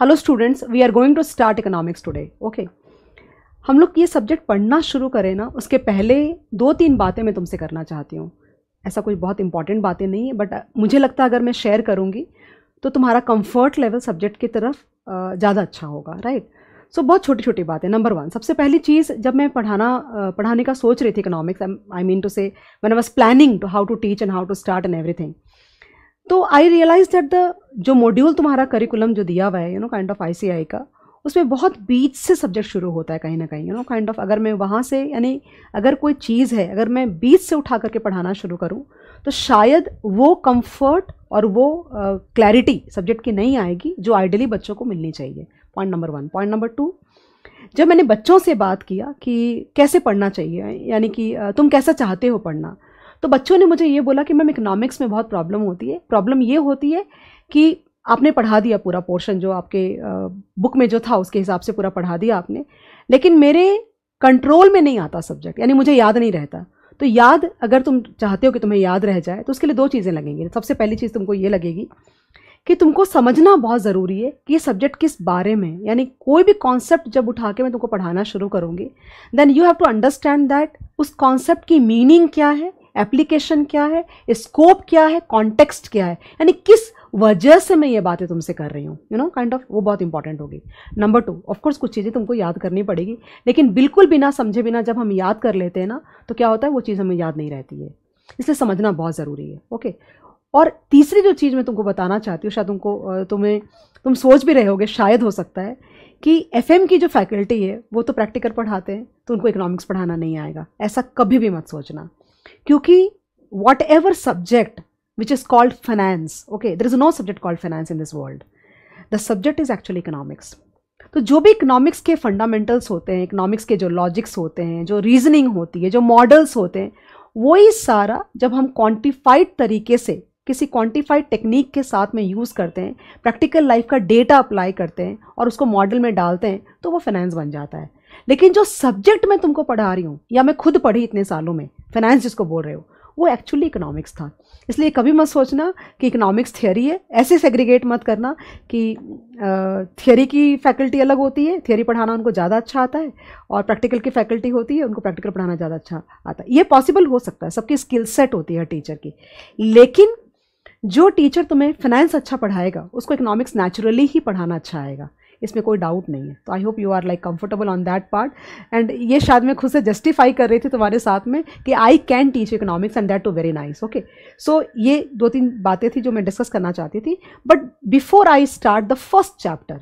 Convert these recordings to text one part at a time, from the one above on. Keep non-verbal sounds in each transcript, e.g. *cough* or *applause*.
Hello students we are going to start economics today okay हम लोग ये subject पढ़ना शुरू करें ना उसके पहले दो तीन बातें मैं तुमसे करना चाहती हूँ ऐसा कोई बहुत इंपॉर्टेंट बातें नहीं है बट मुझे लगता है अगर मैं शेयर करूँगी तो तुम्हारा कंफर्ट लेवल सब्जेक्ट की तरफ ज़्यादा अच्छा होगा राइट सो so, बहुत छोटी छोटी बातें नंबर वन सबसे पहली चीज़ जब मैं पढ़ाना पढ़ाने का सोच रही थी economics I mean to say one I was planning to how to teach and how to start and everything तो आई रियलाइज दैट द जो मॉड्यूल तुम्हारा करिकुलम जो दिया हुआ है you know kind of I का उसमें बहुत बीच से सब्जेक्ट शुरू होता है कहीं ना कहीं यू नो काइंड ऑफ अगर मैं वहाँ से यानी अगर कोई चीज़ है अगर मैं बीच से उठा करके पढ़ाना शुरू करूँ तो शायद वो कंफर्ट और वो क्लैरिटी uh, सब्जेक्ट की नहीं आएगी जो आइडियली बच्चों को मिलनी चाहिए point number one point number two जब मैंने बच्चों से बात किया कि कैसे पढ़ना चाहिए यानी कि तुम कैसा चाहते हो पढ़ना तो बच्चों ने मुझे ये बोला कि मैम इकनॉमिक्स में बहुत प्रॉब्लम होती है प्रॉब्लम ये होती है कि आपने पढ़ा दिया पूरा पोर्शन जो आपके बुक में जो था उसके हिसाब से पूरा पढ़ा दिया आपने लेकिन मेरे कंट्रोल में नहीं आता सब्जेक्ट यानी मुझे याद नहीं रहता तो याद अगर तुम चाहते हो कि तुम्हें याद रह जाए तो उसके लिए दो चीज़ें लगेंगी सबसे पहली चीज़ तुमको ये लगेगी कि तुमको समझना बहुत ज़रूरी है कि ये सब्जेक्ट किस बारे में यानी कोई भी कॉन्सेप्ट जब उठा के मैं तुमको पढ़ाना शुरू करूँगी then you have to understand that उस कॉन्सेप्ट की मीनिंग क्या है एप्लीकेशन क्या है स्कोप क्या है कॉन्टेक्स्ट क्या है यानी किस वजह से मैं ये बातें तुमसे कर रही हूँ यू नो काइंड ऑफ वो बहुत इंपॉर्टेंट होगी नंबर टू ऑफकोर्स कुछ चीज़ें तुमको याद करनी पड़ेगी लेकिन बिल्कुल बिना समझे बिना जब हम याद कर लेते हैं ना तो क्या होता है वो चीज़ हमें याद नहीं रहती है इसलिए समझना बहुत ज़रूरी है ओके और तीसरी जो चीज़ मैं तुमको बताना चाहती हूँ शायद तुमको तुम्हें तुम सोच भी रहे होगे शायद हो सकता है कि एफ की जो फैकल्टी है वो तो प्रैक्टिकल पढ़ाते हैं तो उनको इकोनॉमिक्स पढ़ाना नहीं आएगा ऐसा कभी भी मत सोचना क्योंकि whatever subject which is called finance okay there is no subject called finance in this world the subject is actually economics तो जो भी इकोनॉमिक्स के फंडामेंटल्स होते हैं इकोनॉमिक्स के जो लॉजिक्स होते हैं जो रीजनिंग होती है जो मॉडल्स होते हैं वही सारा जब हम क्वांटिफाइड तरीके से किसी क्वांटिफाइड टेक्निक के साथ में यूज़ करते हैं प्रैक्टिकल लाइफ का डेटा अप्लाई करते हैं और उसको मॉडल में डालते हैं तो वो फाइनेंस बन जाता है लेकिन जो सब्जेक्ट मैं तुमको पढ़ा रही हूँ या मैं खुद पढ़ी इतने सालों में फाइनेंस जिसको बोल रहे हो वो एक्चुअली इकोनॉमिक्स था इसलिए कभी मत सोचना कि इकोनॉमिक्स थियोरी है ऐसे सेग्रीगेट मत करना कि थियोरी की फैकल्टी अलग होती है थियोरी पढ़ाना उनको ज़्यादा अच्छा आता है और प्रैक्टिकल की फैकल्टी होती है उनको प्रैक्टिकल पढ़ाना ज़्यादा अच्छा आता है ये पॉसिबल हो सकता है सबकी स्किल सेट होती है टीचर की लेकिन जो टीचर तुम्हें फाइनेंस अच्छा पढ़ाएगा उसको इकोनॉमिक्स नेचुरली ही पढ़ाना अच्छा आएगा इसमें कोई डाउट नहीं है तो I hope you are like comfortable on that part and ये शायद मैं खुद से जस्टिफाई कर रही थी तुम्हारे साथ में कि I can teach economics and that too very nice okay so ये दो तीन बातें थी जो मैं डिस्कस करना चाहती थी but before I start the first chapter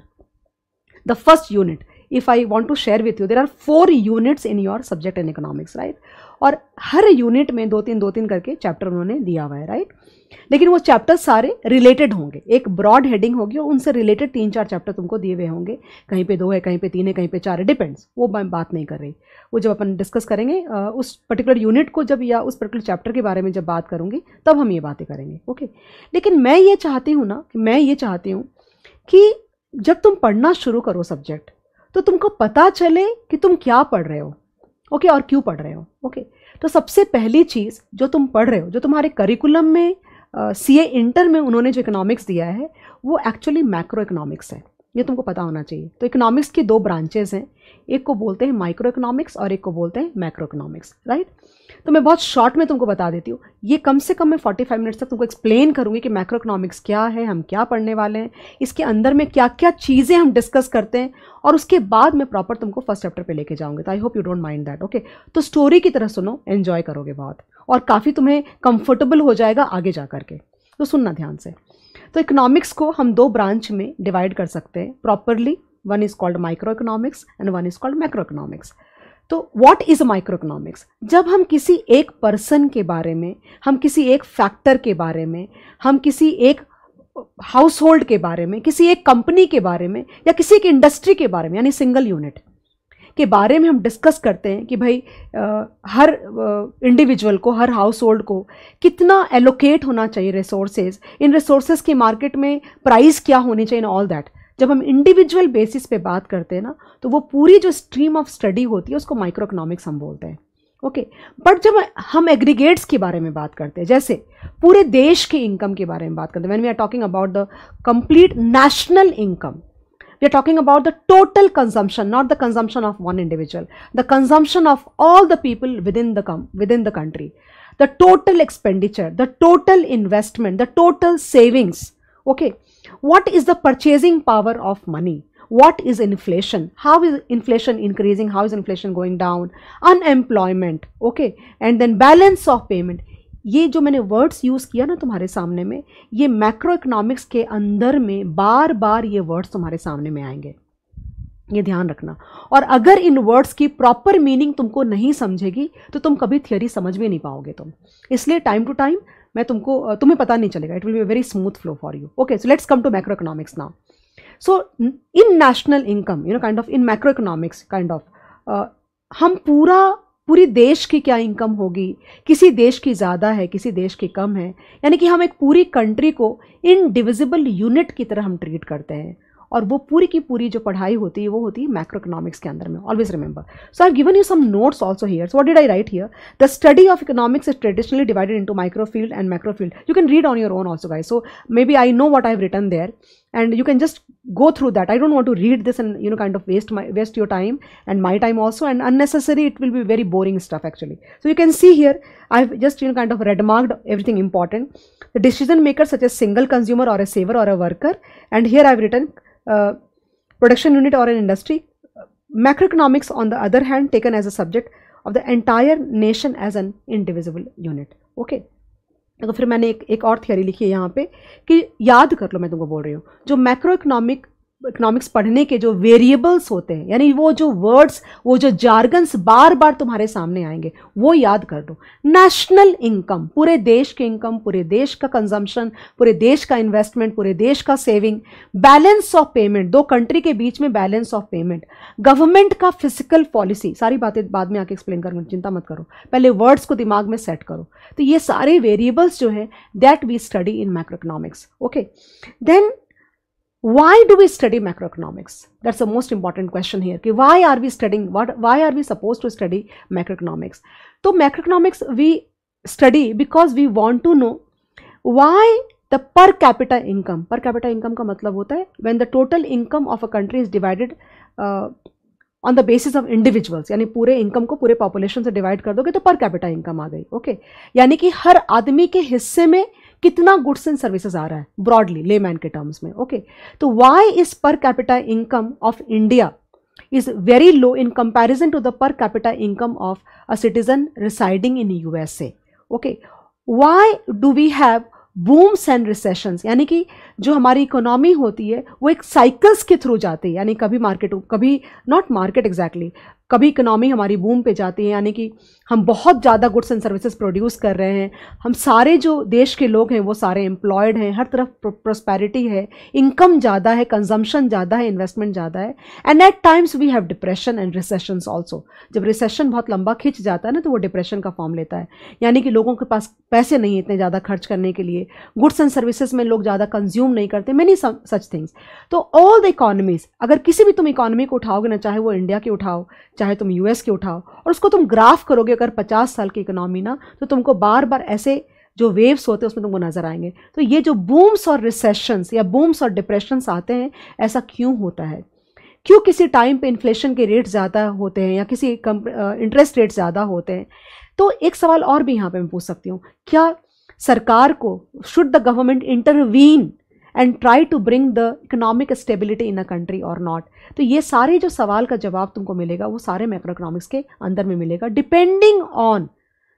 the first unit if I want to share with you there are four units in your subject in economics right और हर यूनिट में दो तीन दो तीन करके चैप्टर उन्होंने दिया हुआ है राइट लेकिन वो चैप्टर सारे रिलेटेड होंगे एक ब्रॉड हेडिंग होगी और उनसे रिलेटेड तीन चार चैप्टर तुमको दिए हुए होंगे कहीं पे दो है कहीं पे तीन है कहीं पे चार है डिपेंड्स वो मैं बात नहीं कर रही वो जब अपन डिस्कस करेंगे उस पर्टिकुलर यूनिट को जब या उस पर्टिकुलर चैप्टर के बारे में जब बात करूँगी तब हम ये बातें करेंगे ओके लेकिन मैं ये चाहती हूँ ना कि मैं ये चाहती हूँ कि जब तुम पढ़ना शुरू करो सब्जेक्ट तो तुमको पता चले कि तुम क्या पढ़ रहे हो ओके और क्यों पढ़ रहे हो ओके तो सबसे पहली चीज़ जो तुम पढ़ रहे हो जो तुम्हारे करिकुलम में सी ए इंटर में उन्होंने जो इकोनॉमिक्स दिया है वो एक्चुअली मैक्रो इकोनॉमिक्स है ये तुमको पता होना चाहिए तो इकोनॉमिक्स की दो ब्रांचेज हैं एक को बोलते हैं माइक्रो इकोनॉमिक्स और एक को बोलते हैं मैक्रो इकोनॉमिक्स राइट तो मैं बहुत शॉर्ट में तुमको बता देती हूँ ये कम से कम मैं 45 मिनट्स तक तुमको एक्सप्लेन करूँगी कि मैक्रो इकोनॉमिक्स क्या है हम क्या पढ़ने वाले हैं इसके अंदर में क्या क्या चीज़ें हम डिस्कस करते हैं और उसके बाद मैं प्रॉपर तुमको फर्स्ट चैप्टर पर लेके जाऊँगी तो I hope you don't mind that okay तो स्टोरी की तरह सुनो एन्जॉय करोगे बहुत और काफ़ी तुम्हें कंफर्टेबल हो जाएगा आगे जा करके तो सुनना ध्यान से तो इकोनॉमिक्स को हम दो ब्रांच में डिवाइड कर सकते हैं properly one is called micro economics and one is called macro economics तो व्हाट इज़ माइक्रो इकोनॉमिक्स जब हम किसी एक पर्सन के बारे में हम किसी एक फैक्टर के बारे में हम किसी एक हाउस होल्ड के बारे में किसी एक कंपनी के बारे में या किसी एक इंडस्ट्री के बारे में यानी सिंगल यूनिट के बारे में हम डिस्कस करते हैं कि भाई आ, हर इंडिविजुअल को हर हाउस होल्ड को कितना एलोकेट होना चाहिए रिसोर्सेज इन रिसोर्सेज की मार्केट में प्राइस क्या होनी चाहिए इन ऑल दैट जब हम इंडिविजुअल बेसिस पे बात करते हैं ना तो वो पूरी जो स्ट्रीम ऑफ स्टडी होती है उसको माइक्रो इकोनॉमिक्स हम बोलते हैं ओके बट जब हम एग्रीगेट्स के बारे में बात करते हैं जैसे पूरे देश के इनकम के बारे में बात करते हैं when we are talking about the complete national income we are talking about the total consumption not the consumption of one individual the consumption of all the people within the within the country the total expenditure the total investment the total savings okay what is the purchasing power of money what is inflation how is inflation increasing how is inflation going down unemployment okay and then balance of payment ये जो मैंने words use किया ना तुम्हारे सामने में ये macro economics के अंदर में बार बार ये वर्ड्स तुम्हारे सामने में आएंगे ये ध्यान रखना और अगर इन वर्ड्स की प्रॉपर मीनिंग तुमको नहीं समझेगी तो तुम कभी थियोरी समझ भी नहीं पाओगे तुम इसलिए टाइम टू टाइम मैं तुमको तुम्हें पता नहीं चलेगा it will be very smooth flow for you okay so let's come to macro economics now so in national income you know kind of in macro economics kind of हम पूरा पूरी देश की क्या इनकम होगी किसी देश की ज़्यादा है किसी देश की कम है यानी कि हम एक पूरी कंट्री को इनडिविजिबल यूनिट की तरह हम ट्रीट करते हैं और वो पूरी की पूरी जो पढ़ाई होती है वो होती है माइक्रो इकोनॉमिक्स के अंदर में always remember so I given you some notes also here so what did I write here the study of economics is traditionally divided into micro field and micro field you can read on your own also guys so maybe I know what I have written there and you can just go through that i don't want to read this and you know kind of waste my waste your time and my time also and unnecessary it will be very boring stuff actually so you can see here i've just you know kind of red marked everything important the decision maker such as single consumer or a saver or a worker and here i've written uh, production unit or an industry macroeconomics on the other hand taken as a subject of the entire nation as an indivisible unit okay तो फिर मैंने एक एक और theory लिखी है यहाँ पे कि याद कर लो मैं तुमको बोल रही हूँ जो मैक्रो इकोनॉमिक इकोनॉमिक्स पढ़ने के जो वेरिएबल्स होते हैं यानी वो जो वर्ड्स वो जो जार्गन्स बार बार तुम्हारे सामने आएंगे वो याद कर दो नेशनल इनकम पूरे देश के इनकम पूरे देश का कंजम्पशन पूरे देश का इन्वेस्टमेंट पूरे देश का सेविंग बैलेंस ऑफ पेमेंट दो कंट्री के बीच में बैलेंस ऑफ पेमेंट गवर्नमेंट का फिजिकल पॉलिसी सारी बातें बाद में आके एक्सप्लेन करूँ चिंता मत करो पहले वर्ड्स को दिमाग में सेट करो तो ये सारे वेरिएबल्स जो है that we study in micro economics okay then why do we study macroeconomics that's the most important question here ki why are we studying what why are we supposed to study macroeconomics so macroeconomics we study because we want to know why the per capita income per capita income का मतलब होता है when the total income of a country is divided uh, on the basis of individuals यानी पूरे income को पूरे population से divide कर दोगे तो per capita income आ गई okay? यानी कि हर आदमी के हिस्से में कितना गुड्स एंड सर्विसेज आ रहा है ब्रॉडली लेमैन के टर्म्स में ओके तो why is per capita income of India is very low in comparison to the per capita income of a citizen residing in USA okay why do we have booms and recession यानी कि जो हमारी economy होती है वो एक cycles के through जाती है यानी कभी मार्केट कभी नॉट मार्केट एग्जैक्टली कभी इकोनॉमी हमारी बूम पे जाती है यानी कि हम बहुत ज़्यादा गुड्स एंड सर्विसेज प्रोड्यूस कर रहे हैं हम सारे जो देश के लोग हैं वो सारे एम्प्लॉयड हैं हर तरफ प्रोस्पैरिटी है इनकम ज़्यादा है कंजम्पशन ज़्यादा है इन्वेस्टमेंट ज़्यादा है and at times we have depression and recession also जब रिसेशन बहुत लंबा खिंच जाता है ना तो वो डिप्रेशन का फॉर्म लेता है यानी कि लोगों के पास पैसे नहीं इतने ज़्यादा खर्च करने के लिए गुड्स एंड सर्विसेज में लोग ज़्यादा कंज्यूम कंज्यूम नहीं करते मैनी सच थिंग्स तो ऑल द इकोनॉमीज अगर किसी भी तुम इकोनॉमी को उठाओगे ना चाहे वो इंडिया की उठाओ चाहे तुम यूएस की उठाओ और उसको तुम ग्राफ करोगे अगर पचास साल की इकोनॉमी ना तो तुमको बार बार ऐसे जो वेव्स होते हैं उसमें तुमको नजर आएंगे तो ये जो बूम्स और रिसेशंस या बूम्स और डिप्रेशंस आते हैं ऐसा क्यों होता है क्यों किसी टाइम पे इन्फ्लेशन के रेट ज़्यादा होते हैं या किसी इंटरेस्ट रेट ज़्यादा होते हैं तो एक सवाल और भी यहाँ पे मैं पूछ सकती हूँ क्या सरकार को should the government intervene and try to bring the economic stability in a country और नॉट तो ये सारे जो सवाल का जवाब तुमको मिलेगा वो सारे मैक्रो इकोनॉमिक्स के अंदर में मिलेगा depending on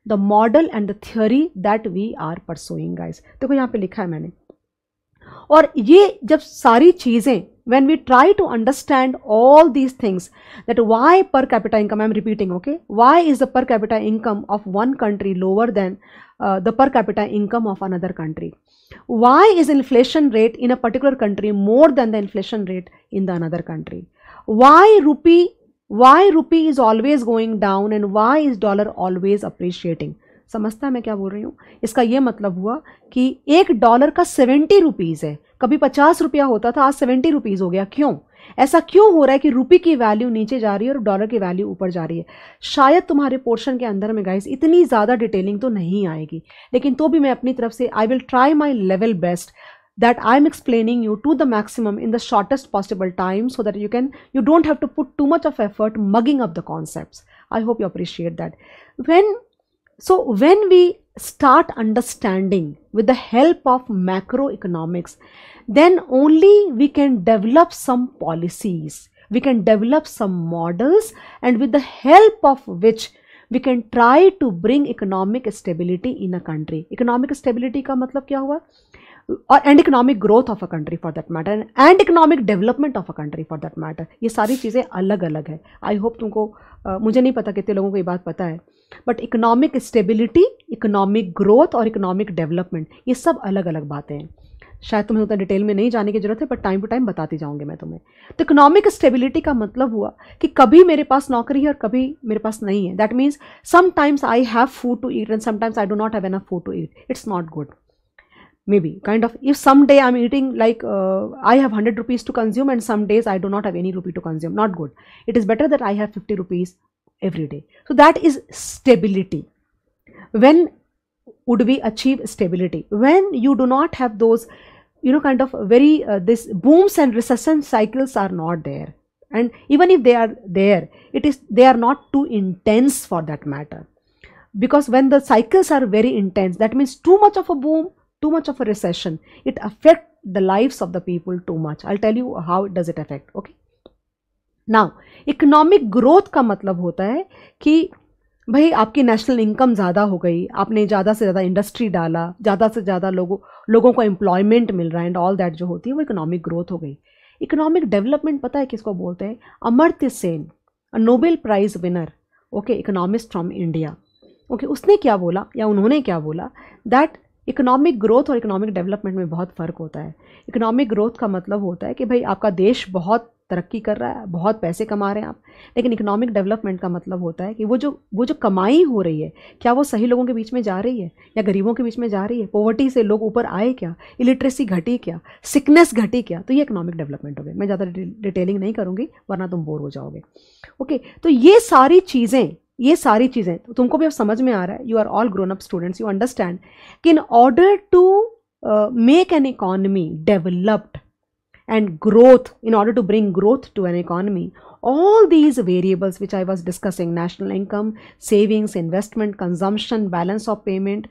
the model and the theory that we are pursuing guys देखो यहाँ पे लिखा है मैंने और ये जब सारी चीज़ें when we try to understand all these things that why per capita income i'm repeating okay why is the per capita income of one country lower than uh, the per capita income of another country. Why is inflation rate in a particular country more than the inflation rate in the another country? Why rupee, why rupee is always going down and why is dollar always appreciating? समझता है मैं क्या बोल रही हूँ इसका ये मतलब हुआ कि एक डॉलर का सेवेंटी रुपीज़ है कभी पचास रुपया होता था आज सेवेंटी रुपीज़ हो गया क्यों ऐसा क्यों हो रहा है कि रुपी की वैल्यू नीचे जा रही है और डॉलर की वैल्यू ऊपर जा रही है शायद तुम्हारे पोर्शन के अंदर में गाइस इतनी ज़्यादा डिटेलिंग तो नहीं आएगी लेकिन तो भी मैं अपनी तरफ से I will try my level best that I am explaining you to the maximum in the shortest possible time so that you can you don't have to put too much of effort mugging up the concept I hope you appreciate that when so when we start understanding with the help of macroeconomics, then only we can develop some policies, we can develop some models and with the help of which we can try to bring economic stability in a country. Economic stability का मतलब क्या हुआ? और and economic growth of a country for that matter and economic development of a country for that matter ये सारी चीज़ें अलग अलग है आई होप तुमको आ, मुझे नहीं पता कितने लोगों को ये बात पता है but economic stability economic growth और इकोनॉमिक डेवलपमेंट ये सब अलग अलग बातें हैं शायद तुम्हें उतना डिटेल में नहीं जाने की जरूरत है बट टाइम टू टाइम बताती जाऊंगी मैं तुम्हें तो इकोनॉमिक स्टेबिलिटी का मतलब हुआ कि कभी मेरे पास नौकरी है और कभी मेरे पास नहीं है that means sometimes I have food to eat and sometimes I do not have an food to eat it's not good maybe kind of if some day I am eating like I have hundred rupees to consume and some days I do not have any rupee to consume not good it is better that I have fifty rupees every day. So that is stability. When would we achieve stability? When you do not have those, you know, kind of very, uh, this booms and recession cycles are not there. And even if they are there, it is, they are not too intense for that matter. Because when the cycles are very intense, that means too much of a boom, too much of a recession, it affects the lives of the people too much. I'll tell you how does it affect, okay? Now economic growth का मतलब होता है कि भाई आपकी national income ज़्यादा हो गई आपने ज़्यादा से ज़्यादा इंडस्ट्री डाला ज़्यादा से ज़्यादा लोगों लोगों को एम्प्लॉयमेंट मिल रहा है एंड ऑल दैट जो होती है वो इकोनॉमिक ग्रोथ हो गई इकोनॉमिक डेवलपमेंट पता है किसको बोलते हैं Amartya Sen a Nobel prize winner okay economist from India okay उसने क्या बोला या उन्होंने क्या बोला दैट इकोनॉमिक ग्रोथ और इकोनॉमिक डेवलपमेंट में बहुत फ़र्क होता है इकोनॉमिक ग्रोथ का मतलब होता है कि भाई आपका देश बहुत तरक्की कर रहा है बहुत पैसे कमा रहे हैं आप लेकिन इकोनॉमिक डेवलपमेंट का मतलब होता है कि वो जो वो जो कमाई हो रही है क्या वो सही लोगों के बीच में जा रही है या गरीबों के बीच में जा रही है पॉवर्टी से लोग ऊपर आए क्या इलिटरेसी घटी क्या सिकनेस घटी क्या तो ये इकोनॉमिक डेवलपमेंट हो गई मैं ज़्यादा डिटेलिंग नहीं करूँगी वरना तुम बोर हो जाओगे ओके तो ये सारी चीज़ें ये सारी चीज़ें तो तुमको भी अब समझ में आ रहा है you are all grown up students you understand कि in order to make an economy developed and growth in order to bring growth to an economy all these variables which I was discussing national income savings investment consumption balance of payment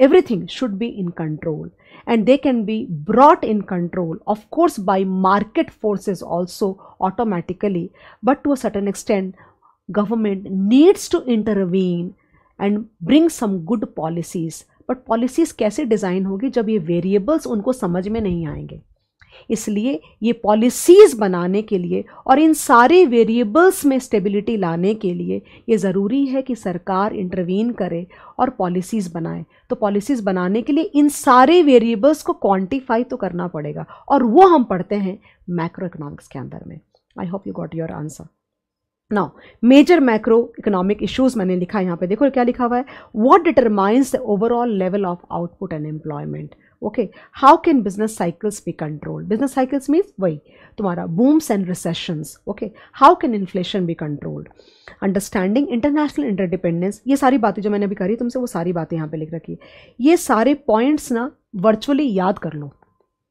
everything should be in control and they can be brought in control of course by market forces also automatically but to a certain extent government needs to intervene and bring some good policies but policies कैसे design होगी जब ये variables उनको समझ में नहीं आएंगे इसलिए ये पॉलिसीज़ बनाने के लिए और इन सारे वेरिएबल्स में स्टेबिलिटी लाने के लिए ये ज़रूरी है कि सरकार इंटरवीन करे और पॉलिसीज़ बनाए तो पॉलिसीज़ बनाने के लिए इन सारे वेरिएबल्स को क्वांटिफाई तो करना पड़ेगा और वो हम पढ़ते हैं मैक्रो इकोनॉमिक्स के अंदर में I hope you got your answer now major macro economic issues मैंने लिखा है यहाँ पे देखो क्या लिखा हुआ है what determines the overall level of output and employment okay how can business cycles be control business cycles means वही तुम्हारा booms and recessions okay how can inflation be controlled understanding international interdependence ये सारी बातें जो मैंने अभी करी तुमसे वो सारी बातें यहाँ पे लिख रखी है ये सारे पॉइंट्स ना वर्चुअली याद कर लो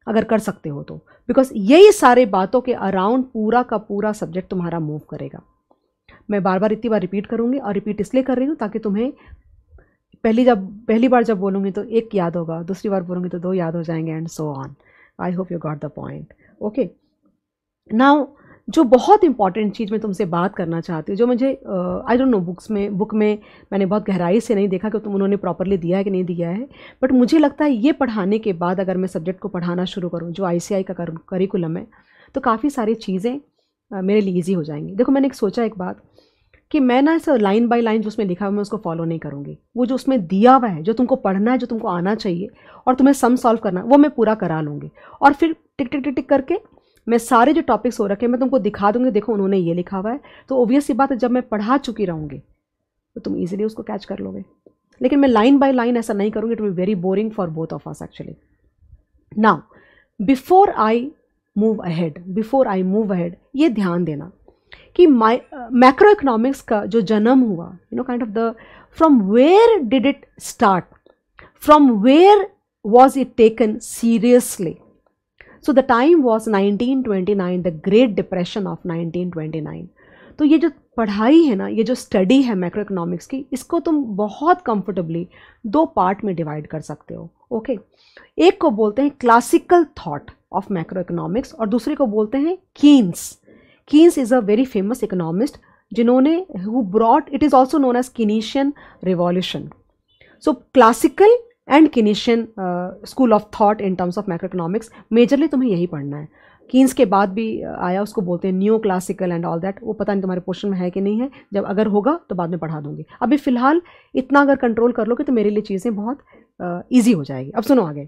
अगर कर सकते हो तो बिकॉज यही सारे बातों के अराउंड पूरा का पूरा सब्जेक्ट तुम्हारा मूव करेगा मैं बार बार इतनी बार रिपीट करूँगी और रिपीट इसलिए कर रही हूँ ताकि तुम्हें पहली जब पहली बार जब बोलूँगी तो एक याद होगा दूसरी बार बोलूँगी तो दो याद हो जाएंगे and so on I hope you got the point okay now जो बहुत इंपॉर्टेंट चीज़ मैं तुमसे बात करना चाहती हूँ जो मुझे आई डोंट नो बुक्स में बुक में मैंने बहुत गहराई से नहीं देखा कि तुम उन्होंने प्रॉपरली दिया है कि नहीं दिया है बट मुझे लगता है ये पढ़ाने के बाद अगर मैं सब्जेक्ट को पढ़ाना शुरू करूँ जो आई का करिकुलम है तो काफ़ी सारी चीज़ें uh, मेरे लिए ईजी हो जाएंगी देखो मैंने एक सोचा एक बात कि मैं ना ऐसे लाइन बाय लाइन जो उसमें लिखा हुआ मैं उसको फॉलो नहीं करूँगी वो जो उसमें दिया हुआ है जो तुमको पढ़ना है जो तुमको आना चाहिए और तुम्हें सम सॉल्व करना वो मैं पूरा करा लूँगी और फिर टिक टिक टिक टिक करके मैं सारे जो टॉपिक्स हो रखे हैं मैं तुमको दिखा दूँगी देखो उन्होंने ये लिखा हुआ है तो ओबियस सी बात है जब मैं पढ़ा चुकी रहूँगी तो तुम ईजिली उसको कैच कर लोगे लेकिन मैं लाइन बाय लाइन ऐसा नहीं करूँगी it we very boring for both of us actually now before I move ahead before I move ahead ये ध्यान देना कि मैक्रो इकोनॉमिक्स uh, का जो जन्म हुआ you know kind of the from where did it start from where was it taken seriously so the time was 1929 the great depression of 1929 तो ये जो पढ़ाई है ना ये जो स्टडी है मैक्रो इकोनॉमिक्स की इसको तुम बहुत कंफर्टेबली दो पार्ट में डिवाइड कर सकते हो ओके okay? एक को बोलते हैं classical thought of macro economics और दूसरे को बोलते हैं Keynes Keynes is a very famous economist जिन्होंने who brought it is also known as Keynesian revolution so classical and Keynesian school of thought in terms of micro economics majorly तुम्हें यही पढ़ना है कीन्स के बाद भी uh, आया उसको बोलते हैं new classical and all that वो पता नहीं तुम्हारे पोर्शन में है कि नहीं है जब अगर होगा तो बाद में पढ़ा दूंगी अभी फ़िलहाल इतना अगर कंट्रोल कर लोगे तो मेरे लिए चीज़ें बहुत ईजी uh, हो जाएगी अब सुनो आगे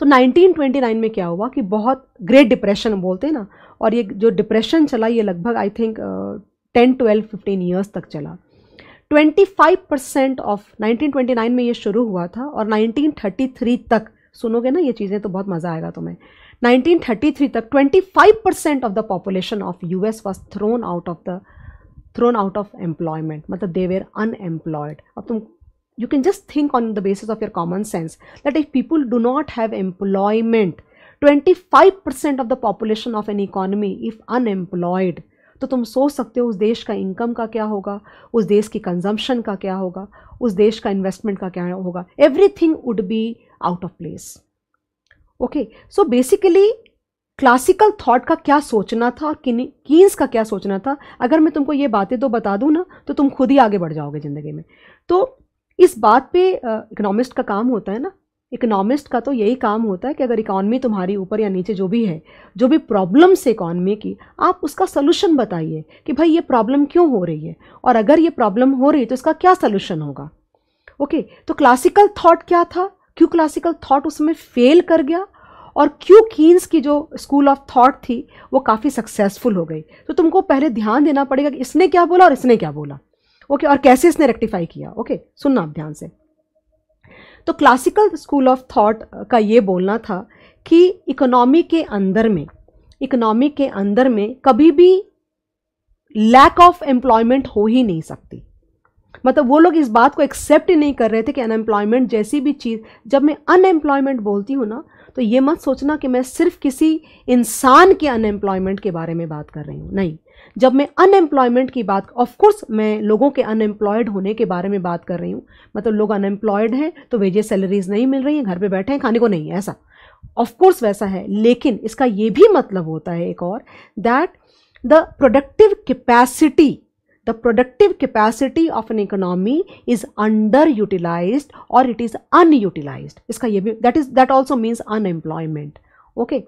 तो 1929 में क्या हुआ कि बहुत ग्रेट डिप्रेशन बोलते हैं ना और ये जो डिप्रेशन चला ये लगभग I think ten twelve fifteen years तक चला 25 परसेंट ऑफ 1929 में ये शुरू हुआ था और 1933 तक सुनोगे ना ये चीज़ें तो बहुत मज़ा आएगा तुम्हें 1933 तक 25 percent of the population of US was thrown out of the thrown out of employment मतलब दे वेर अनएम्प्लॉयड अब तुम you can just think on the basis of your common sense that if people do not have employment 25% of the population of an economy if unemployed तो तुम सोच सकते हो उस देश का इनकम का क्या होगा उस देश की कंजम्पशन का क्या होगा उस देश का इन्वेस्टमेंट का क्या होगा everything would be out of place okay so basically classical thought का क्या सोचना था और कीन्स का क्या सोचना था अगर मैं तुमको ये बातें तो बता दूँ ना तो तुम खुद ही आगे बढ़ जाओगे ज़िंदगी में तो इस बात पे इकोनॉमिस्ट का काम होता है ना इकोनॉमिस्ट का तो यही काम होता है कि अगर इकॉनमी तुम्हारी ऊपर या नीचे जो भी है जो भी प्रॉब्लम्स है इकॉनमी की आप उसका सोल्यूशन बताइए कि भाई ये प्रॉब्लम क्यों हो रही है और अगर ये प्रॉब्लम हो रही है तो इसका क्या सोल्यूशन होगा ओके okay, तो क्लासिकल थॉट क्या था क्यों क्लासिकल थॉट उसमें फेल कर गया और क्यों कीन्स की जो स्कूल ऑफ थॉट थी वो काफ़ी सक्सेसफुल हो गई तो तुमको पहले ध्यान देना पड़ेगा कि इसने क्या बोला और इसने क्या बोला ओके और कैसे इसने रेक्टिफाई किया ओके सुनना आप ध्यान से तो क्लासिकल स्कूल ऑफ थॉट का ये बोलना था कि इकोनॉमी के अंदर में इकोनॉमी के अंदर में कभी भी लैक ऑफ एम्प्लॉयमेंट हो ही नहीं सकती मतलब वो लोग इस बात को एक्सेप्ट ही नहीं कर रहे थे कि अनएम्प्लॉयमेंट जैसी भी चीज़ जब मैं अनएम्प्लॉयमेंट बोलती हूँ ना तो ये मत सोचना कि मैं सिर्फ किसी इंसान के अनएम्प्लॉयमेंट के बारे में बात कर रही हूँ नहीं जब मैं अनएम्प्लॉयमेंट की बात ऑफकोर्स मैं लोगों के अनएम्प्लॉयड होने के बारे में बात कर रही हूँ मतलब लोग अनएम्प्लॉयड हैं तो वेजेस सैलरीज नहीं मिल रही हैं घर पर बैठे हैं खाने को नहीं है ऐसा ऑफकोर्स वैसा है लेकिन इसका ये भी मतलब होता है एक और that the productive capacity productive capacity of an economy is under utilize और इट इज़ अनयूटिलाइज इसका ये भी that is that also means unemployment okay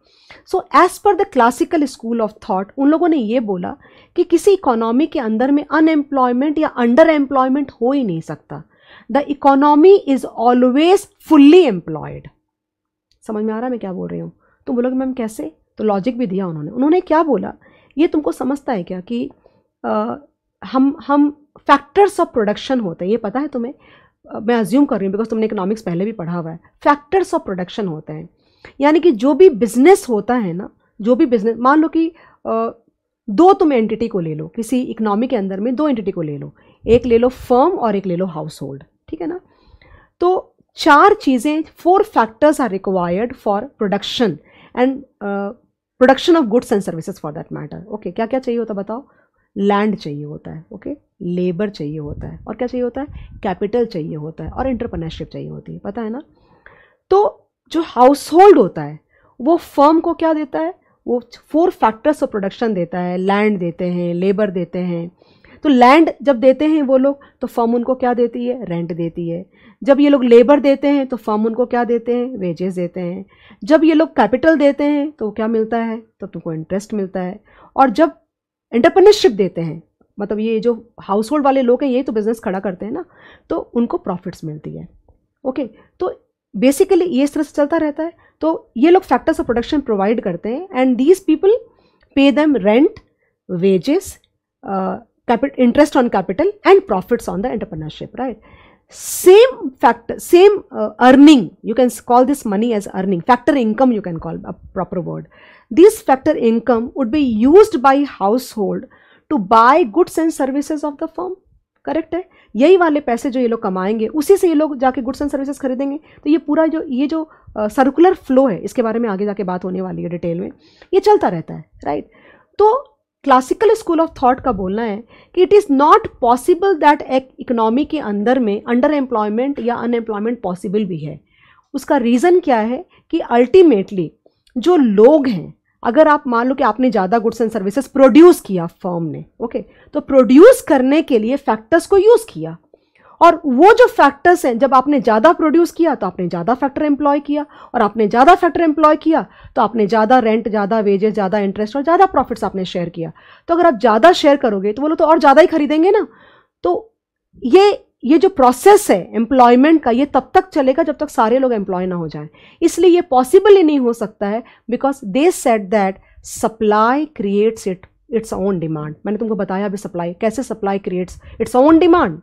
so as per the classical school of thought उन लोगों ने ये बोला कि किसी इकोनॉमी के अंदर में अनएम्प्लॉयमेंट या अंडर एम्प्लॉयमेंट हो ही नहीं सकता the economy is always fully employed समझ में आ रहा है मैं क्या बोल रही हूँ तुम तो बोलोगे मैम कैसे तो लॉजिक भी दिया उन्होंने उन्होंने क्या बोला ये तुमको समझता है क्या कि आ, हम हम फैक्टर्स ऑफ प्रोडक्शन होते हैं ये पता है तुम्हें मैं अज्यूम कर रही हूँ बिकॉज तुमने इकोनॉमिक्स पहले भी पढ़ा हुआ है फैक्टर्स ऑफ प्रोडक्शन होते हैं यानी कि जो भी बिजनेस होता है ना जो भी बिजनेस मान लो कि दो तुम एंटिटी को ले लो किसी इकोनॉमी के अंदर में दो एंटिटी को ले लो एक ले लो फर्म और एक ले लो हाउस होल्ड ठीक है ना तो चार चीज़ें four factors are required for production and production of goods and services for that matter okay क्या क्या चाहिए होता है बताओ लैंड चाहिए होता है ओके okay? लेबर चाहिए होता है और क्या चाहिए होता है कैपिटल चाहिए होता है और इंटरप्रनरशिप चाहिए होती है पता है ना तो जो हाउस होल्ड होता है वो फर्म को क्या देता है वो फोर फैक्टर्स ऑफ प्रोडक्शन देता है लैंड देते हैं लेबर देते हैं तो लैंड जब देते हैं वो लोग तो फर्म उनको क्या देती है रेंट देती है जब ये लोग लेबर देते हैं तो फर्म उनको क्या देते हैं वेजेस देते हैं जब ये लोग कैपिटल देते हैं तो क्या मिलता है तो तुमको इंटरेस्ट मिलता है और जब एंटरप्रेनरशिप देते हैं मतलब ये जो हाउस होल्ड वाले लोग हैं यही तो बिज़नेस खड़ा करते हैं ना तो उनको प्रॉफिट्स मिलती है ओके तो बेसिकली ये इस तरह से चलता रहता है तो ये लोग फैक्टर्स ऑफ प्रोडक्शन प्रोवाइड करते हैं and these people pay them rent wages interest on capital and profits on the entrepreneurship right same factor same earning you can call this money as earning factor income you can call a proper word this factor income would be use by household to buy goods and services of the form correct है यही वाले पैसे जो ये लोग कमाएंगे उसी से ये लोग जाके गुड्स एंड सर्विसेज खरीदेंगे तो ये पूरा जो ये जो सर्कुलर फ्लो है इसके बारे में आगे जाके बात होने वाली है डिटेल में ये चलता रहता है राइट तो क्लासिकल स्कूल ऑफ थॉट का बोलना है कि it is not possible that एक इकोनॉमी के अंदर में अंडर एम्प्लॉयमेंट या अनएम्प्लॉयमेंट पॉसिबल भी है उसका रीज़न क्या है कि अल्टीमेटली जो लोग हैं अगर आप मान लो कि आपने ज़्यादा गुड्स एंड सर्विसेज प्रोड्यूस किया फर्म ने ओके तो प्रोड्यूस करने के लिए फैक्टर्स को यूज़ किया और वो जो फैक्टर्स हैं जब आपने ज़्यादा प्रोड्यूस किया तो आपने ज़्यादा फैक्टर एम्प्लॉय किया और आपने ज़्यादा फैक्टर एम्प्लॉय किया तो आपने ज़्यादा रेंट ज़्यादा वेजेस ज़्यादा इंटरेस्ट और ज़्यादा प्रॉफिट्स आपने शेयर किया तो अगर आप ज़्यादा शेयर करोगे तो वो लोग तो और ज़्यादा ही खरीदेंगे ना तो ये ये जो प्रोसेस है एम्प्लॉयमेंट का ये तब तक चलेगा जब तक सारे लोग एम्प्लॉय ना हो जाएं इसलिए ये पॉसिबल ही नहीं हो सकता है because they said that supply creates it its own demand मैंने तुमको बताया अभी सप्लाई कैसे supply creates its own demand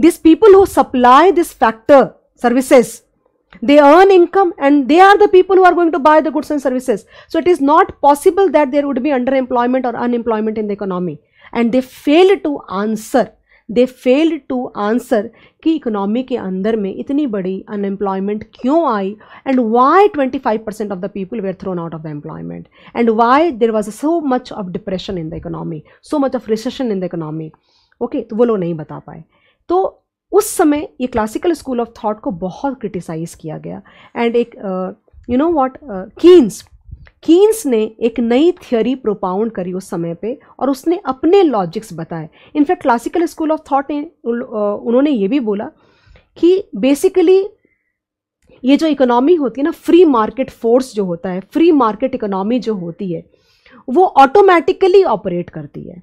this people who supply this factor services they earn income and they are the people who are going to buy the goods and services so it is not possible that there would be under employment और unemployment in the economy and they fail to answer they failed to answer कि economy के अंदर में इतनी बड़ी unemployment क्यों आई and why 25 percent of the people were thrown out of the employment and why there was so much of depression in the economy so much of recession in the economy okay तो वो लोग नहीं बता पाए तो उस समय ये क्लासिकल स्कूल ऑफ थॉट को बहुत क्रिटिसाइज़ किया गया एंड एक you know what Keynes Keynes ने एक नई थियोरी प्रोपाउंड करी उस समय पे और उसने अपने लॉजिक्स बताए in fact classical school of thought ने उन्होंने ये भी बोला कि बेसिकली ये जो इकोनॉमी होती है ना फ्री मार्केट फोर्स जो होता है फ्री मार्केट इकोनॉमी जो होती है वो ऑटोमेटिकली ऑपरेट करती है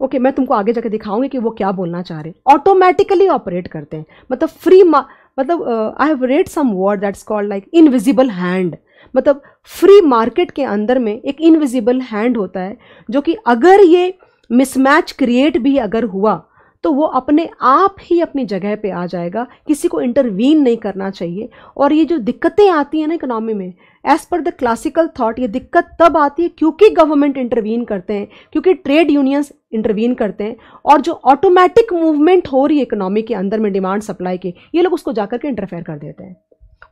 ओके okay, मैं तुमको आगे जाके दिखाऊंगी कि वो क्या बोलना चाह रहे हैं ऑटोमेटिकली ऑपरेट करते हैं मतलब फ्री मतलब I have read some word that's called like invisible hand मतलब फ्री मार्केट के अंदर में एक इनविजिबल हैंड होता है जो कि अगर ये मिसमैच क्रिएट भी अगर हुआ तो वो अपने आप ही अपनी जगह पे आ जाएगा किसी को इंटरवीन नहीं करना चाहिए और ये जो दिक्कतें आती हैं ना इकोनॉमी में as per the classical that ये दिक्कत तब आती है क्योंकि गवर्नमेंट इंटरवीन करते हैं क्योंकि ट्रेड यूनियंस इंटरवीन करते हैं और जो ऑटोमेटिक मूवमेंट हो रही है इकोनॉमी के अंदर में डिमांड सप्लाई के ये लोग उसको जाकर के इंटरफेयर कर देते हैं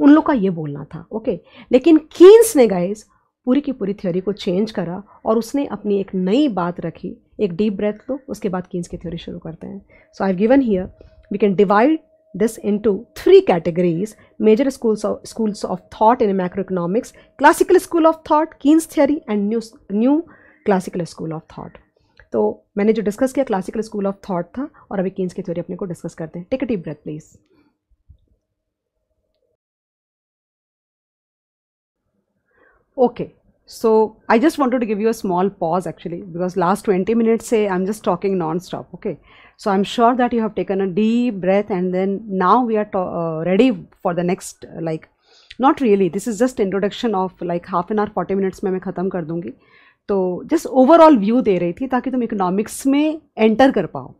उन लोग का ये बोलना था ओके लेकिन कीन्स ने गाइज पूरी की पूरी थ्योरी को चेंज करा और उसने अपनी एक नई बात रखी एक डीप ब्रेथ लो उसके बाद कीन्स की थ्योरी शुरू करते हैं so I given here we can divide this into three categories major schools schools of thought in macro economics classical school of thought Keynes theory and new new classical school of thought तो मैंने जो discuss किया classical school of thought था और अभी Keynes की theory अपने को डिस्कस करते हैं take deep breath please Okay, so I just wanted to give you a small pause actually because last 20 minutes say I'm just talking non-stop. Okay, so I'm sure that you have taken a deep breath and then now we are uh, ready for the next uh, like not really this is just introduction of like half an hour 40 minutes में मैं ख़त्म कर दूँगी तो just overall view दे रही थी ताकि तुम इकोनॉमिक्स में एंटर कर पाओ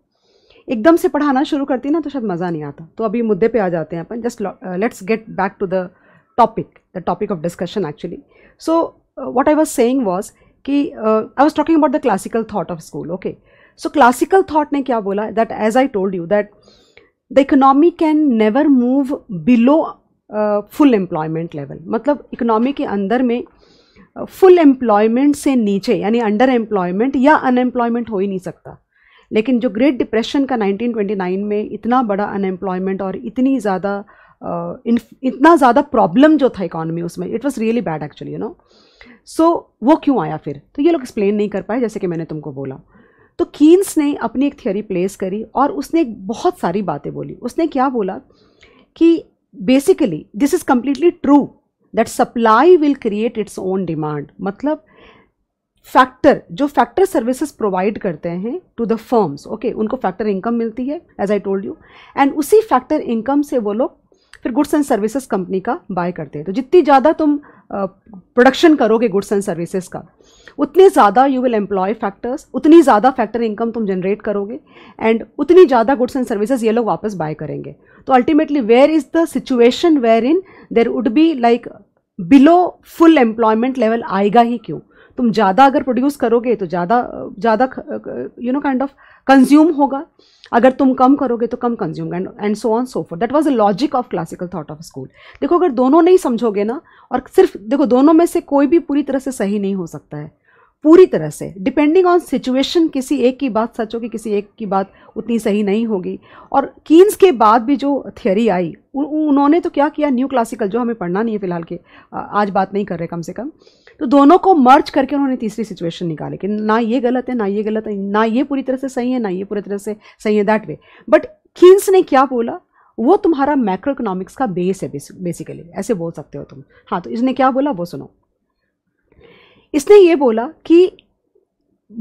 एकदम से पढ़ाना शुरू करती ना तो शायद मज़ा नहीं आता तो अभी मुद्दे पे आ जाते हैं अपन just let's get back to the topic, the topic of discussion actually. So uh, what I was saying was ki कि I was talking about the classical thought of school okay so classical thought ने क्या बोला that as I told you that the economy can never move below full employment level मतलब economy के अंदर में full uh, employment से नीचे यानी अंडर एम्प्लॉयमेंट या अनएम्प्लॉयमेंट हो ही नहीं सकता लेकिन जो ग्रेट डिप्रेशन का 1929 में इतना बड़ा अनएम्प्लॉयमेंट और इतनी ज़्यादा uh, इतना ज़्यादा प्रॉब्लम जो था इकॉनमी उसमें it was really bad actually you know so वो क्यों आया फिर तो ये लोग एक्सप्लेन नहीं कर पाए जैसे कि मैंने तुमको बोला तो कीन्स ने अपनी एक थियोरी प्लेस करी और उसने बहुत सारी बातें बोली उसने क्या बोला कि basically this is completely true that supply will create its own demand मतलब फैक्टर जो फैक्टर सर्विसेज प्रोवाइड करते हैं टू द फर्म्स ओके उनको फैक्टर इनकम मिलती है as I told you and उसी फैक्टर इनकम से वो लोग फिर गुड्स एंड सर्विसेज कंपनी का बाय करते हैं तो जितनी ज़्यादा तुम प्रोडक्शन करोगे गुड्स एंड सर्विसेज का उतने ज़्यादा यू विल एम्प्लॉय फैक्टर्स उतनी ज़्यादा फैक्टर इनकम तुम जनरेट करोगे एंड उतनी ज़्यादा गुड्स एंड सर्विसेज ये लोग वापस बाय करेंगे तो ultimately where is the situation where in there would be like below full employment level आएगा ही क्यों तुम ज़्यादा अगर प्रोड्यूस करोगे तो ज़्यादा ज़्यादा you know kind of consume होगा अगर तुम कम करोगे तो कम consume and and so on so for that was a logic of classical thought of school देखो अगर दोनों नहीं समझोगे ना और सिर्फ देखो दोनों में से कोई भी पूरी तरह से सही नहीं हो सकता है पूरी तरह से डिपेंडिंग ऑन सिचुएशन किसी एक की बात सच होगी किसी एक की बात उतनी सही नहीं होगी और कीन्स के बाद भी जो थियोरी आई उन्होंने तो क्या किया न्यू क्लासिकल जो हमें पढ़ना नहीं है फिलहाल के आज बात नहीं कर रहे कम से कम तो दोनों को मर्ज करके उन्होंने तीसरी सिचुएशन निकाली कि ना ये गलत है ना ये गलत है ना ये पूरी तरह से सही है ना ये पूरी तरह से सही है दैट वे बट किन्स ने क्या बोला वो तुम्हारा मैक्रो इकोनॉमिक्स का बेस है बेसिकली ऐसे बोल सकते हो तुम हाँ तो इसने क्या बोला वो सुनो इसने ये बोला कि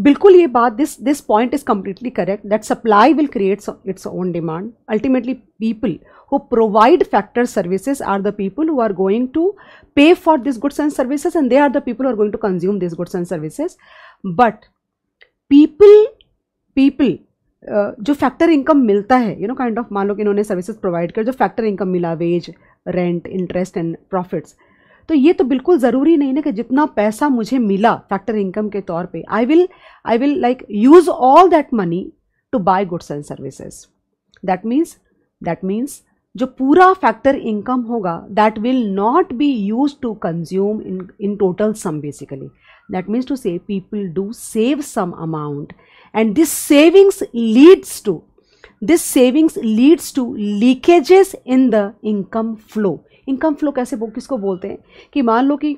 बिल्कुल ये बात this this point is completely correct that supply will create its own demand ultimately people who provide factor services are the people who are going to pay for these goods and services and they are the people who are going to consume these goods and services but people people Uh, jo factor income milta hai you know kind of maan lo ki inhone services provide kar jo factor income mila wage rent interest and profits तो ये तो बिल्कुल ज़रूरी नहीं ना कि जितना पैसा मुझे मिला फैक्टर इनकम के तौर पे I will I will like use all that money to buy goods and services that means that means जो पूरा फैक्टर इनकम होगा that will not be use to consume in in total sum basically that means to say people do save some amount and this savings leads to this savings leads to leakages in the income flow income flow कैसे बो, किसको बोलते हैं कि मान लो कि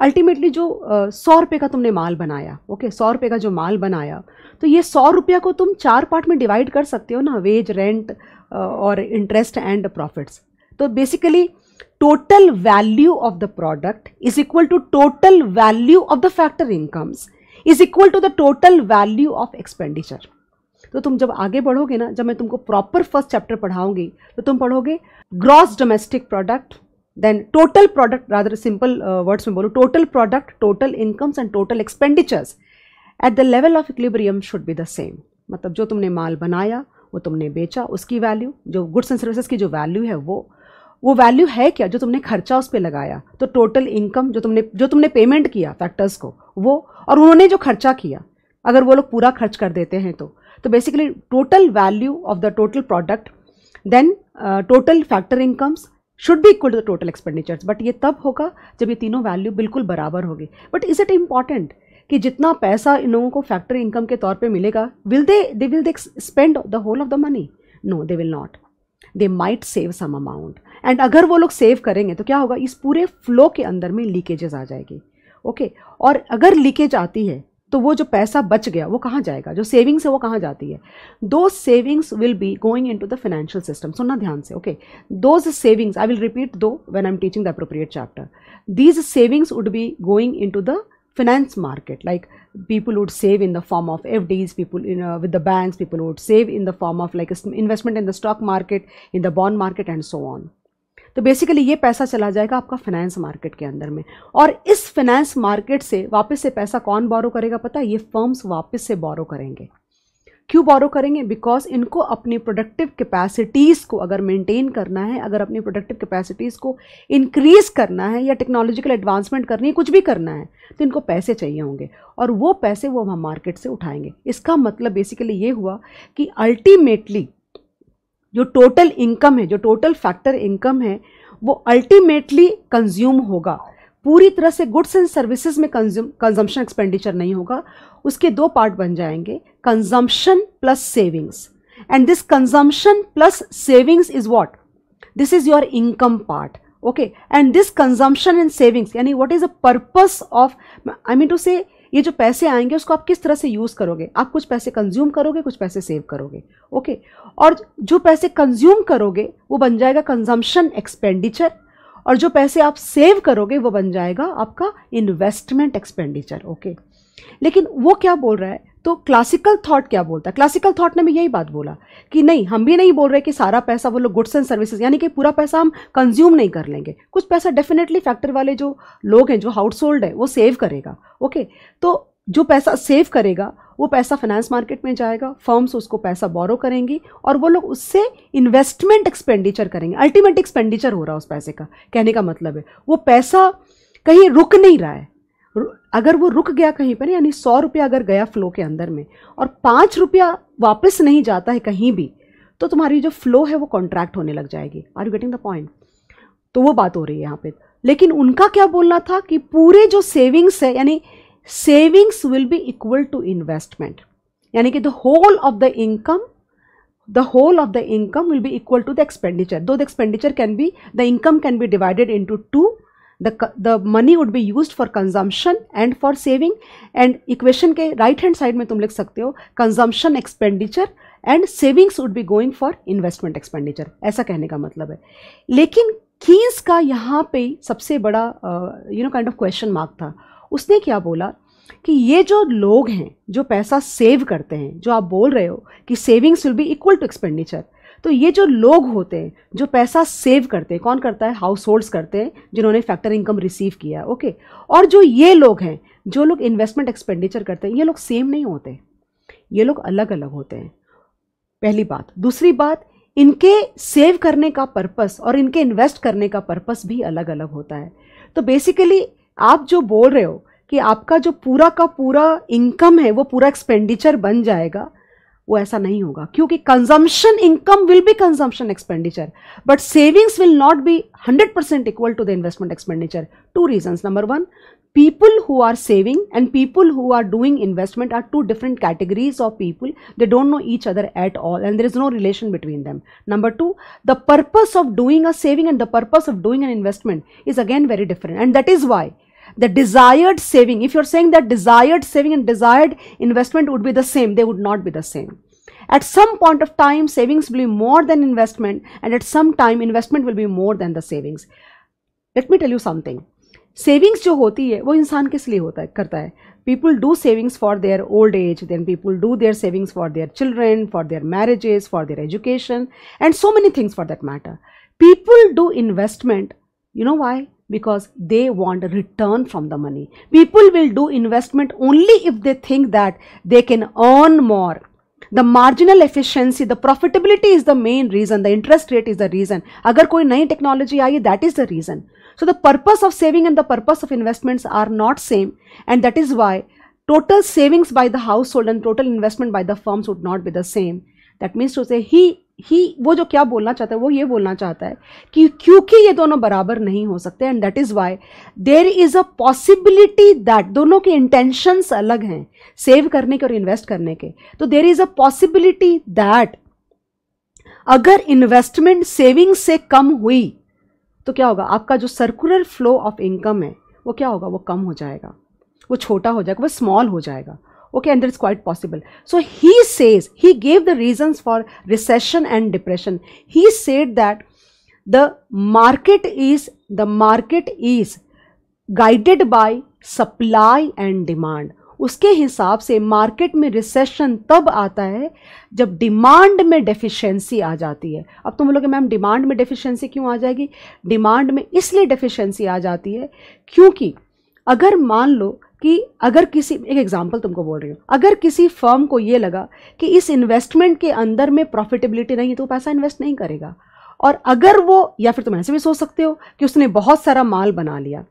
ultimately जो सौ रुपये का तुमने माल बनाया ओके सौ रुपये का जो माल बनाया तो ये सौ रुपया को तुम चार पार्ट में डिवाइड कर सकते हो ना वेज रेंट और इंटरेस्ट एंड प्रॉफिट्स तो basically total value of the product is equal to total value of the factor incomes is equal to the total value of expenditure तो तुम जब आगे बढ़ोगे ना जब मैं तुमको प्रॉपर फर्स्ट चैप्टर पढ़ाऊंगी तो तुम पढ़ोगे gross domestic product then total product rather simple words में बोलो total product total incomes and total expenditures at the level of equilibrium should be the same मतलब जो तुमने माल बनाया वो तुमने बेचा उसकी वैल्यू जो गुड्स एंड सर्विसेज की जो वैल्यू है वो वो वैल्यू है क्या जो तुमने खर्चा उस पर लगाया तो टोटल इनकम जो तुमने जो तुमने पेमेंट किया फैक्टर्स को वो और उन्होंने जो खर्चा किया अगर वो लोग पूरा खर्च कर देते हैं तो तो basically total value of the total product then total factor incomes should भी equal to the total expenditures but ये तब होगा जब ये तीनों वैल्यू बिल्कुल बराबर होगी बट इज़ इट इम्पॉर्टेंट कि जितना पैसा इन लोगों को फैक्ट्री इनकम के तौर पे मिलेगा will they they will they spend the whole of the money no they will not they might save some amount and अगर वो लोग सेव करेंगे तो क्या होगा इस पूरे फ्लो के अंदर में लीकेजेस आ जाएगी ओके okay? और अगर लीकेज आती है तो वो जो पैसा बच गया वो कहाँ जाएगा जो सेविंग्स है वो कहाँ जाती है those savings will be going in to the financial system सुनना ध्यान से okay those savings I will repeat though when I am teaching the appropriate chapter these savings would be going in to the finance market like people would save in the form of fds people you know, with the banks people would save in the form of like investment in the stock market in the bond market and so on तो basically ये पैसा चला जाएगा आपका finance market के अंदर में और इस फाइनेंस मार्केट से वापस से पैसा कौन बोरो करेगा पता है ये फर्म्स वापस से बोरो करेंगे क्यों बोरो करेंगे बिकॉज इनको अपनी प्रोडक्टिव कैपेसिटीज़ को अगर मेंटेन करना है अगर अपनी प्रोडक्टिव कैपेसिटीज़ को इंक्रीज़ करना है या टेक्नोलॉजिकल एडवांसमेंट करनी है कुछ भी करना है तो इनको पैसे चाहिए होंगे और वो पैसे वो हम मार्केट से उठाएंगे इसका मतलब बेसिकली ये हुआ कि अल्टीमेटली जो टोटल इनकम है जो टोटल फैक्टर इनकम है वो अल्टीमेटली कंज्यूम होगा पूरी तरह से गुड्स एंड सर्विसेज में कंज्यूम कंजम्पशन एक्सपेंडिचर नहीं होगा उसके दो पार्ट बन जाएंगे consumption plus savings and this consumption plus savings is what this is your income part okay and this consumption and savings यानी what is the purpose of I mean to say ये जो पैसे आएंगे उसको आप किस तरह से यूज़ करोगे आप कुछ पैसे कंज्यूम करोगे कुछ पैसे सेव करोगे ओके और जो पैसे कंज्यूम करोगे वो बन जाएगा कंजम्पशन एक्सपेंडिचर और जो पैसे आप सेव करोगे वो बन जाएगा आपका इन्वेस्टमेंट एक्सपेंडिचर ओके लेकिन वो क्या बोल रहा है तो क्लासिकल थॉट क्या बोलता है क्लासिकल थॉट ने भी यही बात बोला कि नहीं हम भी नहीं बोल रहे कि सारा पैसा वो लोग गुड्स एंड सर्विसेज यानी कि पूरा पैसा हम कंज्यूम नहीं कर लेंगे कुछ पैसा डेफिनेटली फैक्ट्री वाले जो लोग हैं जो हाउस होल्ड है वो सेव करेगा ओके तो जो पैसा सेव करेगा वो पैसा फाइनेंस मार्केट में जाएगा फर्म्स उसको पैसा बोरो करेंगी और वो लोग उससे इन्वेस्टमेंट एक्सपेंडिचर करेंगे अल्टीमेट एक्सपेंडिचर हो रहा है उस पैसे का कहने का मतलब है वो पैसा कहीं रुक नहीं रहा है अगर वो रुक गया कहीं पर यानी सौ रुपया अगर गया फ्लो के अंदर में और पाँच रुपया वापस नहीं जाता है कहीं भी तो तुम्हारी जो फ्लो है वो कॉन्ट्रैक्ट होने लग जाएगी are you getting the point तो वो बात हो रही है यहाँ पे लेकिन उनका क्या बोलना था कि पूरे जो सेविंग्स है यानी savings will be equal to investment यानी कि the whole of the income the whole of the income will be equal to the expenditure though the expenditure can be the income can be divided into two the, the money would be used for consumption and for saving and equation के right hand side में तुम लिख सकते हो consumption expenditure and savings would be going for investment expenditure ऐसा कहने का मतलब है लेकिन कीन्स का यहाँ पे सबसे बड़ा you know kind of question mark था उसने क्या बोला कि ये जो लोग हैं जो पैसा सेव करते हैं जो आप बोल रहे हो कि savings will be equal to expenditure तो ये जो लोग होते हैं जो पैसा सेव करते हैं कौन करता है हाउस होल्ड्स करते हैं जिन्होंने फैक्टर इनकम रिसीव किया ओके और जो ये लोग हैं जो लोग इन्वेस्टमेंट एक्सपेंडिचर करते हैं ये लोग सेम नहीं होते ये लोग अलग अलग होते हैं पहली बात दूसरी बात इनके सेव करने का पर्पस और इनके इन्वेस्ट करने का पर्पस भी अलग अलग होता है तो बेसिकली आप जो बोल रहे हो कि आपका जो पूरा का पूरा इनकम है वो पूरा एक्सपेंडिचर बन जाएगा वो ऐसा नहीं होगा क्योंकि consumption income will be consumption expenditure but savings will not be 100% percent equal to the investment expenditure two reasons number one people who are saving and people who are doing investment are two different categories of people they don't know each other at all and there is no relation between them number two the purpose of doing a saving and the purpose of doing an investment is again very different and that is why the desired saving if you're saying that desired saving and desired investment would be the same they would not be the same at some point of time savings will be more than investment and at some time investment will be more than the savings let me tell you something savings jo hoti hai wo insaan kis liye hota hai karta hai people do savings for their old age then people do their savings for their children for their marriages for their education and so many things for that matter people do investment you know why because they want return from the money. People will do investment only if they think that they can earn more. The marginal efficiency, the profitability is the main reason, the interest rate is the reason. Agar koi nahi technology aayi, that is the reason. So the purpose of saving and the purpose of investments are not same and that is why total savings by the household and total investment by the firms would not be the same. That means to say he ही वो जो क्या बोलना चाहता है वो ये बोलना चाहता है कि क्योंकि ये दोनों बराबर नहीं हो सकते and that is why there is a possibility that दोनों के इंटेंशंस अलग हैं सेव करने के और इन्वेस्ट करने के तो there is a possibility that अगर इन्वेस्टमेंट सेविंग से कम हुई तो क्या होगा आपका जो सर्कुलर फ्लो ऑफ इनकम है वो क्या होगा वो कम हो जाएगा वो छोटा हो जाएगा वो स्मॉल हो जाएगा okay and that's quite possible so he says he gave the reasons for recession and depression he said that the market is the market is guided by supply and demand उसके हिसाब से market में recession तब आता है जब demand में deficiency आ जाती है अब तुम लोग मैम डिमांड में डेफिशिएंसी क्यों आ जाएगी डिमांड में इसलिए डेफिशिएंसी आ जाती है क्योंकि अगर मान लो कि अगर किसी एक एग्जांपल तुमको बोल रही हूँ अगर किसी फर्म को ये लगा कि इस इन्वेस्टमेंट के अंदर में प्रॉफिटेबिलिटी नहीं है तो पैसा इन्वेस्ट नहीं करेगा और अगर वो या फिर तुम ऐसे भी सोच सकते हो कि उसने बहुत सारा माल बना लिया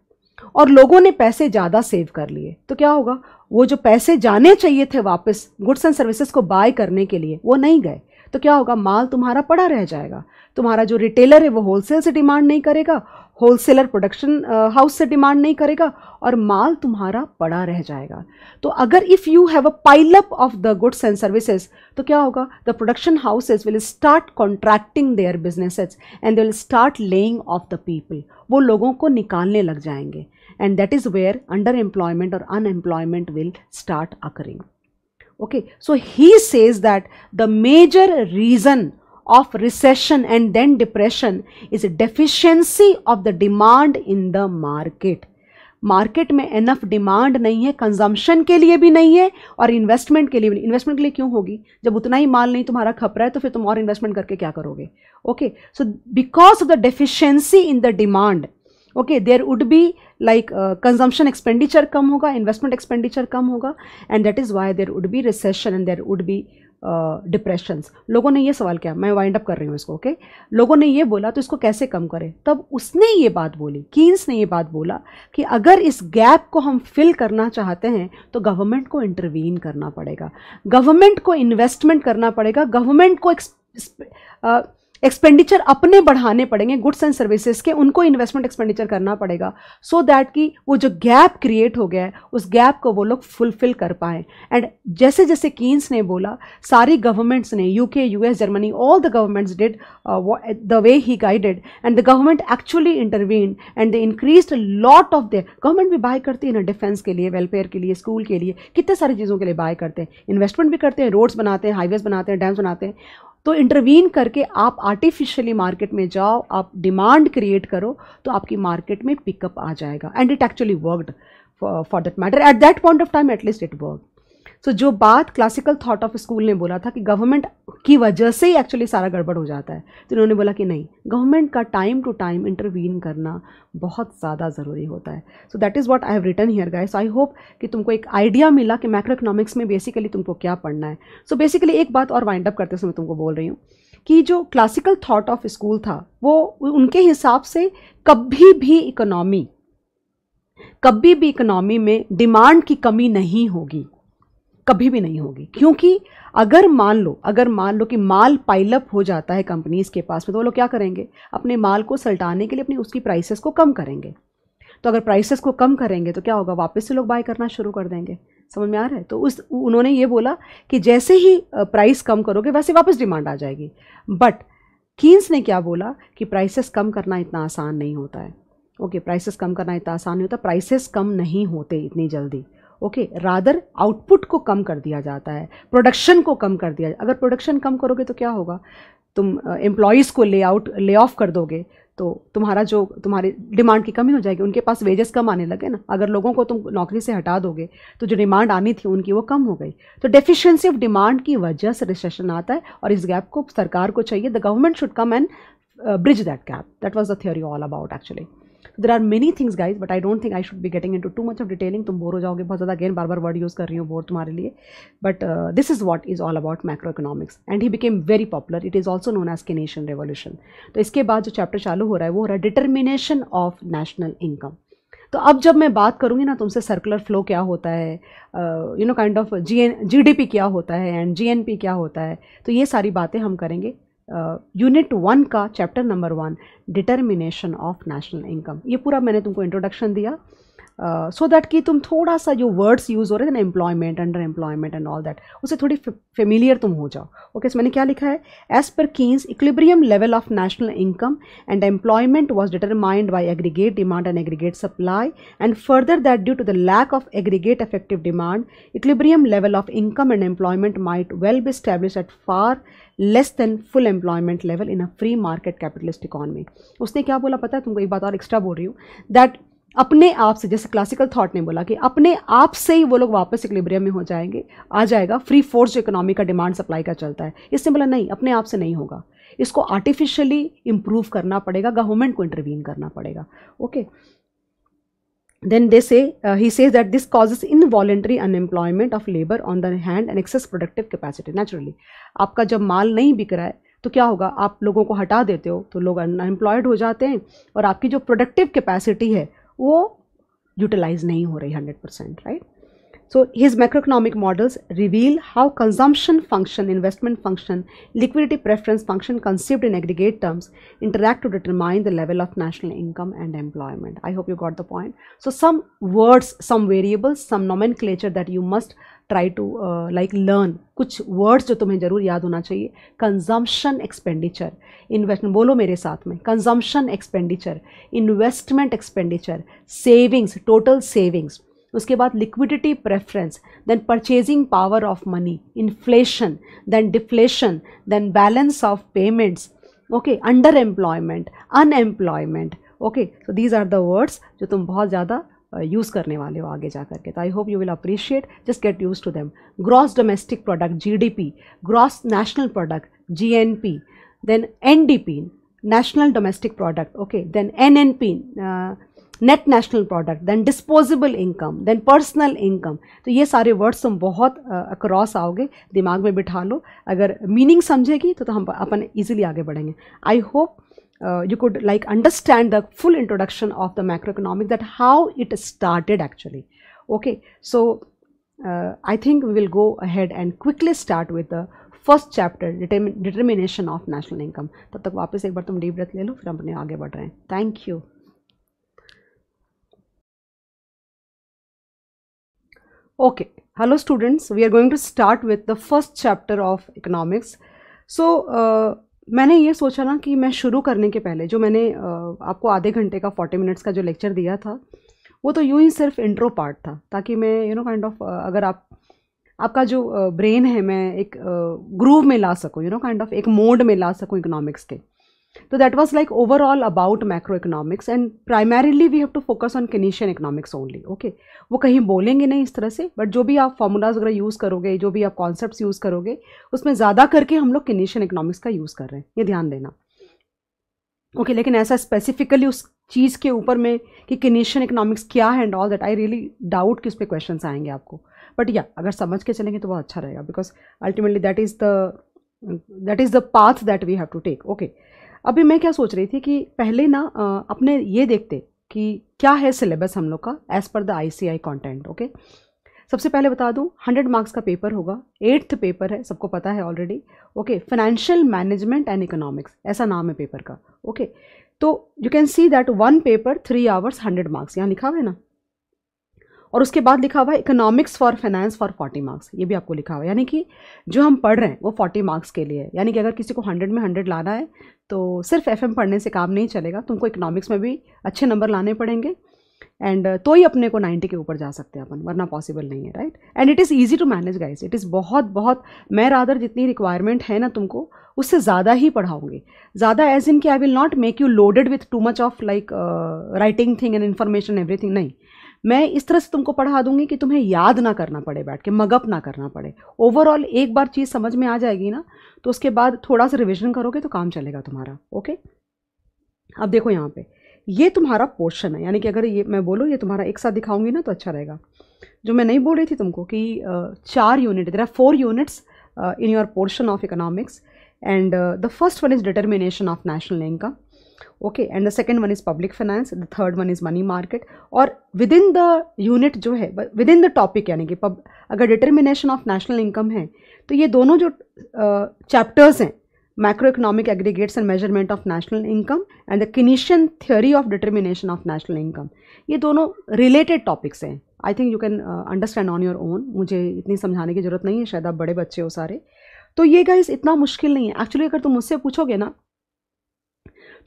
और लोगों ने पैसे ज़्यादा सेव कर लिए तो क्या होगा वो जो पैसे जाने चाहिए थे वापस गुड्स एंड सर्विसेज को बाय करने के लिए वो नहीं गए तो क्या होगा माल तुम्हारा पड़ा रह जाएगा तुम्हारा जो रिटेलर है वो होलसेल से डिमांड नहीं करेगा होलसेलर प्रोडक्शन हाउस से डिमांड नहीं करेगा और माल तुम्हारा पड़ा रह जाएगा तो अगर if you have a pileup of the goods and services तो क्या होगा the production houses will start contracting their businesses and they will start laying off the people वो लोगों को निकालने लग जाएंगे and that is where under employment और unemployment will start occurring okay so he says that the major reason of recession and then depression is deficiency of the demand in the market. Market में enough demand नहीं है consumption के लिए भी नहीं है और इन्वेस्टमेंट के लिए भी नहीं इन्वेस्टमेंट के लिए क्यों होगी जब उतना ही माल नहीं तुम्हारा खप रहा है तो फिर तुम और इन्वेस्टमेंट करके क्या करोगे okay so because of the deficiency in the demand okay there would be like consumption expenditure कम होगा इन्वेस्टमेंट एक्सपेंडिचर कम होगा and that is why there would be recession and there would be depressions लोगों ने ये सवाल किया मैं वाइंड अप कर रही हूँ इसको ओके लोगों ने ये बोला तो इसको कैसे कम करें तब उसने ये बात बोली कीन्स ने ये बात बोला कि अगर इस गैप को हम फिल करना चाहते हैं तो गवर्नमेंट को इंटरवीन करना पड़ेगा गवर्नमेंट को इन्वेस्टमेंट करना पड़ेगा गवर्नमेंट को एक्सपेंडिचर अपने बढ़ाने पड़ेंगे गुड्स एंड सर्विसेज के उनको इन्वेस्टमेंट एक्सपेंडिचर करना पड़ेगा सो so दैट कि वो जो गैप क्रिएट हो गया है उस गैप को वो लोग फुलफिल कर पाएँ एंड जैसे जैसे कीन्स ने बोला सारी गवर्नमेंट्स ने UK US Germany all the governments did the way he guided and the government actually intervene and the increase lot of the government भी बाय करती है ना डिफेंस के लिए वेलफेयर के लिए स्कूल के लिए कितने सारी चीज़ों के लिए बाय करते हैं इन्वेस्टमेंट भी करते हैं रोड्स बनाते हैं हाईवेज बनाते हैं डैम्स बनाते हैं तो इंटरवीन करके आप आर्टिफिशियली मार्केट में जाओ आप डिमांड क्रिएट करो तो आपकी मार्केट में पिकअप आ जाएगा and it actually worked for that matter at that point of time at least it work so so, जो बात क्लासिकल थॉट ऑफ स्कूल ने बोला था कि गवर्नमेंट की वजह से ही एक्चुअली सारा गड़बड़ हो जाता है तो इन्होंने बोला कि नहीं गवर्नमेंट का टाइम टू टाइम इंटरवीन करना बहुत ज़्यादा ज़रूरी होता है so that is what I have return here guys I hope कि तुमको एक आइडिया मिला कि मैक्रो इकोनॉमिक्स में बेसिकली तुमको क्या पढ़ना है सो so, बेसिकली एक बात और वाइंड अप करते समय तुमको बोल रही हूँ कि जो क्लासिकल थाट ऑफ स्कूल था वो उनके हिसाब से कभी भी इकोनॉमी कभी भी इकोनॉमी में डिमांड की कमी नहीं होगी कभी भी नहीं होगी क्योंकि अगर मान लो अगर मान लो कि माल पाइलअप हो जाता है कंपनीज के पास में तो वो लोग क्या करेंगे अपने माल को सल्टाने के लिए अपनी उसकी प्राइसेस को कम करेंगे तो अगर प्राइसेस को कम करेंगे तो क्या होगा वापस से लोग बाय करना शुरू कर देंगे समझ में आ रहा है तो उस उन्होंने ये बोला कि जैसे ही प्राइस कम करोगे वैसे वापस डिमांड आ जाएगी बट कीन्स ने क्या बोला कि प्राइसेस कम करना इतना आसान नहीं होता है ओके प्राइसेस कम करना इतना आसान नहीं होता प्राइसेस कम नहीं होते इतनी जल्दी ओके रादर आउटपुट को कम कर दिया जाता है प्रोडक्शन को कम कर दिया अगर प्रोडक्शन कम करोगे तो क्या होगा तुम एम्प्लॉयज़ uh, को ले आउट ले ऑफ कर दोगे तो तुम्हारा जो तुम्हारी डिमांड की कमी हो जाएगी उनके पास वेजेस कम आने लगे ना अगर लोगों को तुम नौकरी से हटा दोगे तो जो डिमांड आनी थी उनकी वो कम हो गई तो डेफिशिएंसी ऑफ डिमांड की वजह से रिसेशन आता है और इस गैप को सरकार को चाहिए the government should come and bridge that gap that was the theory all about actually there are many things guys but I don't think I should be getting into too much of detailing तुम bore हो जाओगे बहुत ज़्यादा again बार बार word use कर रही हूँ बोर तुम्हारे लिए but this is what is all about macro economics and he became very popular it is also known as Keynesian revolution तो इसके बाद जो चैप्टर चालू हो रहा है वो हो रहा है डिटर्मिनेशन ऑफ नेशनल इनकम तो अब जब मैं बात करूँगी ना तुमसे सर्कुलर फ्लो क्या होता है यू नो काइंड ऑफ जी एन जी क्या होता है एंड जी क्या होता है तो ये सारी बातें हम करेंगे यूनिट uh, वन का chapter number one determination of national income ये पूरा मैंने तुमको इंट्रोडक्शन दिया सो uh, दैट so कि तुम थोड़ा सा जो वर्ड्स यूज़ हो रहे थे ना employment under employment and all that उसे थोड़ी फेमिलियर तुम हो जाओ ओके okay, so मैंने क्या लिखा है as per Keynes equilibrium level of national income and employment was determined by aggregate demand and aggregate supply and further that due to the lack of aggregate effective demand equilibrium level of income and employment might well be establish at far less than full employment level in a free market capitalist economy उसने क्या बोला पता है तुमको एक बात और extra बोल रही हूँ दैट अपने आप से जैसे क्लासिकल थॉट ने बोला कि अपने आप से ही वो लोग वापस इक्लिब्रियम में हो जाएंगे आ जाएगा फ्री फोर्स जो इकोनॉमी का डिमांड सप्लाई का चलता है इसने बोला नहीं अपने आप से नहीं होगा इसको आर्टिफिशियली इम्प्रूव करना पड़ेगा गवर्नमेंट को इंटरवीन करना पड़ेगा okay okay? then they say uh, he says that this causes involuntary unemployment of labor on the hand and excess productive capacity naturally aapka jab maal nahi bik raha hai to kya hoga aap logon ko hata dete ho to log unemployed ho jate hain aur aapki jo productive capacity hai wo utilize nahi ho rahi 100% right So his macroeconomic models reveal how consumption function, investment function, liquidity preference function conceived in aggregate terms interact to determine the level of national income and employment. I hope you got the point. So some words, some variables, some nomenclature that you must try to uh, like learn. कुछ words जो तुम्हें जरूर याद होना चाहिए consumption expenditure, investment बोलो मेरे साथ में consumption expenditure, investment expenditure, savings, total savings. उसके बाद liquidity preference then purchasing power of money inflation then deflation then balance of payments okay under employment unemployment okay so these are the words जो तुम बहुत ज़्यादा use uh, करने वाले हो आगे जा करके तो I hope you will appreciate just get used to them gross domestic product GDP gross national product GNP then NDP national domestic product okay then NNP net national product then disposable income then personal income तो ये सारे words तुम बहुत across आओगे दिमाग में बिठा लो अगर मीनिंग समझेगी तो, तो हम अपन ईजिली आगे बढ़ेंगे I hope uh, you could like understand the full introduction of the macroeconomic that how it started actually okay so uh, i think we will go ahead and quickly start with the first chapter determination of national income tab tak wapas ek bar tum deep breath le lo fir hum apne aage badh rahe hain thank you okay hello students we are going to start with the first chapter of economics so मैंने ये सोचा ना कि मैं शुरू करने के पहले जो मैंने uh, आपको आधे घंटे का फोर्टी मिनट्स का जो लेक्चर दिया था वो तो यूँ ही सिर्फ इंट्रो पार्ट था ताकि मैं यू नो काइंड ऑफ अगर आप आपका जो ब्रेन uh, है मैं एक ग्रूव uh, में ला सकूँ यू नो काइंड ऑफ एक मोड में ला सकूँ इकोनॉमिक्स के तो that was like overall about micro economics and primarily we have to focus on Keynesian economics only okay वो कहीं बोलेंगे नहीं इस तरह से बट जो भी आप फॉर्मूलाज वगैरह यूज़ करोगे जो भी आप कॉन्सेप्ट यूज़ करोगे उसमें ज़्यादा करके हम लोग Keynesian इकोनॉमिक्स का यूज़ कर रहे हैं ये ध्यान देना ओके okay, लेकिन ऐसा स्पेसिफिकली उस चीज़ के ऊपर में कि Keynesian इकोनॉमिक्स क्या है and all that I really doubt कि उस पर क्वेश्चन आएंगे आपको बट या yeah, अगर समझ के चलेंगे तो बहुत अच्छा रहेगा because ultimately that is the that is the path that we have to take okay अभी मैं क्या सोच रही थी कि पहले ना अपने ये देखते कि क्या है सिलेबस हम लोग का as per the I C I content okay सबसे पहले बता दूँ हंड्रेड मार्क्स का पेपर होगा एट्थ पेपर है सबको पता है already okay financial management and economics ऐसा नाम है पेपर का ओके okay? तो you can see that one paper three hours hundred marks यहाँ लिखा हुआ है ना और उसके बाद लिखा हुआ है economics for finance for forty marks ये भी आपको लिखा हुआ है यानी कि जो हम पढ़ रहे हैं वो फोर्टी मार्क्स के लिए है यानी कि अगर किसी को हंड्रेड में हंड्रेड लाना है तो सिर्फ एफ पढ़ने से काम नहीं चलेगा तुमको इकोनॉमिक्स में भी अच्छे नंबर लाने पड़ेंगे एंड तो ही अपने को 90 के ऊपर जा सकते हैं अपन वरना पॉसिबल नहीं है right and it is easy to manage guys it is बहुत बहुत मैं रादर जितनी रिक्वायरमेंट है ना तुमको उससे ज़्यादा ही पढ़ाऊंगी ज़्यादा एज इन कि I will not make you loaded with too much of like writing thing and information everything नहीं मैं इस तरह से तुमको पढ़ा दूंगी कि तुम्हें याद ना करना पड़े बैठ के मगअप ना करना पड़े ओवरऑल एक बार चीज़ समझ में आ जाएगी ना तो उसके बाद थोड़ा सा रिविजन करोगे तो काम चलेगा तुम्हारा ओके अब देखो यहाँ पे ये तुम्हारा पोर्शन है यानी कि अगर ये मैं बोलूँ ये तुम्हारा एक साथ दिखाऊंगी ना तो अच्छा रहेगा जो मैं नहीं बोल रही थी तुमको कि चार unit there are four units in your portion of economics and the first one is determination of national income okay and the second one is public finance the third one is money market और within the unit जो है with within the topic यानी कि pub अगर determination of national income है तो ये दोनों जो चैप्टर्स हैं macro economic aggregates and measurement of national income and the Keynesian theory of determination of national income ये दोनों रिलेटेड टॉपिक्स हैं I think you can understand on your own मुझे इतनी समझाने की ज़रूरत नहीं है शायद आप बड़े बच्चे हो सारे तो ये गाइज इतना मुश्किल नहीं है एक्चुअली अगर तुम मुझसे पूछोगे ना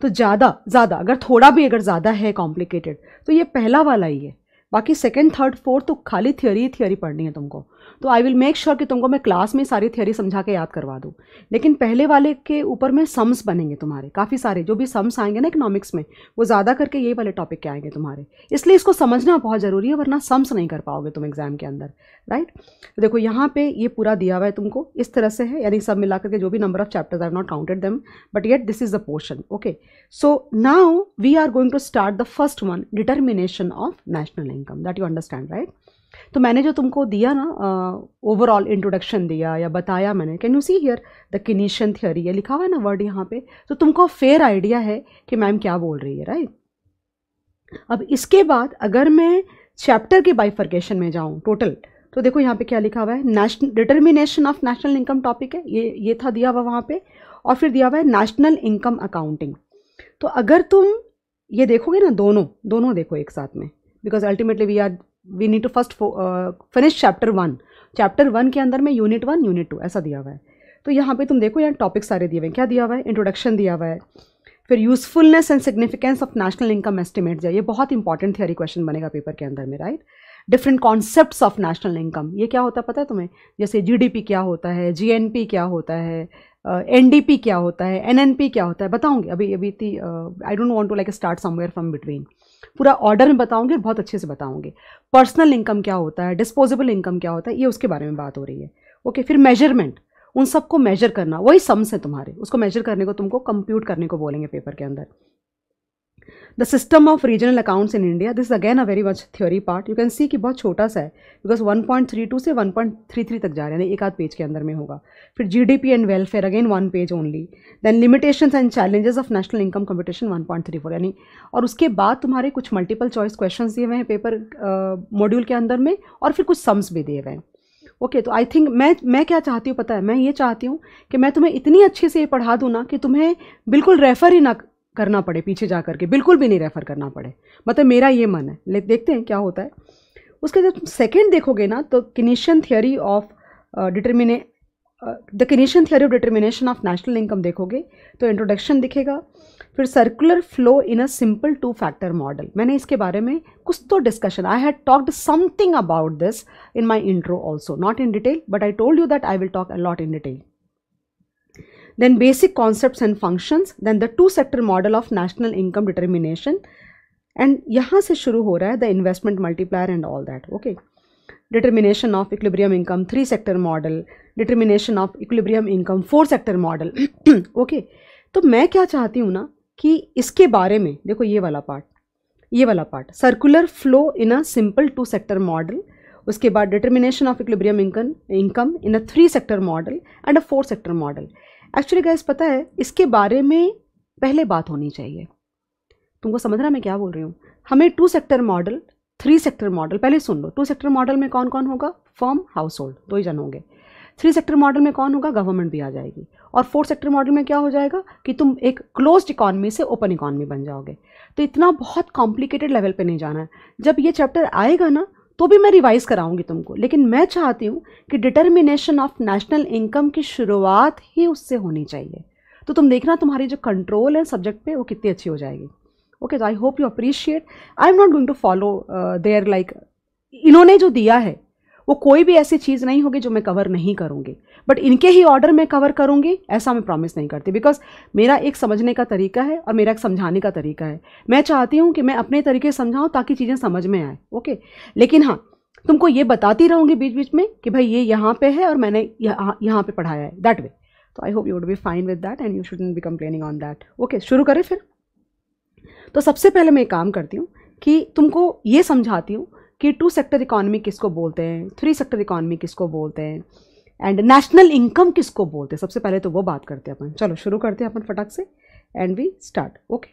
तो ज़्यादा ज़्यादा अगर थोड़ा भी अगर ज़्यादा है कॉम्प्लिकेटेड तो ये पहला वाला ही है बाकी सेकेंड थर्ड फोर्थ तो खाली थियोरी थियोरी पढ़नी है तुमको तो आई विल मेक श्योर कि तुमको मैं क्लास में सारी थियरी समझा के याद करवा दूँ लेकिन पहले वाले के ऊपर में सम्स बनेंगे तुम्हारे काफ़ी सारे जो भी सम्स आएंगे ना इकोनॉमिक्स में वो ज़्यादा करके ये वाले टॉपिक के आएंगे तुम्हारे इसलिए इसको समझना बहुत ज़रूरी है वरना सम्स नहीं कर पाओगे तुम एग्ज़ाम के अंदर राइट तो देखो यहाँ पे ये पूरा दिया हुआ है तुमको इस तरह से है यानी सब मिला करके जो भी number of chapters are not counted them but yet this is the portion okay so now we are going to start the first one determination of national income that you understand right तो मैंने जो तुमको दिया ना overall uh, introduction दिया या बताया मैंने can you see here the Keynesian theory ये लिखा हुआ है ना वर्ड यहाँ पे तो तुमको फेयर आइडिया है कि मैम क्या बोल रही है राइट अब इसके बाद अगर मैं चैप्टर के बाइफर्केशन में जाऊँ टोटल तो देखो यहाँ पे क्या लिखा हुआ है national determination of national income topic है ये ये था दिया हुआ वहाँ पे और फिर दिया हुआ है नेशनल इनकम अकाउंटिंग तो अगर तुम ये देखोगे ना दोनों दोनों देखो एक साथ में because ultimately we are we need to first finish chapter one chapter one के अंदर में यूनिट वन यूनिट टू ऐसा दिया हुआ है तो यहाँ पे तुम देखो यहाँ टॉपिक सारे दिए हुए हैं क्या दिया हुआ है इंट्रोडक्शन दिया हुआ है फिर usefulness and significance of national income estimate ये बहुत इंपॉर्टेंट थियरी क्वेश्चन बनेगा पेपर के अंदर में right different concept of national income ये क्या होता है पता है तुम्हें जैसे जीडीपी क्या होता है जीएनपी क्या होता है एनडीपी uh, क्या होता है एनएनपी क्या होता है बताऊंगी अभी अभी I don't want to like start somewhere from between पूरा ऑर्डर में बताऊंगी और बहुत अच्छे से बताऊंगी पर्सनल इनकम क्या होता है डिस्पोजेबल इनकम क्या होता है ये उसके बारे में बात हो रही है ओके फिर मेजरमेंट उन सबको मेजर करना वही सम्स है तुम्हारे उसको मेजर करने को तुमको कंप्यूट करने को बोलेंगे पेपर के अंदर the system of regional accounts in India this again a very much theory part you can see कि बहुत छोटा सा है बिकॉज 1.32 से 1.33 तक जा रहे हैं एक आध पेज के अंदर में होगा फिर GDP and welfare again one page only then limitation and challenges of national income competition 1.34 यानी और उसके बाद तुम्हारे कुछ मल्टीपल चॉइस क्वेश्चन दिए हुए हैं पेपर मॉड्यूल uh, के अंदर में और फिर कुछ सम्स भी दिए हुए हैं ओके okay, तो आई थिंक मैं मैं क्या चाहती हूँ पता है मैं ये चाहती हूँ कि मैं तुम्हें इतनी अच्छे से ये पढ़ा दूँ ना कि तुम्हें बिल्कुल रेफ़र ही ना करना पड़े पीछे जा करके बिल्कुल भी नहीं रेफ़र करना पड़े मतलब मेरा ये मन है ले देखते हैं क्या होता है उसके जब सेकेंड देखोगे ना तो Keynesian theory of determine the Keynesian theory of determination of national income देखोगे तो इंट्रोडक्शन दिखेगा फिर circular flow in a simple two factor model मैंने इसके बारे में कुछ तो discussion I had talked something about this in my intro also not in detail but I told you that I will talk a lot in detail then basic concepts and functions, then the two sector model of national income determination. And yahan se shuru ho raha hai the investment multiplier and all that. Okay. Determination of equilibrium income three sector model, determination of equilibrium income four sector model. okay. to main kya chahti hu na ki iske bare mein dekho ye wala part ये वाला part circular flow in a simple two sector model उसके बाद determination of equilibrium income income in a three sector model and a four sector model actually guys पता है इसके बारे में पहले बात होनी चाहिए तुमको समझना मैं क्या बोल रही हूँ हमें two sector model three sector model पहले सुन लो टू सेक्टर मॉडल में कौन कौन होगा फर्म हाउस होल्ड दो ही जन होंगे थ्री सेक्टर मॉडल में कौन होगा गवर्नमेंट भी आ जाएगी और फोर्थ सेक्टर मॉडल में क्या हो जाएगा कि तुम एक क्लोज्ड इकॉनमी से ओपन इकॉनमी बन जाओगे तो इतना बहुत कॉम्प्लिकेटेड लेवल पे नहीं जाना है जब ये चैप्टर आएगा ना तो भी मैं रिवाइज़ कराऊंगी तुमको लेकिन मैं चाहती हूँ कि डिटर्मिनेशन ऑफ नेशनल इनकम की शुरुआत ही उससे होनी चाहिए तो तुम देखना तुम्हारी जो कंट्रोल है सब्जेक्ट पे वो कितनी अच्छी हो जाएगी ओके तो I hope you appreciate I am not going to follow their like इन्होंने जो दिया है वो कोई भी ऐसी चीज़ नहीं होगी जो मैं कवर नहीं करूँगी बट इनके ही ऑर्डर मैं कवर करूँगी ऐसा मैं प्रॉमिस नहीं करती बिकॉज मेरा एक समझने का तरीका है और मेरा एक समझाने का तरीका है मैं चाहती हूँ कि मैं अपने तरीके से समझाऊँ ताकि चीज़ें समझ में आए ओके लेकिन हाँ तुमको ये बताती रहूँगी बीच बीच में कि भाई ये यहाँ पे है और मैंने हाँ, यहाँ पर पे पढ़ाया है दैट वे तो I hope you would be fine with that and you should be complaining on that okay शुरू करें फिर तो सबसे पहले मैं एक काम करती हूँ कि तुमको ये समझाती हूँ कि टू सेक्टर इकोनॉमी किसको बोलते हैं थ्री सेक्टर इकोनॉमी किसको बोलते हैं एंड नेशनल इनकम किसको बोलते हैं सबसे पहले तो वो बात करते हैं अपन चलो शुरू करते हैं अपन फटाक से and we start okay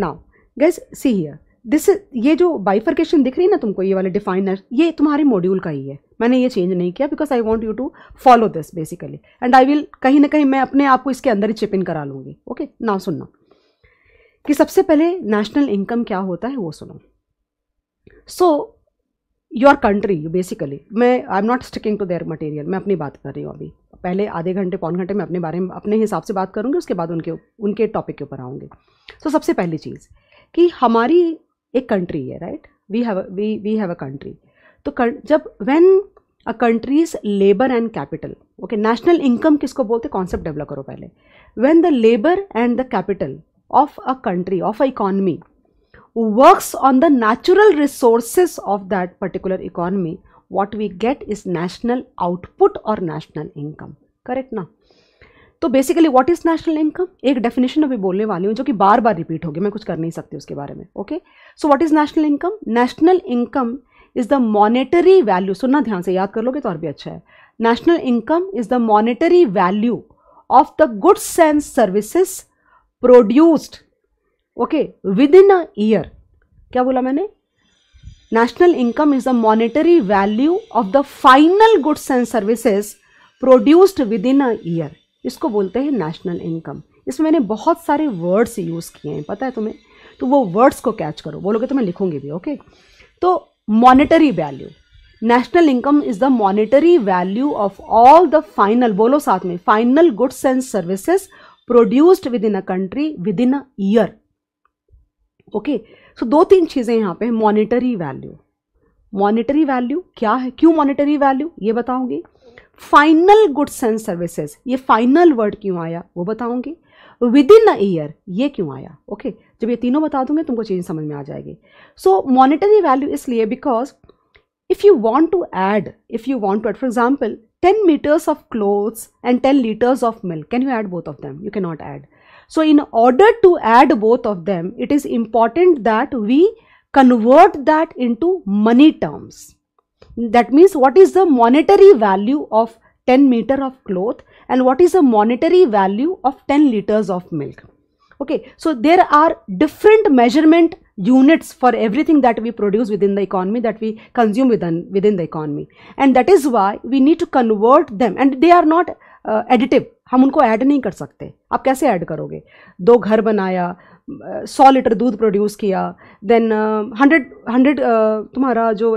now guys see here this ये जो बाइफर्केशन दिख रही है ना तुमको ये वाले डिफाइनर ये तुम्हारे मॉड्यूल का ही है मैंने ये चेंज नहीं किया because I want you to follow this basically and I will कहीं ना कहीं मैं अपने आप को इसके अंदर ही चिप इन करा लूँगी ओके ना सुनना कि सबसे पहले नेशनल इनकम क्या होता है वो सुनो so so, your country basically मैं I am not sticking to their material मैं अपनी बात कर रही हूँ अभी पहले आधे घंटे पौन घंटे मैं अपने बारे में अपने हिसाब से बात करूँगी उसके बाद उनके उनके टॉपिक के ऊपर आऊँगी सो सबसे पहली चीज़ कि हमारी एक कंट्री है right we have we we have a country तो जब when a country's labour and capital okay national income किसको बोलते कॉन्सेप्ट डेवलप करो पहले when the labour and the capital of a country of a economy works on the natural resources of that particular economy, what we get is national output or national income. Correct ना? तो basically what is national income एक definition अभी बोलने वाली हूँ जो कि बार बार repeat होगी मैं कुछ कर नहीं सकती उसके बारे में okay so what is national income national income is the monetary value सुनना ध्यान से याद कर लोगे तो और भी अच्छा है national income is the monetary value of the goods and services produced okay within a year क्या बोला मैंने national income is the monetary value of the final goods and services produced within a year इसको बोलते हैं national income इसमें मैंने बहुत सारे वर्ड्स यूज़ किए हैं पता है तुम्हें तो वो वर्ड्स को कैच करो बोलोगे तो मैं लिखूंगी भी ओके तो monetary value national income is the monetary value of all the final बोलो साथ में final goods and services produced within a country within a year okay so दो तीन चीज़ें यहाँ पे मॉनिटरी वैल्यू मॉनिटरी वैल्यू क्या है क्यों मॉनिटरी वैल्यू ये बताऊंगी फाइनल गुड्स एंड सर्विसेज ये फाइनल वर्ड क्यों आया वो बताऊंगी विद इन अ ईयर ये क्यों आया ओके okay? जब ये तीनों बता दूंगे तुमको चीज़ समझ में आ जाएगी सो मॉनिटरी वैल्यू इसलिए because if you want to add if you want to add for example ten metres of clothes and ten litres of milk can you add both of them you cannot add So, in order to add both of them, it is important that we convert that into money terms. That means what is the monetary value of 10 meter of cloth and what is the monetary value of 10 liters of milk. Okay, so there are different measurement units for everything that we produce within the economy that we consume within, within the economy. And that is why we need to convert them and they are not uh, additive हम उनको add नहीं कर सकते आप कैसे add करोगे दो घर बनाया सौ लीटर दूध प्रोड्यूस किया देन हंड्रेड हंड्रेड तुम्हारा जो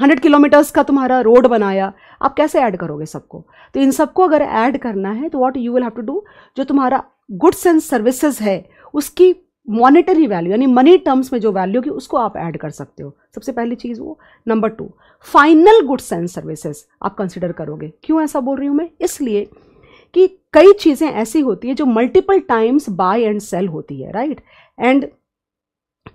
हंड्रेड किलोमीटर्स का तुम्हारा रोड बनाया आप कैसे ऐड करोगे सबको तो इन सबको अगर ऐड करना है तो what you will have to do जो तुम्हारा गुड्स एंड सर्विसेज है उसकी मॉनेटरी वैल्यू यानी मनी टर्म्स में जो वैल्यू की उसको आप ऐड कर सकते हो सबसे पहली चीज़ वो number two final goods and services आप कंसिडर करोगे क्यों ऐसा बोल रही हूँ मैं इसलिए कि कई चीज़ें ऐसी होती है जो multiple times buy and sell होती है राइट एंड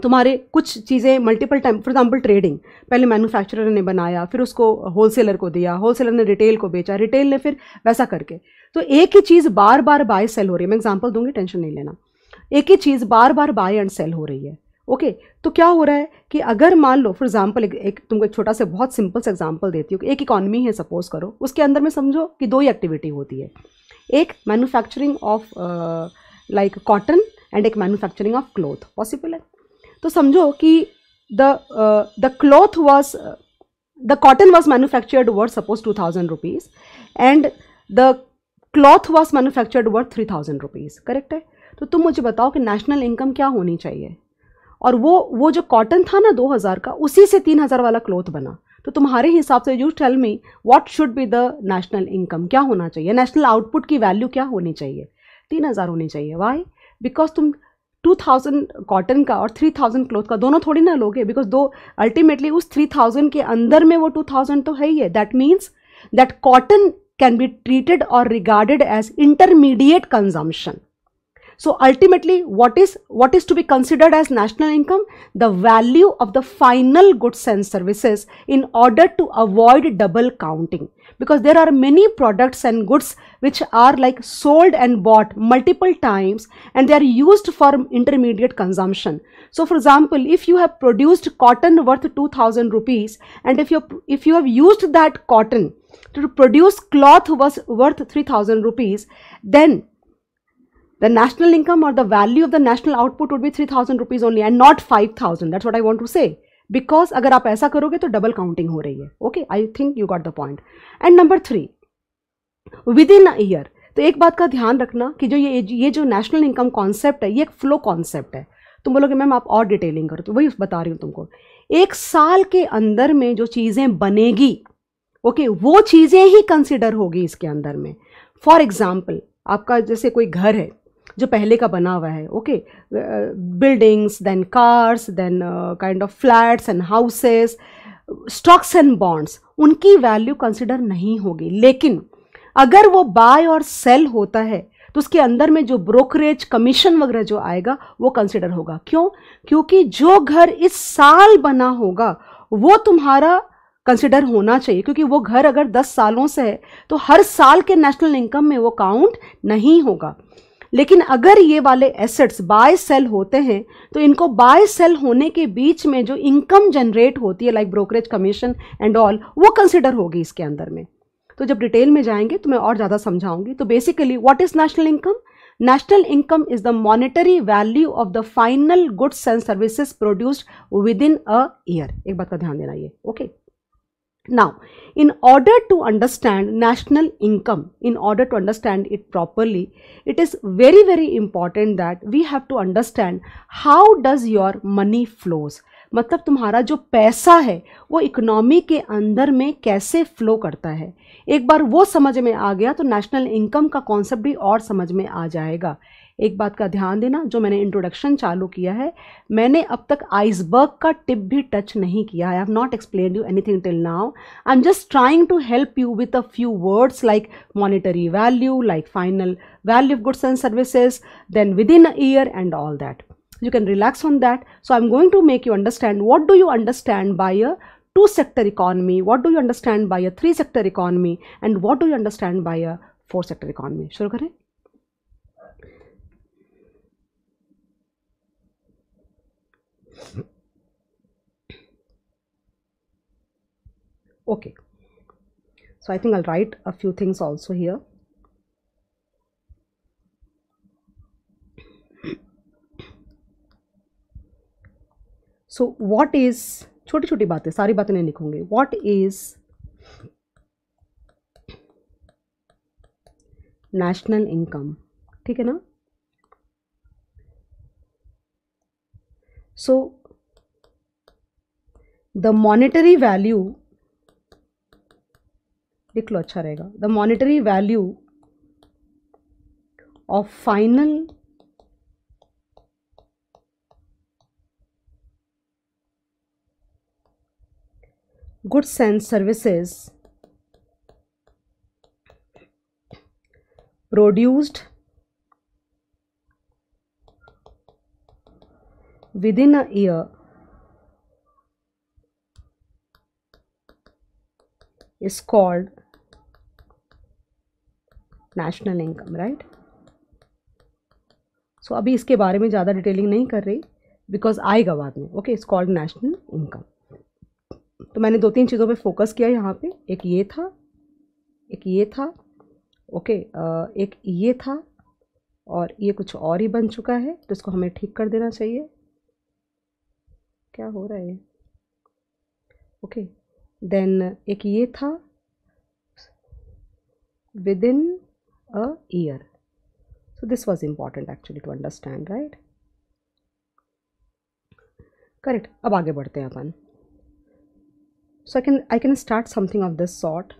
तुम्हारे कुछ चीज़ें multiple time for example trading पहले मैन्युफैक्चरर ने बनाया फिर उसको होलसेलर को दिया होलसेलर ने रिटेल को बेचा रिटेल ने फिर वैसा करके तो एक ही चीज़ बार बार बाय सेल हो रही है मैं एग्जांपल दूंगी टेंशन नहीं लेना एक ही चीज़ बार बार बाय एंड सेल हो रही है ओके okay, तो क्या हो रहा है कि अगर मान लो फॉर एग्जाम्पल एक, एक तुमको एक छोटा सा बहुत सिंपल सा एग्जाम्पल देती हूँ एक इकॉनमी है सपोज करो उसके अंदर में समझो कि दो ही एक्टिविटी होती है एक manufacturing of like cotton and एक मैन्युफैक्चरिंग ऑफ क्लोथ पॉसिबल है तो समझो कि the the cloth was the cotton was manufactured worth suppose 2000 rupees and the cloth was manufactured worth 3000 rupees correct है तो तुम मुझे बताओ कि नेशनल इनकम क्या होनी चाहिए और वो वो जो कॉटन था ना 2000 का उसी से 3000 वाला क्लोथ बना तो तुम्हारे हिसाब से you tell me what should be the national income क्या होना चाहिए नेशनल आउटपुट की वैल्यू क्या होनी चाहिए तीन हज़ार होनी चाहिए वाई बिकॉज तुम टू थाउजेंड कॉटन का और थ्री थाउजेंड क्लोथ का दोनों थोड़ी ना लोगे बिकॉज दो अल्टीमेटली उस थ्री थाउजेंड के अंदर में वो टू थाउजेंड तो है ही है that means that cotton can be treated और regarded as intermediate consumption So ultimately what is what is to be considered as national income? The value of the final goods and services in order to avoid double counting because there are many products and goods which are like sold and bought multiple times and they are used for intermediate consumption. So for example, if you have produced cotton worth 2000 rupees and if you if you have used that cotton to produce cloth was worth 3000 rupees, then the national income or the value of the national output would be 3000 rupees only and not 5000 that's what i want to say because अगर आप ऐसा करोगे तो double counting हो रही है okay I think you got the point and number three within a year तो एक बात का ध्यान रखना कि जो ये ये जो नेशनल इनकम कॉन्सेप्ट है ये एक फ्लो कॉन्सेप्ट है तुम बोलोगे मैम आप और डिटेलिंग करो तो वही बता रही हूँ तुमको एक साल के अंदर में जो चीज़ें बनेगी ओके okay, वो चीज़ें ही कंसिडर होगी इसके अंदर में फॉर एग्ज़ाम्पल आपका जैसे कोई घर है जो पहले का बना हुआ है okay buildings then cars then kind of flats and houses stocks and bonds उनकी वैल्यू कंसिडर नहीं होगी लेकिन अगर वो बाय और सेल होता है तो उसके अंदर में जो ब्रोकरेज कमीशन वगैरह जो आएगा वो कंसिडर होगा क्यों क्योंकि जो घर इस साल बना होगा वो तुम्हारा कंसिडर होना चाहिए क्योंकि वो घर अगर 10 सालों से है तो हर साल के नेशनल इनकम में वो काउंट नहीं होगा लेकिन अगर ये वाले एसेट्स बाय सेल होते हैं तो इनको बाय सेल होने के बीच में जो इनकम जनरेट होती है like brokerage commission and all वो कंसिडर होगी इसके अंदर में तो जब डिटेल में जाएंगे तो मैं और ज़्यादा समझाऊंगी तो basically what is national income income is the monetary value of the final goods and services produced within a year एक बात का ध्यान देना ये okay okay? Now, in order to understand national income, in order to understand it properly, it is very, very important that we have to understand how does your money flows. मतलब तुम्हारा जो पैसा है वो इकोनॉमी के अंदर में कैसे फ्लो करता है एक बार वो समझ में आ गया तो नेशनल इनकम का कॉन्सेप्ट भी और समझ में आ जाएगा एक बात का ध्यान देना जो मैंने इंट्रोडक्शन चालू किया है मैंने अब तक आइसबर्ग का टिप भी टच नहीं किया I have not explain you anything till now I am just trying to help you with a few words like monetary value like final value of goods and services then within a year and all that you can relax on that so I am going to make you understand what do you understand by a two sector economy what do you understand by a three sector economy and what do you understand by a four sector economy शुरू करें okay so i think i'll write a few things also here so what is छोटी छोटी बातें सारी बातें नहीं लिखूंगी what is national income ठीक है ना So, the monetary value लिख लो अच्छा रहेगा the monetary value of final goods and services produced within a year is called national income right so अभी इसके बारे में ज़्यादा डिटेलिंग नहीं कर रही बिकॉज आएगा बाद में ओके इस कॉल्ड नेशनल इनकम तो मैंने दो तीन चीज़ों पे फोकस किया यहाँ पे एक ये था एक ये था ओके okay, एक ये था और ये कुछ और ही बन चुका है तो इसको हमें ठीक कर देना चाहिए क्या हो रहा है ओके देन एक ये था within a year so this was important actually to understand right correct अब आगे बढ़ते हैं अपन so I can I can start something of this sort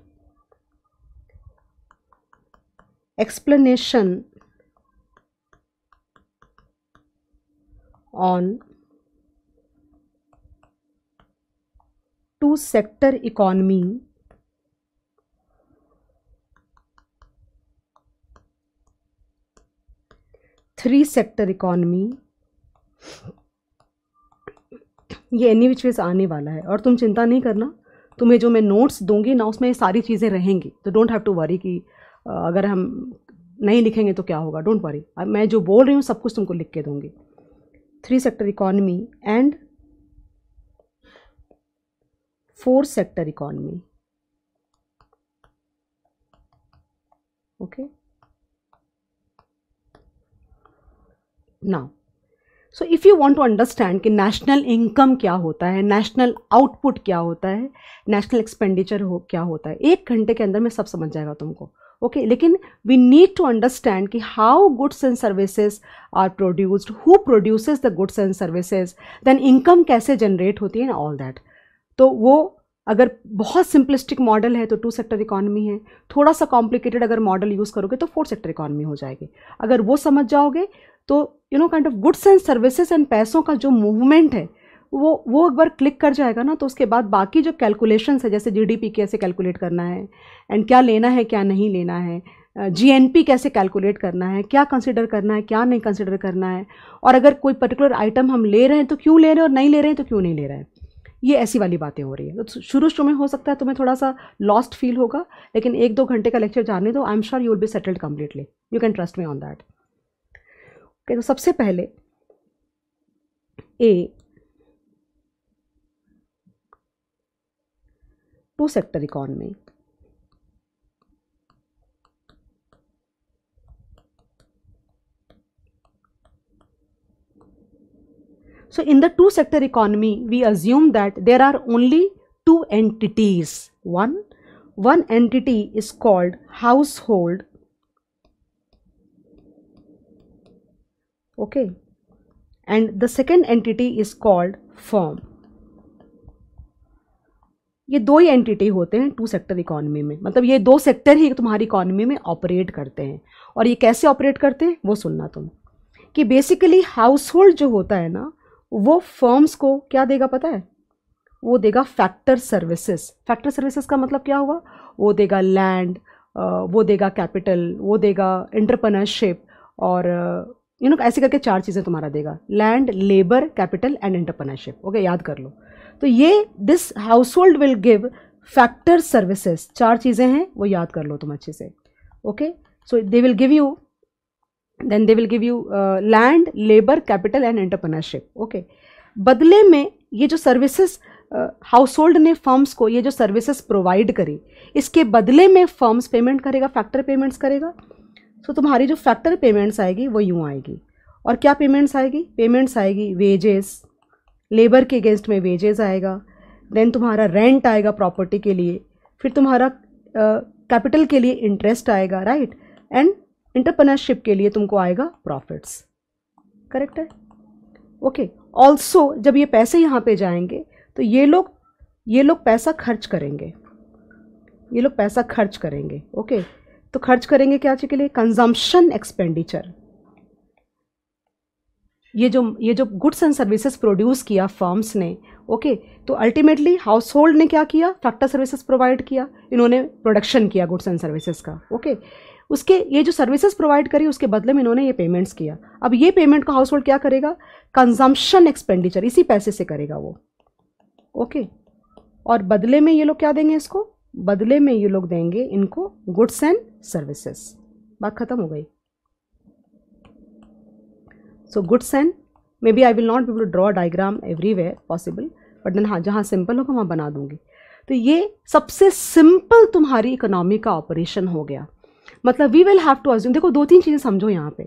explanation on two sector economy three sector economy ये any which ways आने वाला है और तुम चिंता नहीं करना तुम्हें जो मैं नोट्स दूंगी ना उसमें सारी चीज़ें रहेंगी तो डोंट हैव टू वरी कि अगर हम नहीं लिखेंगे तो क्या होगा डोंट वरी मैं जो बोल रही हूँ सब कुछ तुमको लिख के दूंगी three sector economy and four sector economy okay now so if you want to understand कि नेशनल इनकम क्या होता है नेशनल आउटपुट क्या होता है नेशनल एक्सपेंडिचर हो क्या होता है एक घंटे के अंदर में सब समझ जाएगा तुमको ओके okay, लेकिन वी नीड टू अंडरस्टैंड कि how goods and services are produced who produces the goods and services then income कैसे जनरेट होती है ऑल दैट तो वो अगर बहुत सिंपलिस्टिक मॉडल है तो टू सेक्टर इकोनॉमी है थोड़ा सा कॉम्प्लिकेटेड अगर मॉडल यूज़ करोगे तो फोर सेक्टर इकोनॉमी हो जाएगी अगर वो समझ जाओगे तो you know kind of goods and services and पैसों का जो मूवमेंट है वो वो एक बार क्लिक कर जाएगा ना तो उसके बाद बाकी जो कैलकुलेशंस है जैसे जीडीपी कैसे कैलकुलेट करना है एंड क्या लेना है क्या नहीं लेना है जीएनपी कैसे कैलकुलेट करना है क्या कंसिडर करना है क्या नहीं कंसिडर करना है और अगर कोई पर्टिकुलर आइटम हम ले रहे हैं तो क्यों ले रहे हैं और नहीं ले रहे हैं तो क्यों नहीं ले रहे हैं ये ऐसी वाली बातें हो रही है तो शुरू शुरू में हो सकता है तुम्हें थोड़ा सा लॉस्ट फील होगा लेकिन एक दो घंटे का लेक्चर जानने दो I am sure you will be settled completely you can trust me on that okay तो सबसे पहले a two sector economy So in the two sector economy, we assume that there are only two entities. One, one entity is called household. Okay. And the second entity is called firm. ये दो ही entity होते हैं to sector economy में मतलब ये दो sector ही तुम्हारी economy में ऑपरेट करते हैं और ये कैसे ऑपरेट करते हैं वो सुनना तुम कि बेसिकली हाउसहोल्ड जो होता है ना वो फर्म्स को क्या देगा पता है वो देगा फैक्टर सर्विसेज फैक्टर सर्विसेज का मतलब क्या हुआ वो देगा लैंड वो देगा कैपिटल वो देगा एंटरप्रनरशिप और यू नो ऐसे करके चार चीज़ें तुम्हारा देगा land labour capital and entrepreneurship okay याद कर लो तो ये this household will give factor services चार चीज़ें हैं वो याद कर लो तुम अच्छे से okay so they will give you then they will give you land labour capital and entrepreneurship okay बदले में ये जो सर्विसेज हाउस होल्ड ने फर्म्स को ये जो सर्विसेज प्रोवाइड करी इसके बदले में फर्म्स पेमेंट करेगा फैक्टर पेमेंट्स करेगा सो so, तुम्हारी जो फैक्टर पेमेंट्स आएगी वो यूँ आएगी और क्या पेमेंट्स आएगी पेमेंट्स आएगी वेजेस लेबर के अगेंस्ट में वेजेस आएगा देन तुम्हारा रेंट आएगा प्रॉपर्टी के लिए फिर तुम्हारा कैपिटल uh, के लिए इंटरेस्ट आएगा राइट एंड इंटरप्रनरशिप के लिए तुमको आएगा प्रॉफिट्स करेक्ट है ओके ऑल्सो जब ये पैसे यहाँ पे जाएंगे तो ये लोग ये लोग पैसा खर्च करेंगे ये लोग पैसा खर्च करेंगे ओके okay? तो खर्च करेंगे क्या चीज़ के लिए कंजम्पशन एक्सपेंडिचर ये जो ये जो गुड्स एंड सर्विसेज प्रोड्यूस किया फर्म्स ने ओके okay, तो अल्टीमेटली हाउस होल्ड ने क्या किया फैक्टर सर्विसेज प्रोवाइड किया इन्होंने प्रोडक्शन किया गुड्स एंड सर्विसेज का ओके okay? उसके ये जो सर्विसेज प्रोवाइड करी उसके बदले में इन्होंने ये पेमेंट्स किया अब ये पेमेंट का हाउस होल्ड क्या करेगा कंजम्पशन एक्सपेंडिचर इसी पैसे से करेगा वो ओके और बदले में ये लोग क्या देंगे इसको बदले में ये लोग देंगे इनको गुड्स एंड सर्विसेस बात खत्म हो गई so goods and maybe I will not be to draw diagram everywhere possible but then हाँ जहाँ सिंपल होगा वहाँ बना दूंगी तो ये सबसे सिंपल तुम्हारी इकोनॉमी का ऑपरेशन हो गया मतलब we will have to assume देखो दो तीन चीज़ें समझो यहाँ पे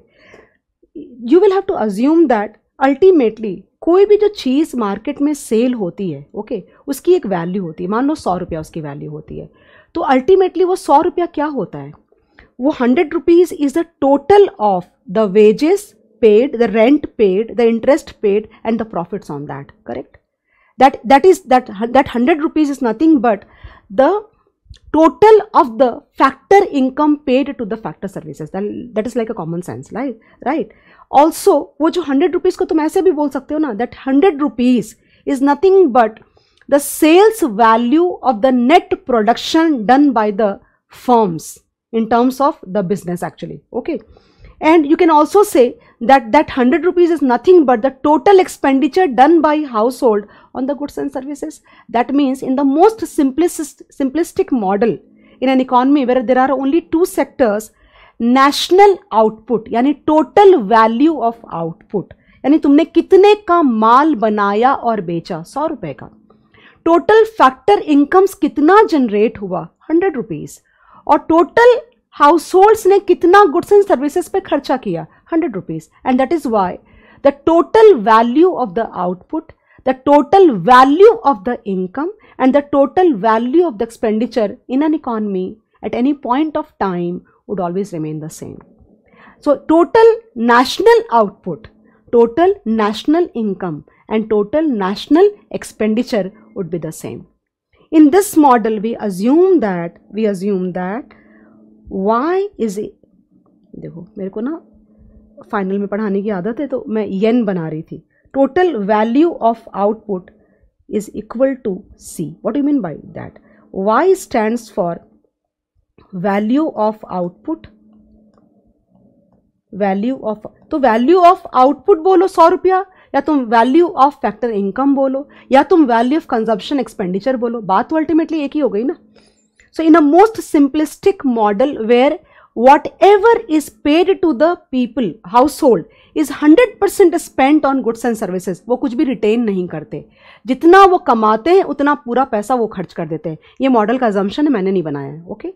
you will have to assume that ultimately कोई भी जो चीज़ मार्केट में सेल होती है ओके okay, उसकी एक वैल्यू होती है मान लो सौ रुपया उसकी वैल्यू होती है तो अल्टीमेटली वो सौ रुपया क्या होता है वो hundred rupees is the total of the wages paid the rent paid the interest paid and the profits on that correct that that is that that hundred rupees is nothing but the total of the factor income paid to the factor services that, that is like a common sense right right also वो जो 100 rupees को तुम ऐसे भी बोल सकते हो ना that 100 rupees is nothing but the sales value of the net production done by the firms in terms of the business actually okay and you can also say that that 100 rupees is nothing but the total expenditure done by household on the goods and services. That means in the most simplistic model in an economy where there are only two sectors, national output, yani total value of output, yani tumne kitne ka maal banaya aur becha, 100 rupay Total factor incomes kitna generate hua, 100 rupees. Or total households ने कितना goods and services पे खर्चा किया hundred rupees and that is the the total value of the the total value of the income and the total value of the expenditure in an economy at any point of time would always remain the same. So, total national output, total national income and total national expenditure would be the same. In this model, we assume that, we assume that Y is देखो मेरे को ना final में पढ़ाने की आदत है तो मैं येन बना रही थी total value of output is equal to C what you mean by that Y stand for value of output value of तो वैल्यू ऑफ आउटपुट बोलो सौ रुपया या तुम वैल्यू ऑफ फैक्टर इनकम बोलो या तुम वैल्यू ऑफ कंजप्शन एक्सपेंडिचर बोलो बात तो अल्टीमेटली एक ही हो गई ना So in a most simplistic model where whatever is paid to the people, household is 100% spent on goods and services. wo kuch bhi retain nahi karte jitna wo kamate hain utna pura paisa wo kharch kar dete hain ye model ka assumption hai maine nahi banaya hai okay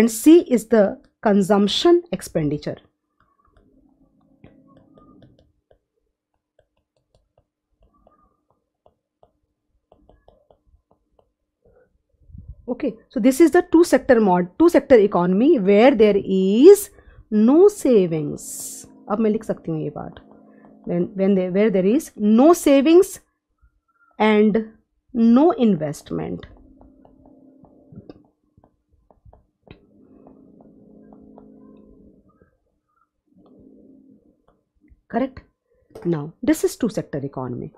and c is the consumption expenditure okay so this is the two sector mod two sector economy where there is no savings अब मैं लिख सकती part. When, when there where there is no savings and no investment correct now this is two sector economy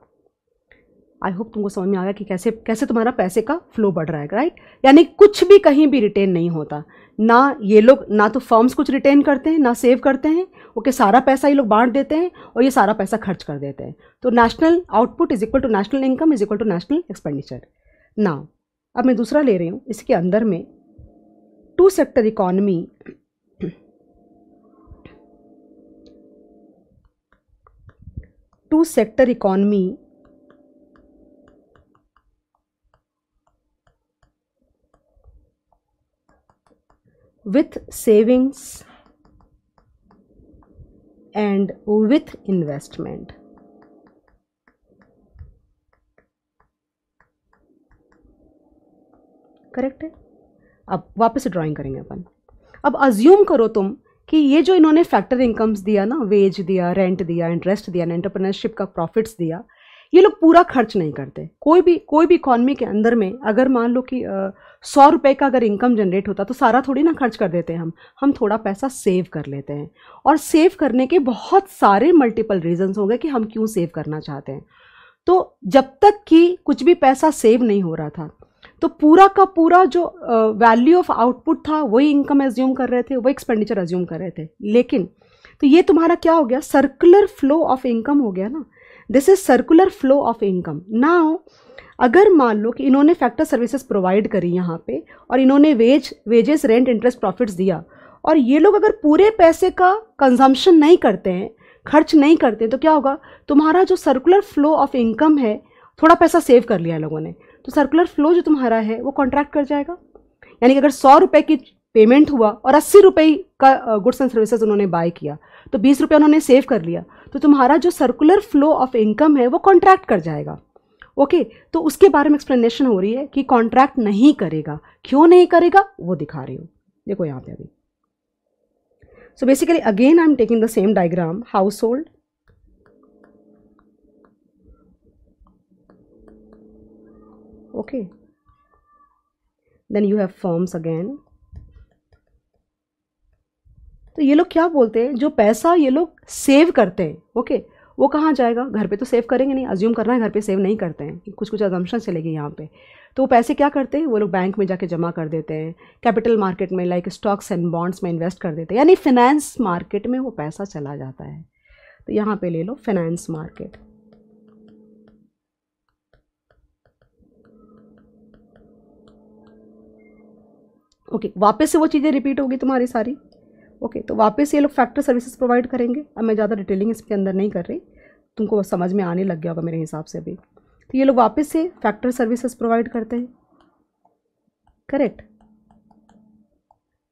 I hope तुमको समझ में आ गया कि कैसे कैसे तुम्हारा पैसे का फ्लो बढ़ रहा है राइट यानी कुछ भी कहीं भी रिटेन नहीं होता ना ये लोग ना तो फर्म्स कुछ रिटेन करते हैं ना सेव करते हैं ओके सारा पैसा ये लोग बांट देते हैं और ये सारा पैसा खर्च कर देते हैं तो national output is equal to national income is equal to national expenditure ना अब मैं दूसरा ले रही हूँ इसके अंदर में two sector economy two sector economy with savings and with investment. Correct है अब वापस ड्राइंग करेंगे अपन अब अज्यूम करो तुम कि ये जो इन्होंने फैक्टर इनकम्स दिया ना वेज दिया रेंट दिया इंटरेस्ट दिया एंटरप्रेन्योरशिप का प्रॉफिट्स दिया ये लोग पूरा खर्च नहीं करते कोई भी कोई भी इकॉनमी के अंदर में अगर मान लो कि सौ रुपये का अगर इनकम जनरेट होता तो सारा थोड़ी ना खर्च कर देते हैं हम हम थोड़ा पैसा सेव कर लेते हैं और सेव करने के बहुत सारे मल्टीपल रीजंस होंगे कि हम क्यों सेव करना चाहते हैं तो जब तक कि कुछ भी पैसा सेव नहीं हो रहा था तो पूरा का पूरा जो वैल्यू ऑफ आउटपुट था वही इनकम एज्यूम कर रहे थे वही एक्सपेंडिचर एज्यूम कर रहे थे लेकिन तो ये तुम्हारा क्या हो गया सर्कुलर फ्लो ऑफ इनकम हो गया ना this is circular flow of income now अगर मान लो कि इन्होंने फैक्टर सर्विसेज प्रोवाइड करी यहाँ पे और इन्होंने wage wages rent interest profits दिया और ये लोग अगर पूरे पैसे का कंजम्पशन नहीं करते हैं खर्च नहीं करते हैं तो क्या होगा तुम्हारा जो सर्कुलर फ्लो ऑफ इनकम है थोड़ा पैसा सेव कर लिया लोगों ने तो सर्कुलर फ्लो जो तुम्हारा है वो कॉन्ट्रैक्ट कर जाएगा यानी कि अगर सौ रुपये की पेमेंट हुआ और अस्सी रुपये का गुड्स एंड सर्विसेज उन्होंने बाय किया तो बीस रुपये उन्होंने सेव कर लिया तो तुम्हारा जो सर्कुलर फ्लो ऑफ इनकम है वो कॉन्ट्रैक्ट कर जाएगा ओके okay, तो उसके बारे में एक्सप्लेनेशन हो रही है कि कॉन्ट्रैक्ट नहीं करेगा क्यों नहीं करेगा वो दिखा रही हूँ देखो यहाँ पे अभी so basically again I am taking the same diagram household okay then you have forms again तो ये लोग क्या बोलते हैं जो पैसा ये लोग सेव करते हैं ओके वो कहाँ जाएगा घर पे तो सेव करेंगे नहीं अज्यूम करना है घर पे सेव नहीं करते हैं कुछ कुछ अजम्पन चलेगी यहाँ पे तो वो पैसे क्या करते हैं वो लोग बैंक में जाके जमा कर देते हैं कैपिटल मार्केट में लाइक स्टॉक्स एंड बॉन्ड्स में इन्वेस्ट कर देते हैं यानी फिनेंस मार्केट में वो पैसा चला जाता है तो यहाँ पे ले लो फिनेंस मार्केट ओके वापस से वो चीज़ें रिपीट होगी तुम्हारी सारी ओके तो वापस ये लोग फैक्ट्री सर्विसेज प्रोवाइड करेंगे अब मैं ज़्यादा डिटेलिंग इसके अंदर नहीं कर रही तुमको समझ में आने लग गया होगा मेरे हिसाब से अभी तो ये लोग वापस से फैक्ट्री सर्विसेज प्रोवाइड करते हैं करेक्ट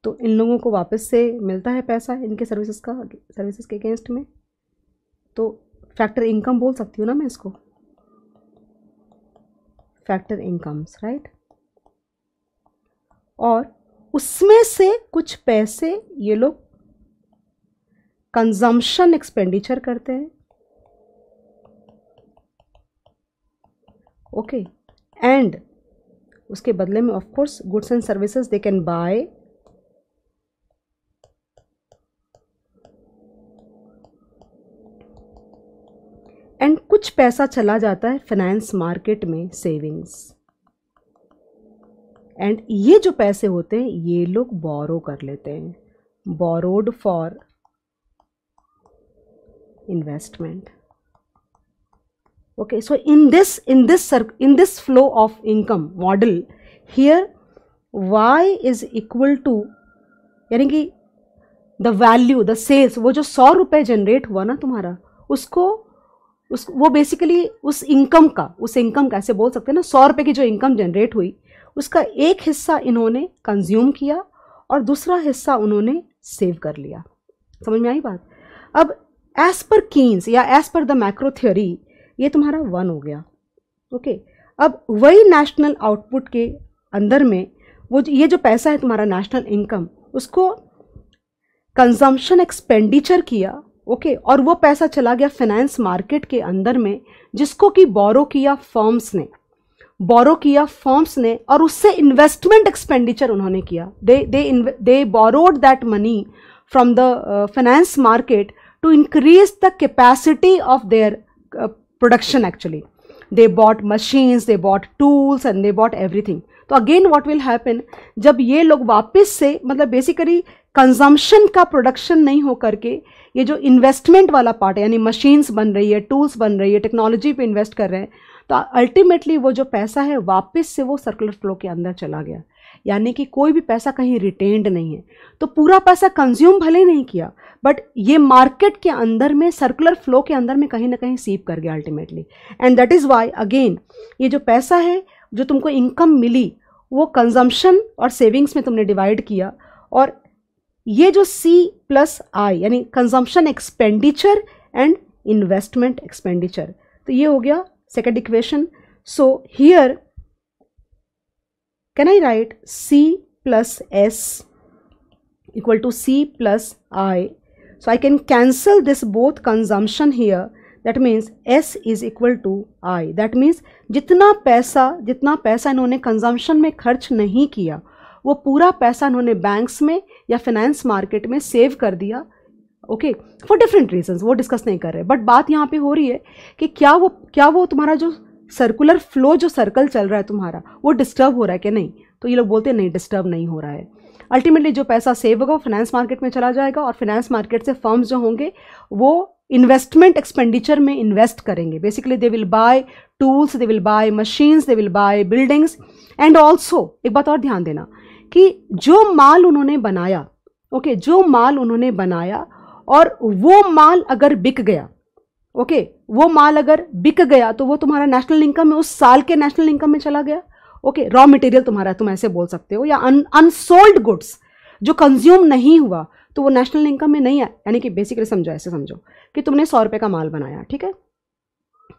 तो इन लोगों को वापस से मिलता है पैसा इनके सर्विसेज का सर्विसेज के अगेंस्ट में तो फैक्टर इनकम बोल सकती हूँ ना मैं इसको फैक्टर इनकम्स राइट और उसमें से कुछ पैसे ये लोग कंजम्पशन एक्सपेंडिचर करते हैं ओके एंड उसके बदले में of course goods and services they can buy and कुछ पैसा चला जाता है फाइनेंस मार्केट में सेविंग्स एंड ये जो पैसे होते हैं ये लोग बोरो कर लेते हैं borrowed for investment okay so in this in this sir in this flow of income model here y is equal to यानी कि द वैल्यू द सेल्स वो जो सौ रुपये जनरेट हुआ ना तुम्हारा उसको उस वो बेसिकली उस इनकम का उस इनकम कैसे बोल सकते हैं ना सौ रुपये की जो इनकम जनरेट हुई उसका एक हिस्सा इन्होंने कंज्यूम किया और दूसरा हिस्सा उन्होंने सेव कर लिया समझ में आई बात अब एज पर कीन्स या as per the macro theory ये तुम्हारा वन हो गया ओके अब वही नेशनल आउटपुट के अंदर में वो ये जो पैसा है तुम्हारा नेशनल इनकम उसको कंजम्पशन एक्सपेंडिचर किया ओके okay, और वो पैसा चला गया फाइनेंस मार्केट के अंदर में जिसको कि बोरो किया फर्म्स ने बोरो किया फॉर्म्स ने और उससे इन्वेस्टमेंट एक्सपेंडिचर उन्होंने किया they they they borrowed that money from the finance market to increase the capacity of their production actually they bought machines they bought tools and they bought everything तो again what will happen जब ये लोग वापस से मतलब basically consumption का production नहीं हो करके ये जो इन्वेस्टमेंट वाला पार्ट है यानी मशीन्स बन रही है टूल्स बन रही है टेक्नोलॉजी पे इन्वेस्ट कर रहे हैं तो अल्टीमेटली वो जो पैसा है वापस से वो सर्कुलर फ्लो के अंदर चला गया यानी कि कोई भी पैसा कहीं रिटेन्ड नहीं है तो पूरा पैसा कंज्यूम भले नहीं किया बट ये मार्केट के अंदर में सर्कुलर फ्लो के अंदर में कहीं ना कहीं सीप कर गया ultimately and that is Y again ये जो पैसा है जो तुमको इनकम मिली वो कंजम्पशन और सेविंग्स में तुमने डिवाइड किया और ये जो सी प्लस आई यानी consumption expenditure and investment expenditure तो ये हो गया second equation. So here can I write C plus S equal to C plus I. So I can cancel this both consumption here. That means S is equal to I. That means जितना पैसा जितना पैसा इन्होंने consumption में खर्च नहीं किया वो पूरा पैसा इन्होंने बैंक्स में या फाइनेंस मार्केट में सेव कर दिया ओके फॉर डिफरेंट रीजंस वो डिस्कस नहीं कर रहे बट बात यहाँ पे हो रही है कि क्या वो क्या वो तुम्हारा जो सर्कुलर फ्लो जो सर्कल चल रहा है तुम्हारा वो डिस्टर्ब हो रहा है कि नहीं तो ये लोग बोलते हैं नहीं डिस्टर्ब नहीं हो रहा है अल्टीमेटली जो पैसा सेव होगा वो फाइनेंस मार्केट में चला जाएगा और फाइनेंस मार्केट से फर्म्स जो होंगे वो इन्वेस्टमेंट एक्सपेंडिचर में इन्वेस्ट करेंगे basically they will buy tools they will buy machines they will buy buildings and also एक बात और ध्यान देना कि जो माल उन्होंने बनाया ओके okay, जो माल उन्होंने बनाया और वो माल अगर बिक गया ओके वो माल अगर बिक गया तो वो तुम्हारा नेशनल इनकम में उस साल के नेशनल इनकम में चला गया ओके रॉ मटेरियल तुम्हारा तुम ऐसे बोल सकते हो या अनसोल्ड गुड्स जो कंज्यूम नहीं हुआ तो वो नेशनल इनकम में नहीं आया यानी कि बेसिकली समझो ऐसे समझो कि तुमने सौ रुपये का माल बनाया ठीक है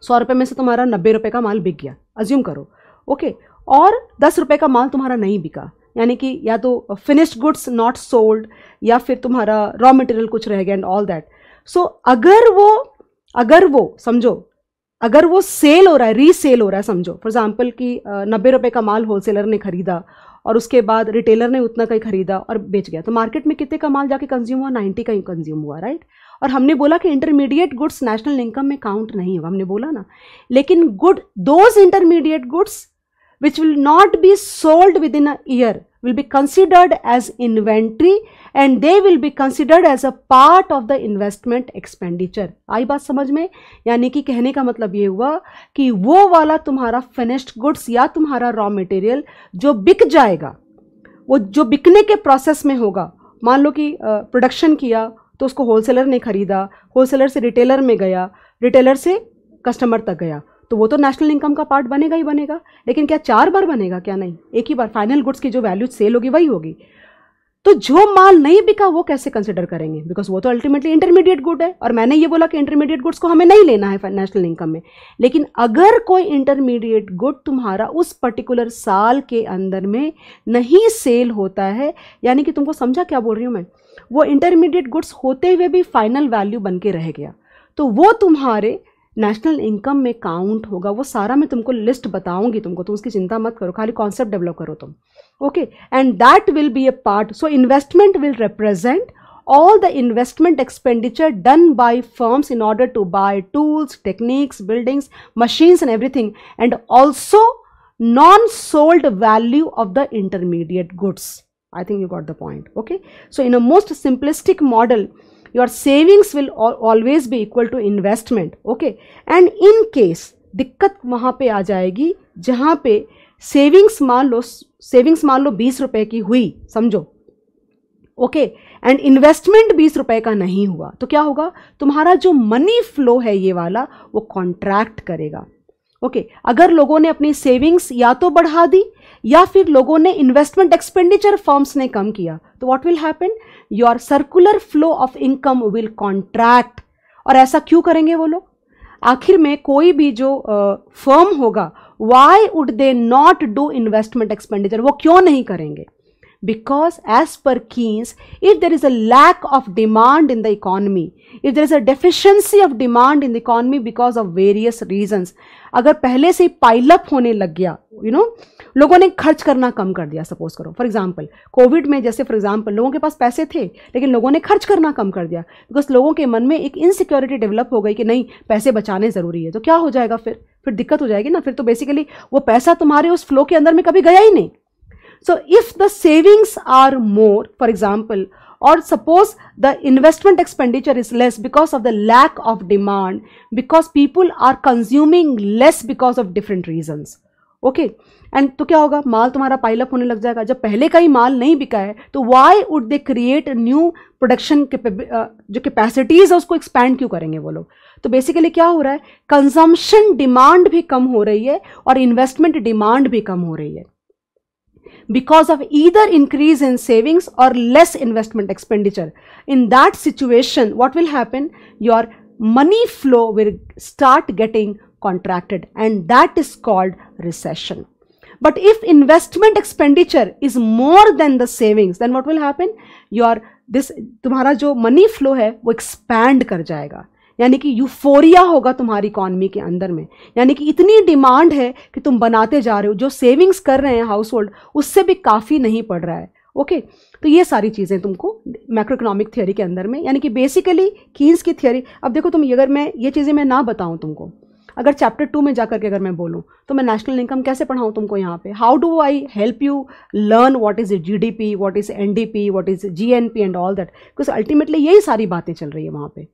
सौ रुपये में से तुम्हारा नब्बे रुपये का माल बिक गया अज्यूम करो ओके और दस रुपये का माल तुम्हारा नहीं बिका यानी कि या तो फिनिश्ड गुड्स नॉट सोल्ड या फिर तुम्हारा रॉ मटेरियल कुछ रह गया एंड ऑल दैट सो अगर वो अगर वो समझो अगर वो सेल हो रहा है रीसेल हो रहा है समझो फॉर एग्जाम्पल कि नब्बे रुपये का माल होलसेलर ने खरीदा और उसके बाद रिटेलर ने उतना का ही खरीदा और बेच गया तो मार्केट में कितने का माल जाके कंज्यूम हुआ नाइन्टी का ही कंज्यूम हुआ राइट और हमने बोला कि इंटरमीडिएट गुड्स नेशनल इनकम में काउंट नहीं हुआ हमने बोला ना लेकिन good those intermediate goods which will not be sold within a year will be considered as inventory and they will be considered as a part of the investment expenditure I बात समझ में यानी कि कहने का मतलब ये हुआ कि वो वाला तुम्हारा फिनिश्ड गुड्स या तुम्हारा रॉ मटेरियल जो बिक जाएगा वो जो बिकने के प्रोसेस में होगा मान लो कि प्रोडक्शन किया तो उसको होलसेलर ने ख़रीदा होलसेलर से रिटेलर में गया रिटेलर से कस्टमर तक गया तो वो तो नेशनल इनकम का पार्ट बनेगा ही बनेगा लेकिन क्या चार बार बनेगा क्या नहीं एक ही बार फाइनल गुड्स की जो वैल्यू सेल होगी वही होगी तो जो माल नहीं बिका वो कैसे कंसिडर करेंगे बिकॉज वो तो अल्टीमेटली इंटरमीडिएट गुड है और मैंने ये बोला कि इंटरमीडिएट गुड्स को हमें नहीं लेना है नेशनल इनकम में लेकिन अगर कोई इंटरमीडिएट गुड तुम्हारा उस पर्टिकुलर साल के अंदर में नहीं सेल होता है यानी कि तुमको समझा क्या बोल रही हूँ मैं वो इंटरमीडिएट गुड्स होते हुए भी फाइनल वैल्यू बन के रह गया तो वो तुम्हारे नेशनल इनकम में काउंट होगा वो सारा मैं तुमको लिस्ट बताऊंगी तुमको तुम उसकी चिंता मत करो खाली कॉन्सेप्ट डेवलप करो तुम okay and that will be a part so investment will represent all the investment expenditure done by firms in order to buy tools techniques buildings machines and everything and also non sold value of the intermediate goods I think you got the point okay so in a most simplistic model your savings will always be equal to investment okay and in case दिक्कत वहाँ पे आ जाएगी जहाँ पे savings मान लो savings मान लो बीस रुपए की हुई समझो ओके एंड इन्वेस्टमेंट बीस रुपए का नहीं हुआ तो क्या होगा तुम्हारा जो मनी फ्लो है ये वाला वो कॉन्ट्रैक्ट करेगा ओके okay, अगर लोगों ने अपनी सेविंग्स या तो बढ़ा दी या फिर लोगों ने इन्वेस्टमेंट एक्सपेंडिचर फॉर्म्स ने कम किया तो what will happen your circular flow of income will contract और ऐसा क्यों करेंगे वो लोग आखिर में कोई भी जो फर्म uh, होगा why would they not do investment expenditure वो क्यों नहीं करेंगे because as per Keynes if there is a lack of demand in the economy if there is a deficiency of demand in the economy because of various reason अगर पहले से pile up होने लग गया यू you नो know, लोगों ने खर्च करना कम कर दिया सपोज करो फॉर एग्जाम्पल कोविड में जैसे फॉर एग्जाम्पल लोगों के पास पैसे थे लेकिन लोगों ने खर्च करना कम कर दिया बिकॉज लोगों के मन में एक इनसिक्योरिटी डेवलप हो गई कि नहीं पैसे बचाने ज़रूरी है तो क्या हो जाएगा फिर फिर दिक्कत हो जाएगी ना फिर तो बेसिकली वो पैसा तुम्हारे उस फ्लो के अंदर में कभी गया ही नहीं so if the savings are more for example or suppose the investment expenditure is less because of the lack of demand because people are consuming less because of different reasons okay okay. And तो क्या होगा माल तुम्हारा pile up होने लग जाएगा जब पहले का ही माल नहीं बिका है तो why would they create new production जो कैपेसिटीज़ है उसको एक्सपैंड क्यों करेंगे वो लोग तो बेसिकली क्या हो रहा है कंजम्पशन डिमांड भी कम हो रही है और इन्वेस्टमेंट डिमांड भी कम हो रही है because of either increase in savings or less investment expenditure. In that situation, what will happen? Your money flow will start getting contracted and that is called recession. But if investment expenditure is more than the savings, then what will happen? Your this तुम्हारा जो money flow है वो expand कर जाएगा यानी कि euphoria होगा तुम्हारी इकॉनमी के अंदर में यानी कि इतनी डिमांड है कि तुम बनाते जा रहे हो जो सेविंग्स कर रहे हैं हाउस होल्ड उससे भी काफ़ी नहीं पड़ रहा है ओके तो ये सारी चीज़ें तुमको मैक्रो इकोनॉमिक थियोरी के अंदर में यानी कि बेसिकली कीन्स की थियोरी अब देखो तुम अगर मैं ये चीज़ें मैं ना बताऊँ तुमको अगर चैप्टर टू में जाकर के अगर मैं बोलूँ तो मैं नेशनल इनकम कैसे पढ़ाऊँ तुमको यहाँ पे how do I help you learn what is G D P what is N D P what is G N P and all that because ultimately यही सारी बातें चल रही है वहाँ पर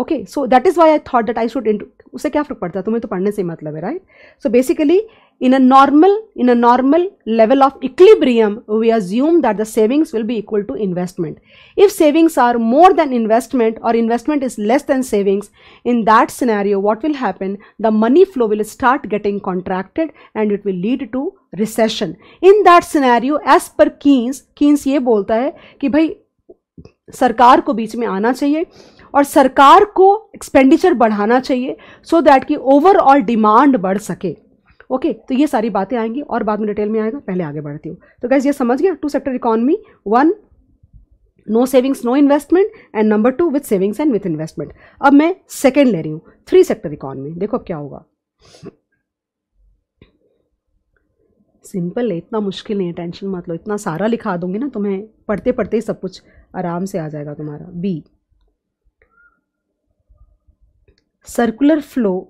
okay so that is why I thought that I should into उसे क्या फ़र्क पड़ता है तुम्हें तो पढ़ने से मतलब है right so basically in a normal in a normal level of equilibrium we assume that the savings will be equal to investment if savings are more than investment और investment is less than savings in that scenario what will happen the money flow will start getting contracted and it will lead to recession in that scenario as per Keynes Keynes ये बोलता है कि भाई सरकार को बीच में आना चाहिए और सरकार को एक्सपेंडिचर बढ़ाना चाहिए सो so दैट की ओवरऑल डिमांड बढ़ सके ओके okay, तो ये सारी बातें आएंगी और बाद में डिटेल में आएगा पहले आगे बढ़ती हूँ तो गैस ये समझ गया two sector economy one no savings no investment and number two with savings and with investment अब मैं सेकेंड ले रही हूँ थ्री सेक्टर इकोनॉमी देखो अब क्या होगा सिंपल है इतना मुश्किल नहीं है टेंशन मत लो इतना सारा लिखा दूंगी ना तुम्हें पढ़ते पढ़ते ही सब कुछ आराम से आ जाएगा तुम्हारा B circular flow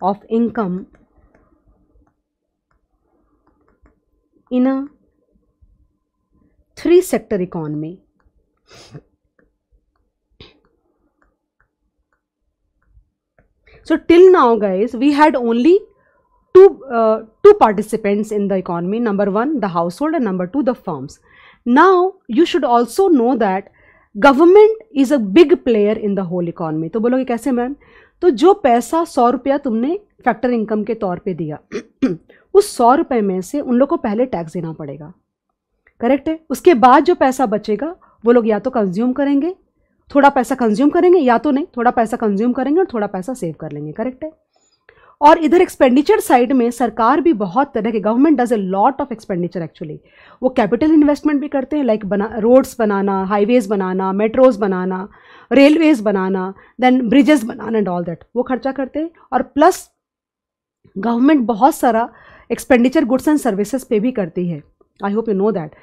of income in a three sector economy so till now guys we had only two uh, two participants in the economy number 1 the household and number 2 the firms now you should also know that government is a big player in the whole economy तो बोलोगे कैसे ma'am तो जो पैसा सौ रुपया तुमने factor income के तौर पे दिया *clears throat* उस सौ रुपए में से उन लोग को पहले टैक्स देना पड़ेगा करेक्ट है उसके बाद जो पैसा बचेगा वो लोग या तो कंज्यूम करेंगे थोड़ा पैसा कंज्यूम करेंगे या तो नहीं थोड़ा पैसा कंज्यूम करेंगे और थोड़ा पैसा सेव कर लेंगे करेक्ट है और इधर एक्सपेंडिचर साइड में सरकार भी बहुत तरह के government does a lot of expenditure actually वो कैपिटल इन्वेस्टमेंट भी करते हैं लाइक बना रोड्स बनाना हाईवेज़ बनाना मेट्रोज बनाना रेलवेज़ बनाना देन ब्रिजेस बनाना एंड ऑल दैट वो खर्चा करते हैं और प्लस गवर्नमेंट बहुत सारा एक्सपेंडिचर गुड्स एंड सर्विसेज पे भी करती है I hope you know that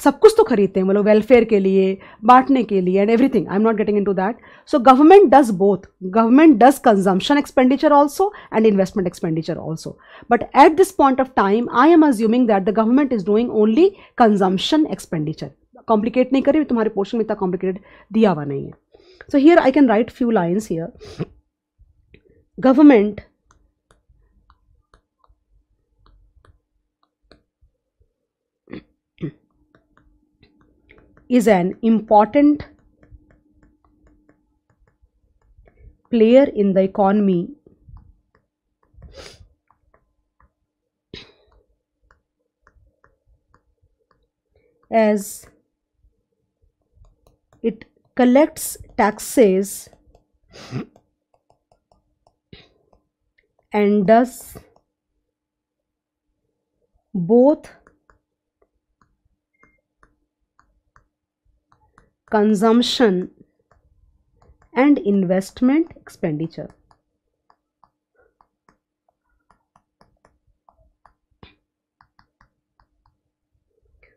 सब कुछ तो खरीदते हैं मतलब वेलफेयर के लिए बांटने के लिए and everything I am not getting into that so government does both government does consumption expenditure also and investment expenditure also but at this point of time I am assuming that the government is doing only consumption expenditure complicate नहीं करे तुम्हारे portion में इतना complicated दिया हुआ नहीं है so here I can write few lines here government is an important player in the economy as it collects taxes and does both consumption and investment expenditure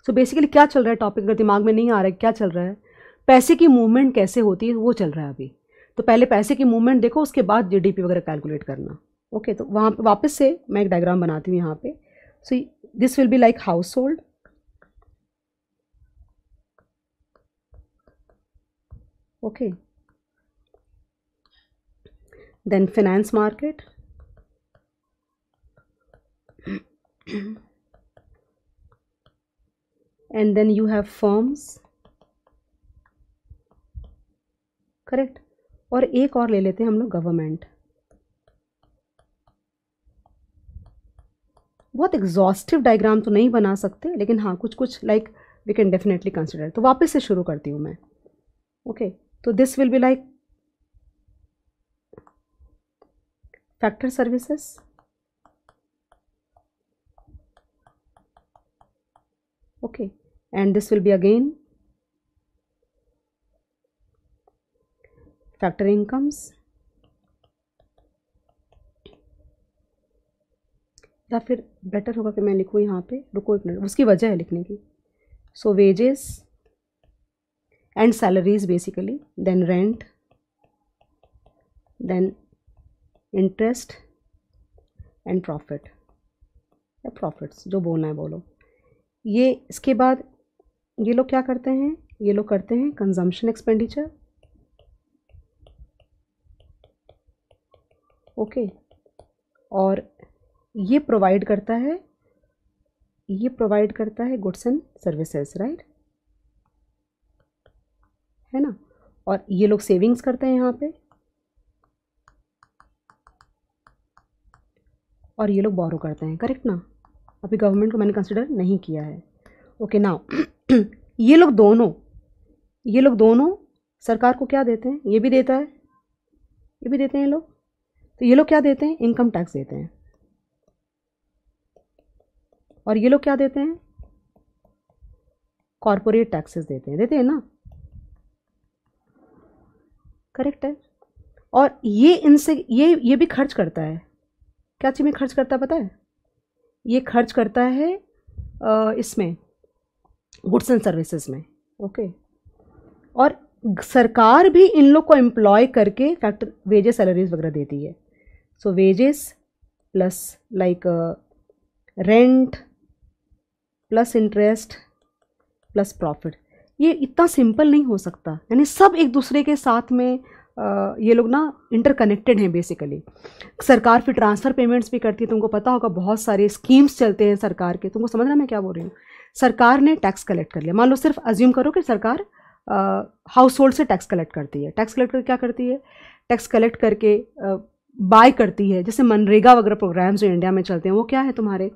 so so basically क्या चल रहा है topic अगर दिमाग में नहीं आ रहा है क्या चल रहा है पैसे की मूवमेंट कैसे होती है वो चल रहा है अभी तो पहले पैसे की मूवमेंट देखो उसके बाद जीडीपी वगैरह कैलकुलेट करना ओके okay, तो वहाँ पे वापस से मैं एक डायग्राम बनाती हूँ यहाँ पे so this will be like household okay then finance market *clears throat* and then you have firms correct और एक और ले लेते हैं हम लोग गवर्नमेंट बहुत एग्जॉस्टिव डायग्राम तो नहीं बना सकते लेकिन हाँ कुछ कुछ like we can definitely consider तो वापस से शुरू करती हूँ मैं ओके okay. तो this will be like factor services okay and this will be again factor incomes या फिर बेटर होगा कि मैं लिखूँ यहाँ पे रुको एक मिनट उसकी वजह है लिखने की so wages and salaries basically then rent then interest and profit या प्रॉफिट्स जो बोलना है बोलो ये इसके बाद ये लोग क्या करते हैं ये लोग करते हैं कंजम्पशन एक्सपेंडिचर ओके और ये प्रोवाइड करता है ये प्रोवाइड करता है गुड्स एंड सर्विसेज राइट है ना और ये लोग सेविंग्स करते हैं यहाँ पे और ये लोग बोरो करते हैं करेक्ट ना अभी गवर्नमेंट को मैंने कंसिडर नहीं किया है ओके ना *clears throat* ये लोग दोनों ये लोग दोनों सरकार को क्या देते हैं ये भी देता है ये भी देते हैं ये लोग तो ये लोग क्या देते हैं इनकम टैक्स देते हैं और ये लोग क्या देते हैं कॉरपोरेट टैक्सेस देते हैं देते हैं ना करेक्ट है और ये इनसे ये ये भी खर्च करता है क्या चीज़ में खर्च करता है पता है ये खर्च करता है इसमें गुड्स एंड सर्विसेज में ओके और सरकार भी इन लोग को एम्प्लॉय करके फैक्टर वेजेस सैलरीज वगैरह देती है so wages plus like rent plus interest plus profit ये इतना सिंपल नहीं हो सकता यानी सब एक दूसरे के साथ में ये लोग ना इंटरकनेक्टेड हैं बेसिकली सरकार फिर ट्रांसफ़र पेमेंट्स भी करती है तुमको पता होगा बहुत सारे स्कीम्स चलते हैं सरकार के तुमको समझ रहा मैं क्या बोल रही हूँ सरकार ने टैक्स कलेक्ट कर लिया मान लो सिर्फ अज्यूम करो कि सरकार हाउस होल्ड से टैक्स कलेक्ट करती है टैक्स कलेक्ट कर क्या करती है टैक्स कलेक्ट करके बाय करती है जैसे मनरेगा वगैरह प्रोग्राम्स जो इंडिया में चलते हैं वो क्या है तुम्हारे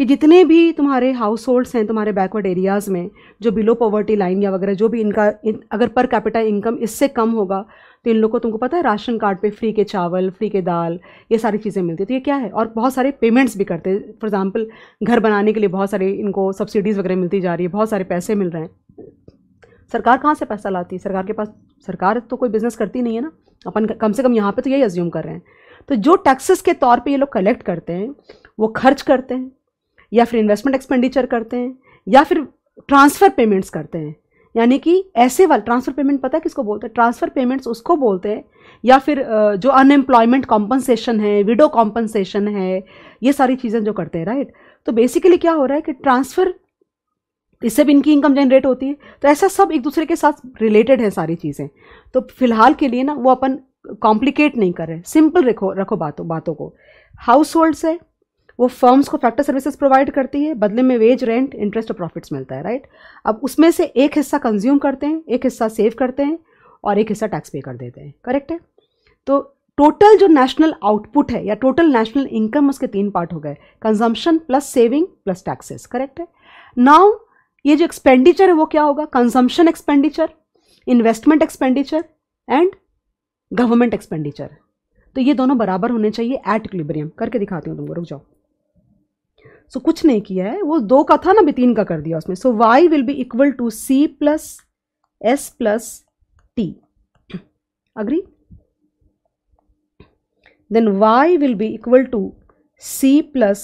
कि जितने भी तुम्हारे हाउस होल्ड्स हैं तुम्हारे बैकवर्ड एरियाज़ में जो बिलो पॉवर्टी लाइन या वगैरह जो भी इनका इन, अगर पर कैपिटा इनकम इससे कम होगा तो इन लोग को तुमको पता है राशन कार्ड पे फ्री के चावल फ्री के दाल ये सारी चीज़ें मिलती है तो ये क्या है और बहुत सारे पेमेंट्स भी करते हैं फॉर एग्ज़ाम्पल घर बनाने के लिए बहुत सारे इनको सब्सिडीज़ वगैरह मिलती जा रही है बहुत सारे पैसे मिल रहे हैं सरकार कहाँ से पैसा लाती है सरकार के पास सरकार तो कोई बिज़नेस करती नहीं है ना अपन कम से कम यहाँ पर तो यही अज्यूम कर रहे हैं तो जो टैक्सेस के तौर पर ये लोग कलेक्ट करते हैं वो खर्च करते हैं या फिर इन्वेस्टमेंट एक्सपेंडिचर करते हैं या फिर ट्रांसफ़र पेमेंट्स करते हैं यानी कि ऐसे वाले ट्रांसफ़र पेमेंट पता है किसको बोलते हैं ट्रांसफ़र पेमेंट्स उसको बोलते हैं या फिर जो अनएम्प्लॉयमेंट कॉम्पनसेशन है विडो कॉम्पनसेशन है ये सारी चीज़ें जो करते हैं राइट तो बेसिकली क्या हो रहा है कि ट्रांसफ़र इससे भी इनकी इनकम जनरेट होती है तो ऐसा सब एक दूसरे के साथ रिलेटेड है सारी चीज़ें तो फिलहाल के लिए ना वो अपन कॉम्प्लिकेट नहीं कर रहे सिंपल रखो रखो बातों बातों को हाउस होल्ड्स है वो फर्म्स को फैक्टर सर्विसेज प्रोवाइड करती है बदले में वेज रेंट इंटरेस्ट और प्रॉफिट्स मिलता है राइट अब उसमें से एक हिस्सा कंज्यूम करते हैं एक हिस्सा सेव करते हैं और एक हिस्सा टैक्स पे कर देते हैं करेक्ट है तो टोटल जो नेशनल आउटपुट है या टोटल नेशनल इनकम उसके तीन पार्ट हो गए consumption plus saving plus taxes correct है नाउ ये जो एक्सपेंडिचर है वो क्या होगा consumption expenditure investment expenditure and government expenditure तो ये दोनों बराबर होने चाहिए एट इक्लिब्रियम करके दिखाती हूँ तुमको रुक जाओ सो so, कुछ नहीं किया है वो दो का था ना तीन का कर दिया उसमें so Y will be equal to C plus S plus T agree then Y will be equal to C plus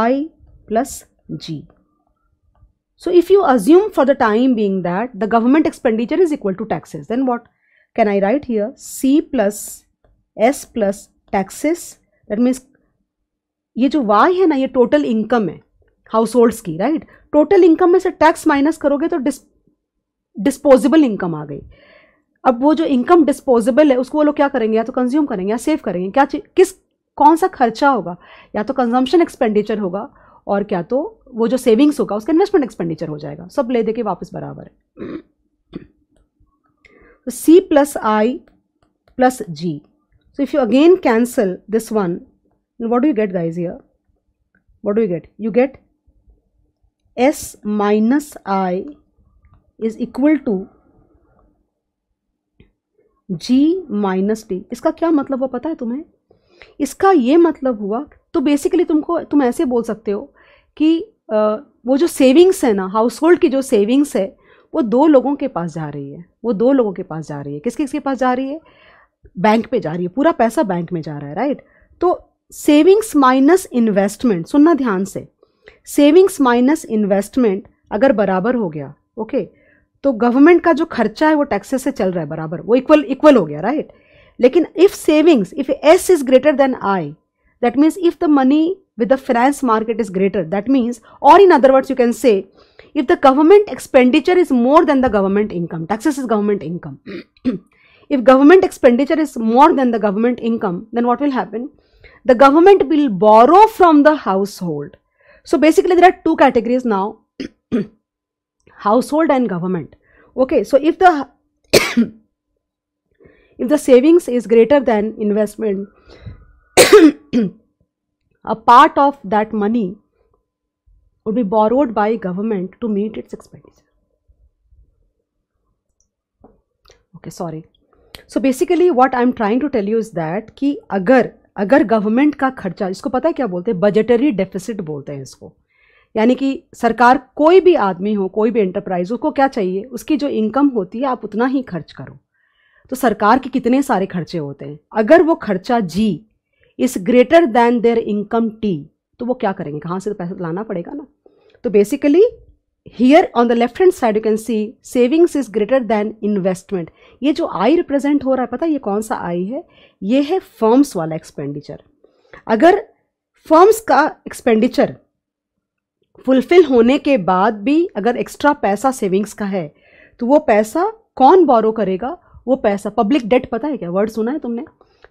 I plus G so if you assume for the time being that the government expenditure is equal to taxes then what can I write here C plus S plus taxes that means ये जो Y है ना ये total income है households की right total income में से tax minus करोगे तो डिस डिस्पोजेबल इनकम आ गई अब वो जो इनकम डिस्पोजेबल है उसको वो लोग क्या करेंगे या तो कंज्यूम करेंगे या सेव करेंगे क्या किस कौन सा खर्चा होगा या तो कंजम्पशन एक्सपेंडिचर होगा और क्या तो वो जो सेविंग्स होगा उसका इन्वेस्टमेंट एक्सपेंडिचर हो जाएगा सब ले देके वापस बराबर है C plus I plus G so if you again cancel this one And what do you get guys here? What do you get? You get S minus I is equal to G minus T इसका क्या मतलब हुआ पता है तुम्हें इसका ये मतलब हुआ तो बेसिकली तुमको तुम ऐसे बोल सकते हो कि आ, वो जो सेविंग्स है ना हाउस होल्ड की जो सेविंग्स है वो दो लोगों के पास जा रही है वो दो लोगों के पास जा रही है किसके किसके पास जा रही है बैंक पे जा रही है पूरा पैसा बैंक में जा रहा है राइट तो सेविंग्स माइनस इन्वेस्टमेंट सुनना ध्यान से सेविंग्स माइनस इन्वेस्टमेंट अगर बराबर हो गया ओके तो गवर्नमेंट का जो खर्चा है वो टैक्सेस से चल रहा है बराबर वो इक्वल इक्वल हो गया राइट लेकिन if savings if S is greater than I that means if the money with the finance market is greater that means और in other words you can say if the government expenditure is more than the government income taxes is government income if government expenditure is more than the government income then what will happen the government will borrow from the household. So basically there are two categories now, *clears throat* household and government. Okay, so if the *coughs* if the savings is greater than investment, *coughs* a part of that money would be borrowed by government to meet its expenditure. Okay, sorry. So basically what I am trying to tell you is that ki agar अगर government का खर्चा इसको पता है क्या बोलते हैं budgetary deficit बोलते हैं इसको यानी कि सरकार कोई भी आदमी हो कोई भी एंटरप्राइज उसको क्या चाहिए उसकी जो इनकम होती है आप उतना ही खर्च करो तो सरकार के कितने सारे खर्चे होते हैं अगर वो खर्चा G is greater than their income T तो वो क्या करेंगे कहाँ से तो पैसा लाना पड़ेगा ना तो basically here on the left hand side you can see savings is greater than investment ये जो आई रिप्रेजेंट हो रहा है पता ये कौन सा आई है ये है फर्म्स वाला एक्सपेंडिचर अगर फर्म्स का एक्सपेंडिचर फुलफिल होने के बाद भी अगर एक्स्ट्रा पैसा सेविंग्स का है तो वो पैसा कौन बोरो करेगा वो पैसा पब्लिक डेट पता है क्या वर्ड सुना है तुमने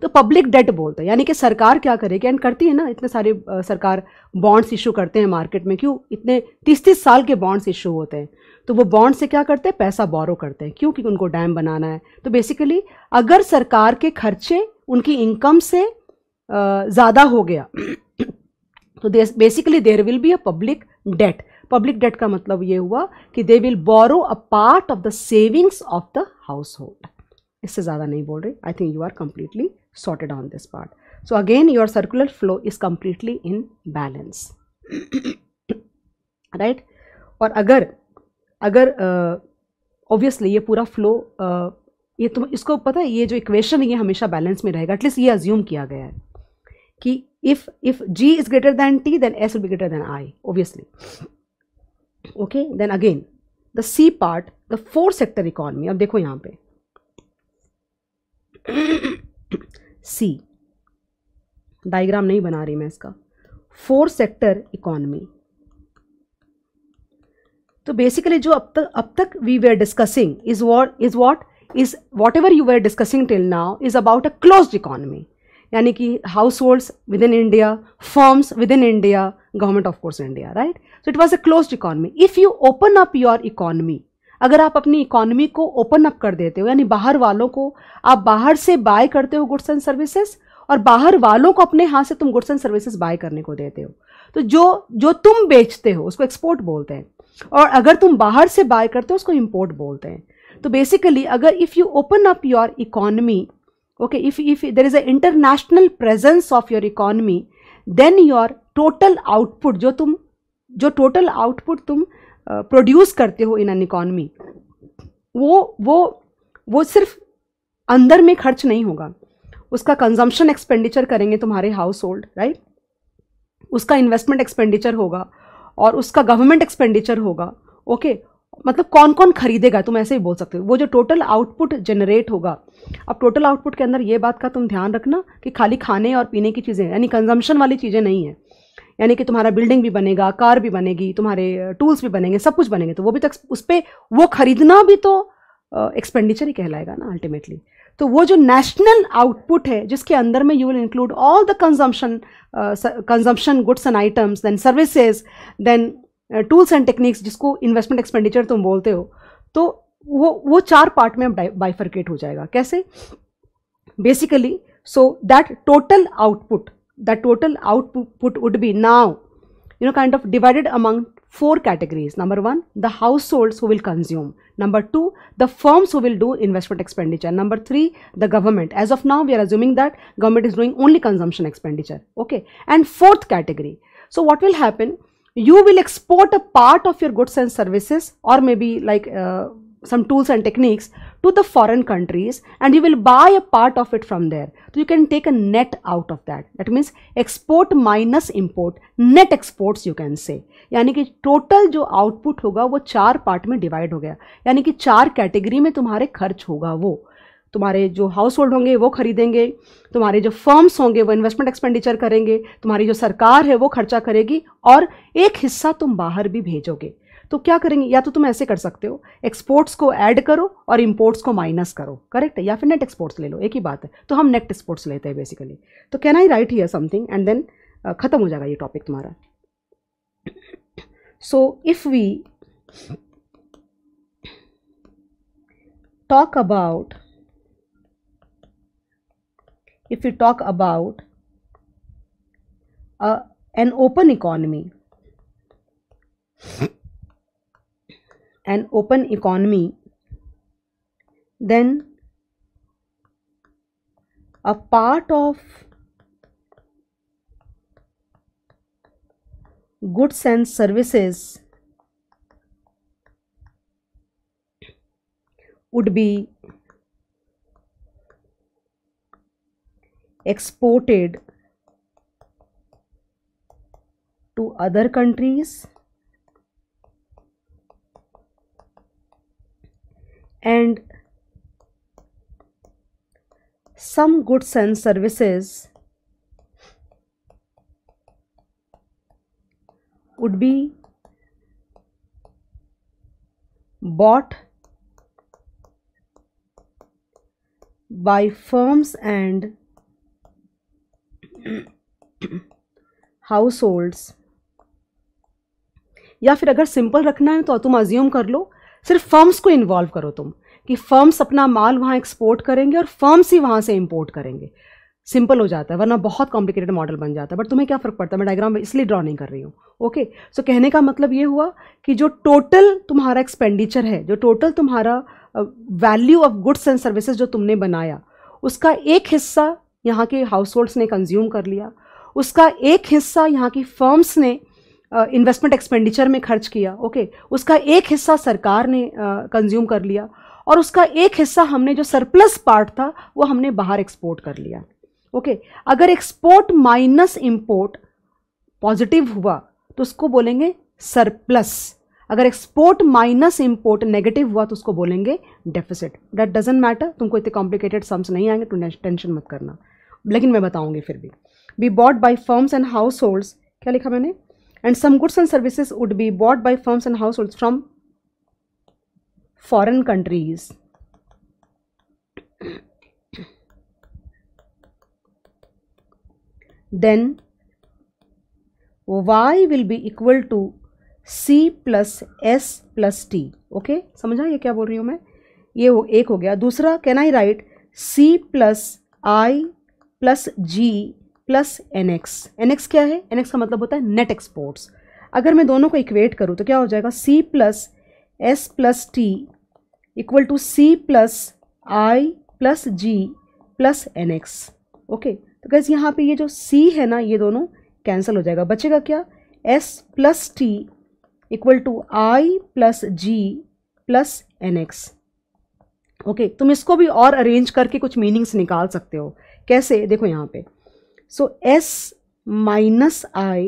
तो पब्लिक डेट बोलते हैं यानी कि सरकार क्या करेगी एंड करती है ना इतने सारे सरकार बॉन्ड्स इशू करते हैं मार्केट में क्यों इतने तीस तीस साल के बॉन्ड्स इशू होते हैं तो वो बॉन्ड से क्या करते हैं पैसा बोरो करते हैं क्योंकि उनको डैम बनाना है तो बेसिकली अगर सरकार के खर्चे उनकी इनकम से ज़्यादा हो गया *clears throat* तो basically there will be a public debt public debt का मतलब ये हुआ कि they will borrow a part of the savings of the household इससे ज़्यादा नहीं बोल रही I think you are completely sorted on this part. So again your circular flow is completely in balance. Right और अगर अगर obviously uh, ये पूरा फ्लो uh, ये तुम इसको पता है ये जो इक्वेशन है ये हमेशा बैलेंस में रहेगा एटलीस्ट ये अज्यूम किया गया है कि if if G is greater than T then S will be greater than I obviously okay then again the C part the four sector economy अब देखो यहाँ पे सी डायग्राम नहीं बना रही मैं इसका फोर सेक्टर इकोनॉमी तो बेसिकली जो अब तक अब तक we were discussing is what is what is whatever you were discussing till now is about a close economy यानी कि households within India firms within India government of course India right so it was a close economy if you open up your economy अगर आप अपनी economy को open up कर देते हो यानी बाहर वालों को आप बाहर से बाय करते हो गुड्स एंड सर्विसेज और बाहर वालों को अपने हाथ से तुम गुड्स एंड सर्विसेज बाय करने को देते हो तो जो जो तुम बेचते हो उसको एक्सपोर्ट बोलते हैं और अगर तुम बाहर से बाय करते हो उसको इम्पोर्ट बोलते हैं तो बेसिकली अगर if you open up your economy okay if if there is a international presence of your economy then your total output जो तुम जो टोटल आउटपुट तुम प्रोड्यूस करते हो इन एन इकॉनमी वो वो वो सिर्फ अंदर में खर्च नहीं होगा उसका कंजम्पशन एक्सपेंडिचर करेंगे तुम्हारे हाउस होल्ड राइट उसका इन्वेस्टमेंट एक्सपेंडिचर होगा और उसका गवर्नमेंट एक्सपेंडिचर होगा ओके okay? मतलब कौन कौन खरीदेगा तुम ऐसे ही बोल सकते हो वो जो टोटल आउटपुट जनरेट होगा अब टोटल आउटपुट के अंदर ये बात का तुम ध्यान रखना कि खाली खाने और पीने की चीज़ें यानी कंजम्पशन वाली चीज़ें नहीं है यानी कि तुम्हारा बिल्डिंग भी बनेगा कार भी बनेगी तुम्हारे टूल्स भी बनेंगे सब कुछ बनेंगे तो वो भी तक उस पर वो खरीदना भी तो एक्सपेंडिचर ही कहलाएगा ना अल्टीमेटली तो वो जो नेशनल आउटपुट है जिसके अंदर में you will include all the consumption consumption goods and items then services then tools and techniques जिसको इन्वेस्टमेंट एक्सपेंडिचर तुम बोलते हो तो वो वो चार पार्ट में बाइफर्केट हो जाएगा कैसे basically so that total output the total output would be now you know kind of divided among four categories number one the households who will consume number two the firms who will do investment expenditure number three the government as of now we are assuming that government is doing only consumption expenditure okay and fourth category so what will happen you will export a part of your goods and services or maybe like uh, some tools and techniques to the foreign countries and you will buy a part of it from there. So you can take a net out of that. That means export minus import, net exports you can say. yani ki total jo output hoga wo char part mein divide ho gaya yani ki char category mein tumhare kharch hoga wo तुम्हारे जो house hold होंगे वो खरीदेंगे तुम्हारे जो firms होंगे वो investment expenditure करेंगे तुम्हारी जो सरकार है वो खर्चा करेगी और एक हिस्सा तुम बाहर भी भेजोगे तो क्या करेंगे या तो तुम ऐसे कर सकते हो एक्सपोर्ट्स को ऐड करो और इम्पोर्ट्स को माइनस करो करेक्ट या फिर नेट एक्सपोर्ट्स ले लो एक ही बात है तो हम नेट एक्सपोर्ट्स लेते हैं बेसिकली तो can I write here something and then ख़त्म हो जाएगा ये टॉपिक तुम्हारा so if we talk about if we talk about uh, an open economy an open economy, then a part of goods and services would be exported to other countries and some goods and services would be bought by firms and households या फिर अगर simple रखना है तो तुम assume कर लो सिर्फ firms को इन्वॉल्व करो तुम कि फर्म्स अपना माल वहाँ एक्सपोर्ट करेंगे और फर्म्स ही वहाँ से इम्पोर्ट करेंगे सिंपल हो जाता है वरना बहुत कॉम्प्लिकेटेड मॉडल बन जाता है बट तुम्हें क्या फ़र्क पड़ता है मैं डायग्राम इसलिए ड्रॉ नहीं कर रही हूँ ओके सो कहने का मतलब ये हुआ कि जो टोटल तुम्हारा एक्सपेंडिचर है जो टोटल तुम्हारा value of goods and services जो तुमने बनाया उसका एक हिस्सा यहाँ के हाउस होल्ड्स ने कंज्यूम कर लिया उसका एक हिस्सा यहाँ की फर्म्स ने इन्वेस्टमेंट एक्सपेंडिचर में खर्च किया ओके उसका एक हिस्सा सरकार ने कंज्यूम कर लिया और उसका एक हिस्सा हमने जो सरप्लस पार्ट था वो हमने बाहर एक्सपोर्ट कर लिया ओके अगर एक्सपोर्ट माइनस इम्पोर्ट पॉजिटिव हुआ तो उसको बोलेंगे सरप्लस अगर एक्सपोर्ट माइनस इम्पोर्ट नेगेटिव हुआ तो उसको बोलेंगे डेफिसिट दैट डजेंट मैटर तुमको इतने कॉम्प्लिकेटेड सम्स नहीं आएंगे तो टेंशन मत करना लेकिन मैं बताऊंगी फिर भी be bought by firms and households क्या लिखा मैंने and some goods and services would be bought by firms and households from foreign countries then y will be equal to c plus s plus t okay? samajha ye kya bol rahi hu main ये हो एक हो गया दूसरा can I write c plus I plus G plus N X N X क्या है N x का मतलब होता है नेट एक्सपोर्ट्स अगर मैं दोनों को इक्वेट करूँ तो क्या हो जाएगा C plus S plus T equal to C plus I plus G plus N X okay तो गैस यहाँ पे ये जो सी है ना ये दोनों कैंसिल हो जाएगा बचेगा क्या S plus T equal to I plus G plus N X okay तुम इसको भी और अरेंज करके कुछ मीनिंग्स निकाल सकते हो कैसे देखो यहाँ पे so S minus I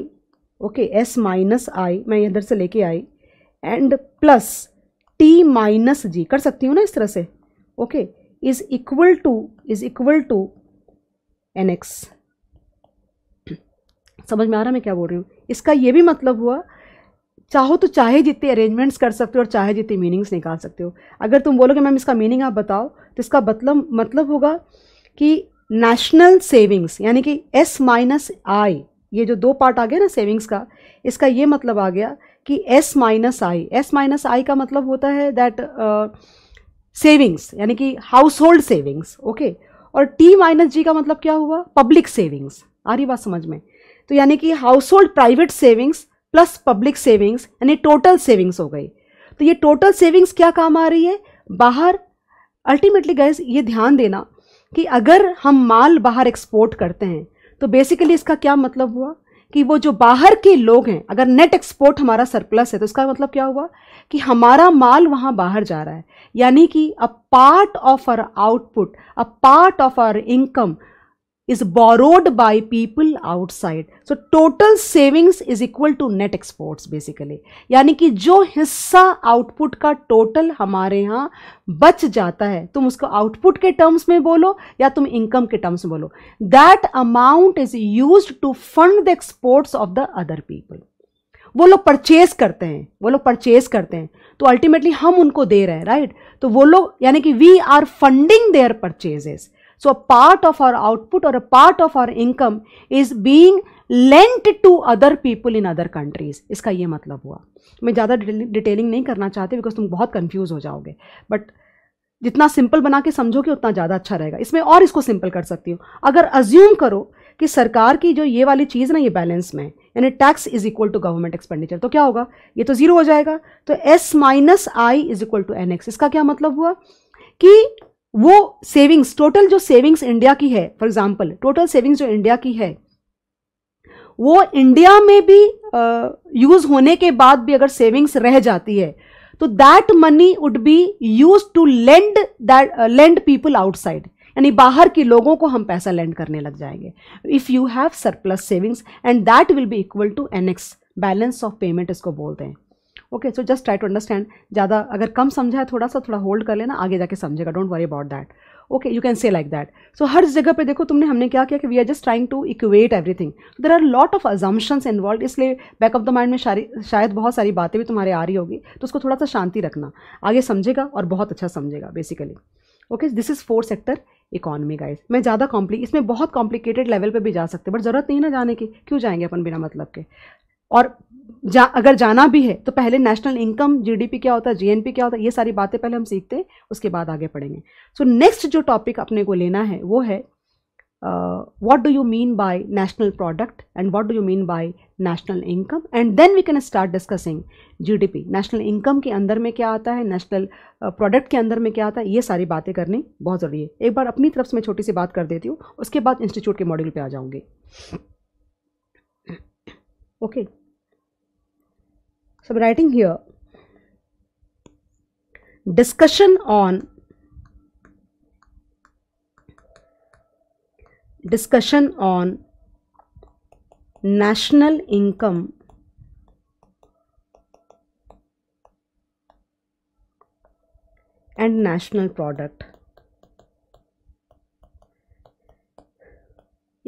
okay S minus I मैं इधर से लेके आई and plus T minus G कर सकती हूँ ना इस तरह से okay is equal to is equal to N X समझ में आ रहा मैं क्या बोल रही हूँ इसका ये भी मतलब हुआ चाहो तो चाहे जितने अरेंजमेंट्स कर सकते हो और चाहे जितने मीनिंग्स निकाल सकते हो अगर तुम बोलोगे मैम इसका मीनिंग आप बताओ तो इसका मतलब मतलब होगा कि नेशनल सेविंग्स यानी कि एस माइनस आई ये जो दो पार्ट आ गया ना सेविंग्स का इसका ये मतलब आ गया कि S minus I S minus I का मतलब होता है दैट सेविंग्स uh, यानी कि हाउस होल्ड सेविंग्स ओके और टी माइनस जी का मतलब क्या हुआ पब्लिक सेविंग्स आ रही बात समझ में तो यानी कि household private savings plus public savings यानी टोटल सेविंग्स हो गई तो ये टोटल सेविंग्स क्या काम आ रही है बाहर अल्टीमेटली गैस ये ध्यान देना कि अगर हम माल बाहर एक्सपोर्ट करते हैं तो बेसिकली इसका क्या मतलब हुआ कि वो जो बाहर के लोग हैं अगर नेट एक्सपोर्ट हमारा सरप्लस है तो इसका मतलब क्या हुआ कि हमारा माल वहाँ बाहर जा रहा है यानी कि a part of our output a part of our income is borrowed by people outside. So total savings is equal to net exports basically. यानी कि जो हिस्सा आउटपुट का टोटल हमारे यहाँ बच जाता है तुम उसको आउटपुट के टर्म्स में बोलो या तुम इनकम के टर्म्स में बोलो that amount is use to fund the exports of the other people वो लोग परचेज करते हैं वो लोग परचेज करते हैं तो अल्टीमेटली हम उनको दे रहे हैं राइट तो वो लोग यानी कि we are funding their purchases So, a part of our output or a part of our income is being lent to other people in other countries इसका ये मतलब हुआ मैं ज़्यादा डिटेलिंग नहीं करना चाहती बिकॉज तुम बहुत कंफ्यूज हो जाओगे बट जितना सिंपल बना के समझोगे उतना ज़्यादा अच्छा रहेगा इसमें और इसको सिंपल कर सकती हूँ अगर अज्यूम करो कि सरकार की जो ये वाली चीज़ ना ये बैलेंस में यानी tax is equal to government expenditure तो क्या होगा ये तो ज़ीरो हो जाएगा तो S minus I is equal to N X इसका क्या मतलब हुआ कि वो सेविंग्स टोटल जो सेविंग्स इंडिया की है फॉर एग्जाम्पल टोटल सेविंग्स जो इंडिया की है वो इंडिया में भी यूज uh, होने के बाद भी अगर सेविंग्स रह जाती है तो that money would be use to lend that lend people outside यानी बाहर के लोगों को हम पैसा लेंड करने लग जाएंगे if you have surplus savings and that will be equal to N X balance of payment इसको बोलते हैं okay so just try to understand ज़्यादा अगर कम समझा है थोड़ा सा थोड़ा होल्ड कर लेना आगे जाके समझेगा don't worry about that okay you can say like that so हर जगह पे देखो तुमने हमने क्या किया कि we are just trying to equate everything there are lot of assumptions involve इसलिए बैक ऑफ द माइंड में शायद बहुत सारी बातें भी तुम्हारे आ रही होगी तो उसको थोड़ा सा शांति रखना आगे समझेगा और बहुत अच्छा समझेगा basically okay this is four sector economy guys मैं ज़्यादा कॉम्प्ली इसमें बहुत कॉम्प्लिकेटेड लेवल पे भी जा सकते हैं बट ज़रूरत नहीं ना जाने की क्यों जाएंगे अपन बिना मतलब के और जा अगर जाना भी है तो पहले नेशनल इनकम जीडीपी क्या होता है जीएनपी क्या होता है ये सारी बातें पहले हम सीखते हैं उसके बाद आगे पढ़ेंगे सो so, नेक्स्ट जो टॉपिक अपने को लेना है वो है what do you mean by national product and what do you mean by national income and then we can start discussing G national income के अंदर में क्या आता है नेशनल प्रोडक्ट uh, के अंदर में क्या आता है ये सारी बातें करनी बहुत ज़रूरी है एक बार अपनी तरफ से मैं छोटी सी बात कर देती हूँ उसके बाद इंस्टीट्यूट के मॉड्यूल पर आ जाऊँगी okay *coughs* okay. So, I'm writing here discussion on discussion on national income and national product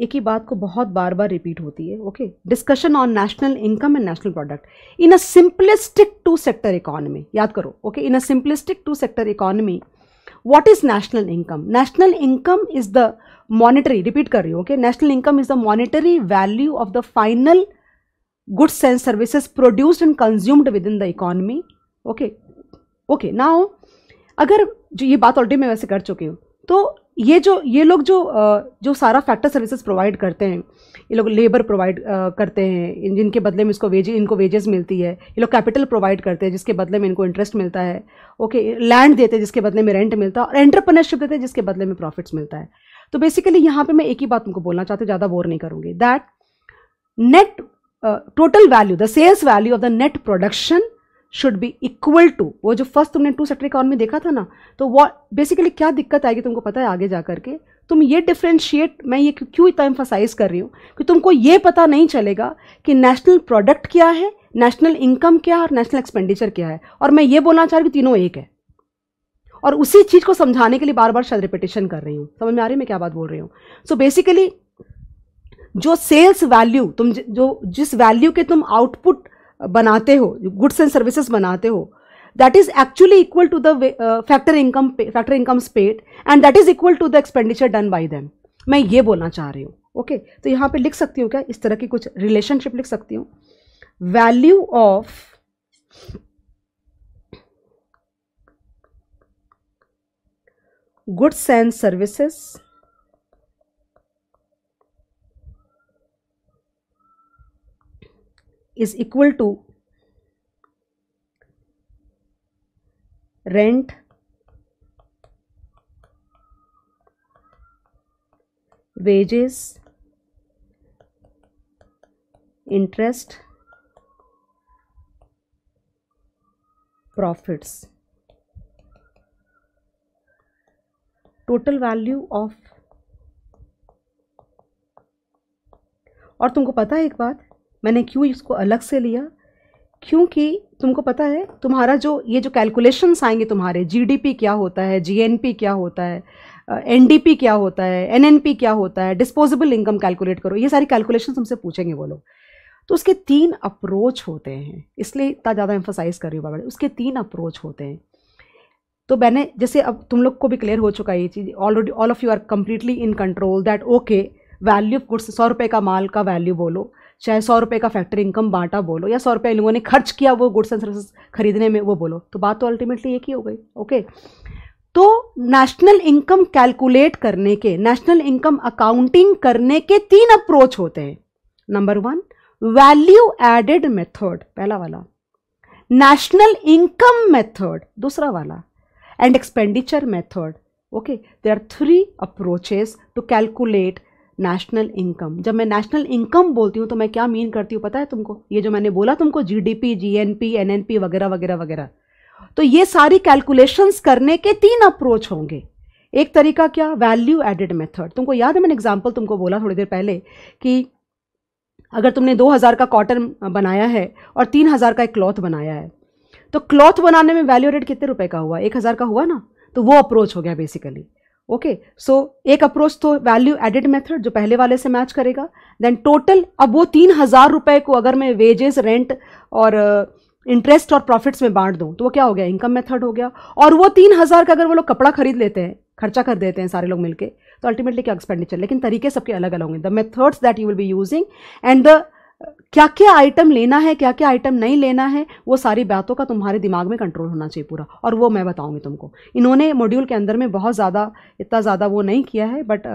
एक ही बात को बहुत बार बार रिपीट होती है okay discussion on national income and national product in a simplistic two sector economy याद करो okay in a simplistic two sector economy what is national income national income is the monetary repeat कर रही हूँ okay national income is the monetary value of the final goods and services produced and consumed within the economy okay okay now अगर जो ये बात already मैं वैसे कर चुकी हूँ तो ये जो ये लोग जो जो सारा फैक्टर सर्विसेज प्रोवाइड करते हैं ये लोग लेबर प्रोवाइड करते हैं जिनके बदले में इसको वेज इनको वेजेस मिलती है ये लोग कैपिटल प्रोवाइड करते हैं जिसके बदले में इनको इंटरेस्ट मिलता है ओके लैंड देते हैं जिसके बदले में रेंट मिलता है और एंटरप्रेनरशिप देते हैं जिसके बदले में प्रॉफिट्स मिलता है तो बेसिकली यहाँ पर मैं एक ही बात उनको बोलना चाहती हूँ ज़्यादा बोर नहीं करूँगी that net total value the sales value of the net production should be equal to वो जो फर्स्ट तुमने टू सेक्टर इकॉनमी देखा था ना तो वो बेसिकली क्या दिक्कत आएगी तुमको पता है आगे जा करके तुम ये डिफ्रेंशिएट मैं ये क्यों इतना एम्फोसाइज कर रही हूँ कि तुमको ये पता नहीं चलेगा कि नेशनल प्रोडक्ट क्या है नेशनल इनकम क्या है और नेशनल एक्सपेंडिचर क्या है और मैं ये बोलना चाह रही हूँ तीनों एक है और उसी चीज़ को समझाने के लिए बार बार शायद रिपीटेशन कर रही हूँ समझ में आ रही है मैं क्या बात बोल रही हूँ सो बेसिकली जो सेल्स वैल्यू तुम जो जिस वैल्यू के तुम आउटपुट बनाते हो गुड्स एंड सर्विसेज बनाते हो that is actually equal to the factor income factor income spent and that is equal to the expenditure done by them मैं ये बोलना चाह रही हूँ ओके okay? तो यहाँ पे लिख सकती हूँ क्या इस तरह की कुछ रिलेशनशिप लिख सकती हूँ value of goods and services is equal to rent wages interest profits total value of और तुमको पता है एक बात मैंने क्यों इसको अलग से लिया क्योंकि तुमको पता है तुम्हारा जो ये जो कैलकुलेशंस आएंगे तुम्हारे जीडीपी क्या होता है जीएनपी क्या होता है एनडीपी क्या होता है एनएनपी क्या होता है डिस्पोजेबल इनकम कैलकुलेट करो ये सारी कैलकुलेशन हमसे पूछेंगे वो लोग तो उसके तीन अप्रोच होते हैं इसलिए इतना ज़्यादा एम्फोसाइज कर रही हूँ बाबा उसके तीन अप्रोच होते हैं तो मैंने जैसे अब तुम लोग को भी क्लियर हो चुका है ये चीज़ already all of you are completely in control that okay value of goods सौ रुपये का माल का वैल्यू बोलो चाहे सौ रुपये का फैक्ट्री इनकम बांटा बोलो या सौ रुपये लोगों ने खर्च किया वो गुड्स एंड सर्विसेज खरीदने में वो बोलो तो बात तो अल्टीमेटली एक ही हो गई ओके तो नेशनल इनकम कैलकुलेट करने के नेशनल इनकम अकाउंटिंग करने के तीन अप्रोच होते हैं number one value added method पहला वाला नेशनल इनकम मेथड दूसरा वाला and expenditure method okay there are three approaches to calculate national income जब मैं नेशनल इनकम बोलती हूँ तो मैं क्या मीन करती हूँ पता है तुमको ये जो मैंने बोला तुमको जीडीपी जीएनपी एनएनपी वगैरह वगैरह वगैरह तो ये सारी कैलकुलेशंस करने के तीन अप्रोच होंगे एक तरीका क्या वैल्यू एडेड मेथड तुमको याद है मैंने एग्जाम्पल तुमको बोला थोड़ी देर पहले कि अगर तुमने हज़ार का कॉटन बनाया है और हजार का एक क्लॉथ बनाया है तो क्लॉथ बनाने में वैल्यू एडेड कितने रुपये का हुआ हज़ार का हुआ ना तो वो अप्रोच हो गया basically okay okay, so so, एक अप्रोच तो वैल्यू एडेड मेथड जो पहले वाले से मैच करेगा देन टोटल अब वो तीन हज़ार रुपये को अगर मैं वेजेस रेंट और इंटरेस्ट uh, और प्रॉफिट्स में बांट दूँ तो वो क्या हो गया इनकम मेथड हो गया और वो तीन हज़ार का अगर वो लोग कपड़ा खरीद लेते हैं खर्चा कर देते हैं सारे लोग मिलकर तो अल्टीमेटली क्या एक्सपेंडिचर लेकिन तरीके सबके अलग अलग होंगे the methods that you will be using and the क्या क्या आइटम लेना है क्या क्या आइटम नहीं लेना है वो सारी बातों का तुम्हारे दिमाग में कंट्रोल होना चाहिए पूरा और वो मैं बताऊंगी तुमको इन्होंने मॉड्यूल के अंदर में बहुत ज़्यादा इतना ज़्यादा वो नहीं किया है but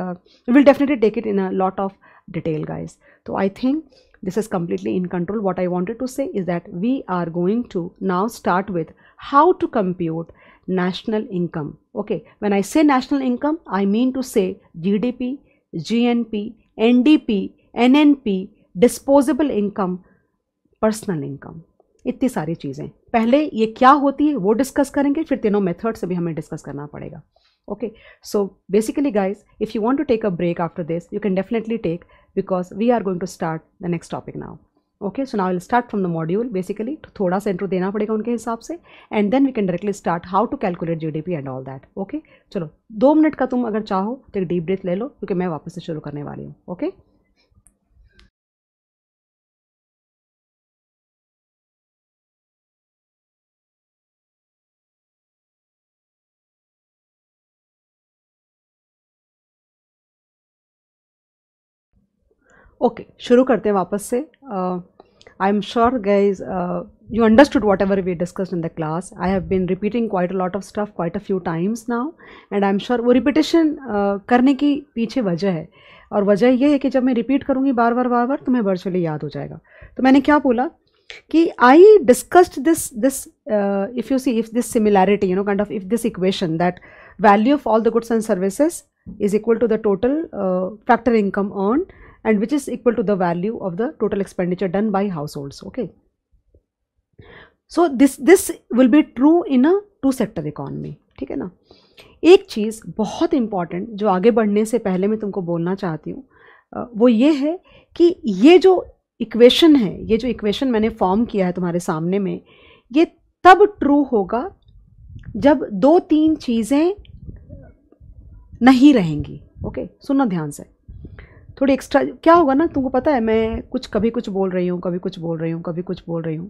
will definitely take it in a lot of detail guys तो I think this is completely in control what I wanted to say is that we are going to now start with how to compute national income okay when I say national income I mean to say G D P G N P N D P N N P disposable income personal income इतनी सारी चीज़ें पहले ये क्या होती है वो discuss करेंगे फिर तीनों से भी हमें डिस्कस करना पड़ेगा okay so basically guys if you want to take a break after this you can definitely take because we are going to start the next topic now okay so now will start from the module basically थोड़ा सा इंटर देना पड़ेगा उनके हिसाब से and then we can directly start how to calculate G and all that okay चलो दो मिनट का तुम अगर चाहो तो एक डीप ब्रेथ ले लो क्योंकि मैं वापस से शुरू करने वाली हूँ ओके okay? ओके शुरू करते हैं वापस से I am sure guys you understood whatever we discuss in the class I have been repeating quite a lot of stuff quite a few times now and I am sure वो repetition uh, करने की पीछे वजह है और वजह यह है कि जब मैं रिपीट करूँगी बार बार बार बार तुम्हें तो वर्चुअली याद हो जाएगा तो मैंने क्या बोला कि I discussed this this if you see if this similarity you know kind of if this equation that value of all the goods and services is equal to the total factor income earn and which is equal to the value of the total expenditure done by households okay so this this will be true in a two sector economy theek hai na एक चीज़ बहुत important जो आगे बढ़ने से पहले मैं तुमको बोलना चाहती हूँ वो ये है कि ये जो इक्वेशन है ये जो इक्वेशन मैंने फॉर्म किया है तुम्हारे सामने में ये तब ट्रू होगा जब दो तीन चीज़ें नहीं रहेंगी ओके सुनना ध्यान से थोड़ी एक्स्ट्रा क्या होगा ना तुमको पता है मैं कुछ कभी कुछ बोल रही हूँ कभी कुछ बोल रही हूँ कभी कुछ बोल रही हूँ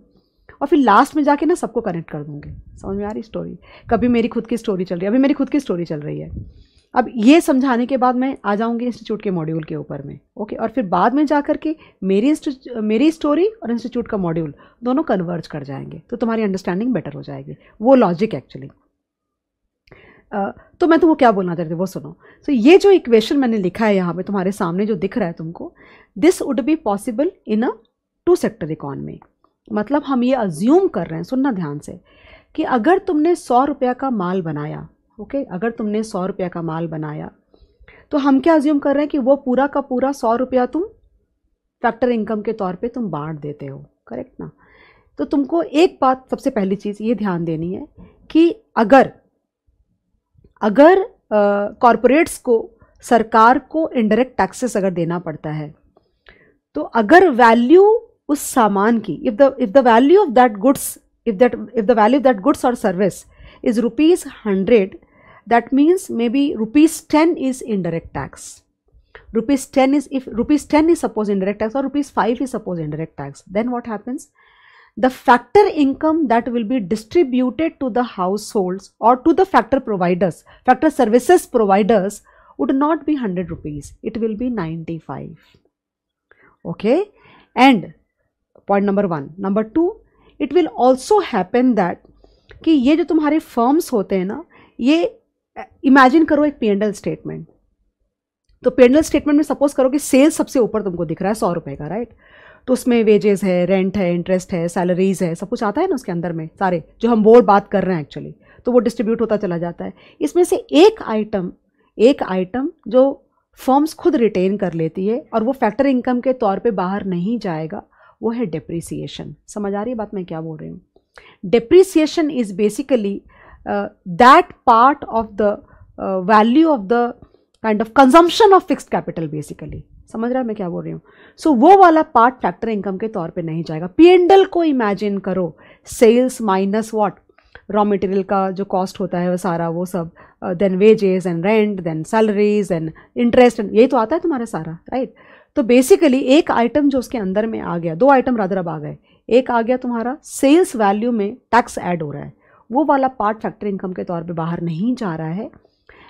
और फिर लास्ट में जाके ना सबको कनेक्ट कर दूँगी समझ में आ रही स्टोरी कभी मेरी खुद की स्टोरी चल रही है अभी मेरी खुद की स्टोरी चल रही है अब ये समझाने के बाद मैं आ जाऊँगी इंस्टीट्यूट के मॉड्यूल के ऊपर में ओके और फिर बाद में जा करके मेरी मेरी स्टोरी और इंस्टीट्यूट का मॉड्यूल दोनों कन्वर्ज कर जाएंगे तो तुम्हारी अंडरस्टैंडिंग बेटर हो जाएगी वो लॉजिक एक्चुअली तो मैं तुमको क्या बोलना चाहती वो सुनो तो so, ये जो इक्वेशन मैंने लिखा है यहाँ पे तुम्हारे सामने जो दिख रहा है तुमको this would be possible in a two sector economy मतलब हम ये अज्यूम कर रहे हैं सुनना ध्यान से कि अगर तुमने सौ रुपया का माल बनाया ओके okay? अगर तुमने सौ रुपया का माल बनाया तो हम क्या अज्यूम कर रहे हैं कि वो पूरा का पूरा सौ रुपया तुम फैक्टर इनकम के तौर पर तुम बांट देते हो करेक्ट ना तो तुमको एक बात सबसे पहली चीज़ ये ध्यान देनी है कि अगर अगर कॉरपोरेट्स को सरकार को इनडायरेक्ट टैक्सेस अगर देना पड़ता है तो अगर वैल्यू उस सामान की if the if the value of that goods if that if the value of that goods और service is rupees hundred that means maybe rupees ten is indirect tax rupees ten is if rupees ten is suppose indirect tax और rupees five is suppose indirect tax then what happens the factor income that will be distributed to the households or to the factor providers, factor services providers would not be 100 rupees, it will be 95. Okay, and point number 1 Number 2 it will also happen that ki ye jo tumhare firms hote hai na ye imagine karo ek pnl statement तो pandal statement में suppose करो कि sales सबसे ऊपर तुमको दिख रहा है सौ रुपए का राइट right? तो उसमें वेजेस है रेंट है इंटरेस्ट है सैलरीज है सब कुछ आता है ना उसके अंदर में सारे जो हम बोर्ड बात कर रहे हैं एक्चुअली तो वो डिस्ट्रीब्यूट होता चला जाता है इसमें से एक आइटम एक आइटम जो फॉर्म्स खुद रिटेन कर लेती है और वो फैक्टर इनकम के तौर पे बाहर नहीं जाएगा वो है डिप्रिसिएशन समझ आ रही है बात मैं क्या बोल रही हूँ depreciation is basically that part of the value of the kind of consumption of fix capital basically समझ रहा है मैं क्या बोल रही हूँ सो so, वो वाला पार्ट फैक्टर इनकम के तौर पे नहीं जाएगा पी एंडल को इमेजिन करो sales minus what raw material का जो कॉस्ट होता है वो सारा वो सब then wages and rent then salaries and interest and यही तो आता है तुम्हारा सारा राइट तो बेसिकली एक आइटम जो उसके अंदर में आ गया दो आइटम राधर अब आ गए एक आ गया तुम्हारा सेल्स वैल्यू में टैक्स ऐड हो रहा है वो वाला पार्ट फैक्टर इनकम के तौर पे बाहर नहीं जा रहा है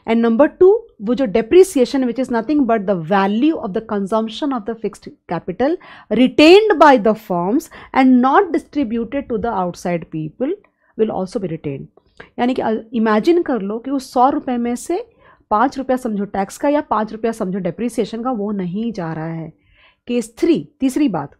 एंड नंबर टू वो जो depreciation which is nothing but the value of the consumption of the fixed capital retained by the firms and not distributed to the outside people will also be retain यानी कि imagine कर लो कि उस सौ रुपये में से पाँच रुपया समझो टैक्स का या पाँच रुपया समझो डेप्रिसिएशन का वो नहीं जा रहा है केस थ्री तीसरी बात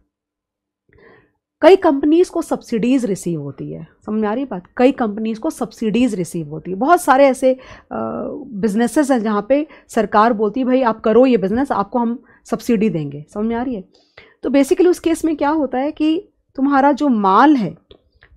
कई कंपनीज़ को सब्सिडीज़ रिसीव होती है समझ आ रही बात कई कंपनीज़ को सब्सिडीज़ रिसीव होती है बहुत सारे ऐसे बिजनेसेस हैं जहाँ पे सरकार बोलती है भाई आप करो ये बिज़नेस आपको हम सब्सिडी देंगे समझ में आ रही है तो बेसिकली उस केस में क्या होता है कि तुम्हारा जो माल है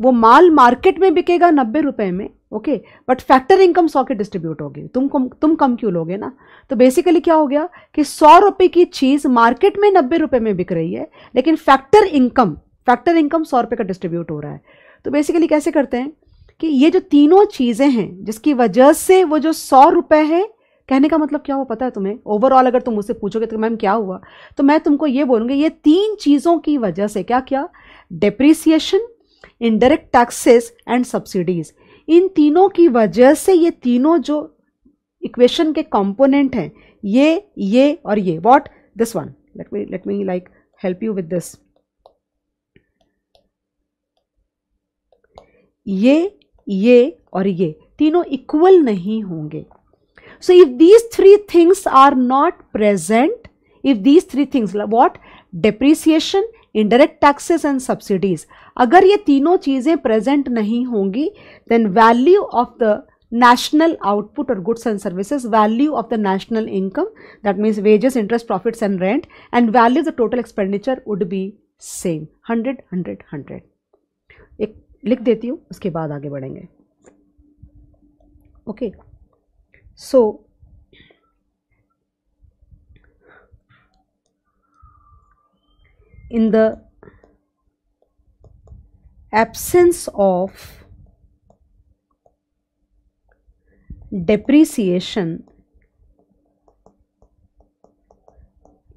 वो माल मार्केट में बिकेगा नब्बे रुपये में ओके बट फैक्टर इनकम सौ के डिस्ट्रीब्यूट होगी तुम कम तुम कम क्यों लोगे ना तो बेसिकली क्या हो गया कि सौ रुपये की चीज़ मार्केट में नब्बे रुपये में बिक रही है लेकिन फैक्टर इनकम फैक्टर इनकम सौ रुपये का डिस्ट्रीब्यूट हो रहा है तो बेसिकली कैसे करते हैं कि ये जो तीनों चीज़ें हैं जिसकी वजह से वो जो सौ रुपये है कहने का मतलब क्या हुआ पता है तुम्हें ओवरऑल अगर तुम मुझसे पूछोगे तो मैम क्या हुआ तो मैं तुमको ये बोलूँगी ये तीन चीज़ों की वजह से क्या क्या depreciation indirect taxes and subsidies इन तीनों की वजह से ये तीनों जो इक्वेशन के कंपोनेंट हैं ये ये और ये what this one let me let me like help you with this ये ये और ये तीनों इक्वल नहीं होंगे so if these three things are not present if these three things what depreciation indirect taxes and subsidies अगर ये तीनों चीजें प्रेजेंट नहीं होंगी then value of the national output और goods and services value of the national income that means wages interest profits and rent and value the total expenditure would be same hundred hundred hundred लिख देती हूँ उसके बाद आगे बढ़ेंगे okay so in the absence of depreciation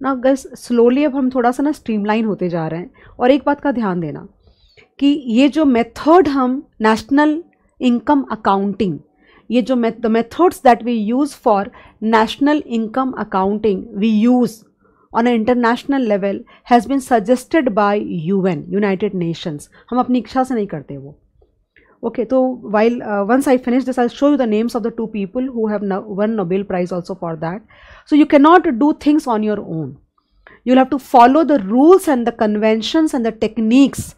ना गर्स slowly अब हम थोड़ा सा ना स्ट्रीमलाइन होते जा रहे हैं और एक बात का ध्यान देना कि ये जो मेथड हम national income national income accounting we use on an international level has been suggested by UN United Nations हम अपनी इच्छा से नहीं करते वो okay So while uh, once I finish this I'll show you the names of the two people who have won Nobel Prize also for that so you cannot do things on your own you'll have to follow the rules and the conventions and the techniques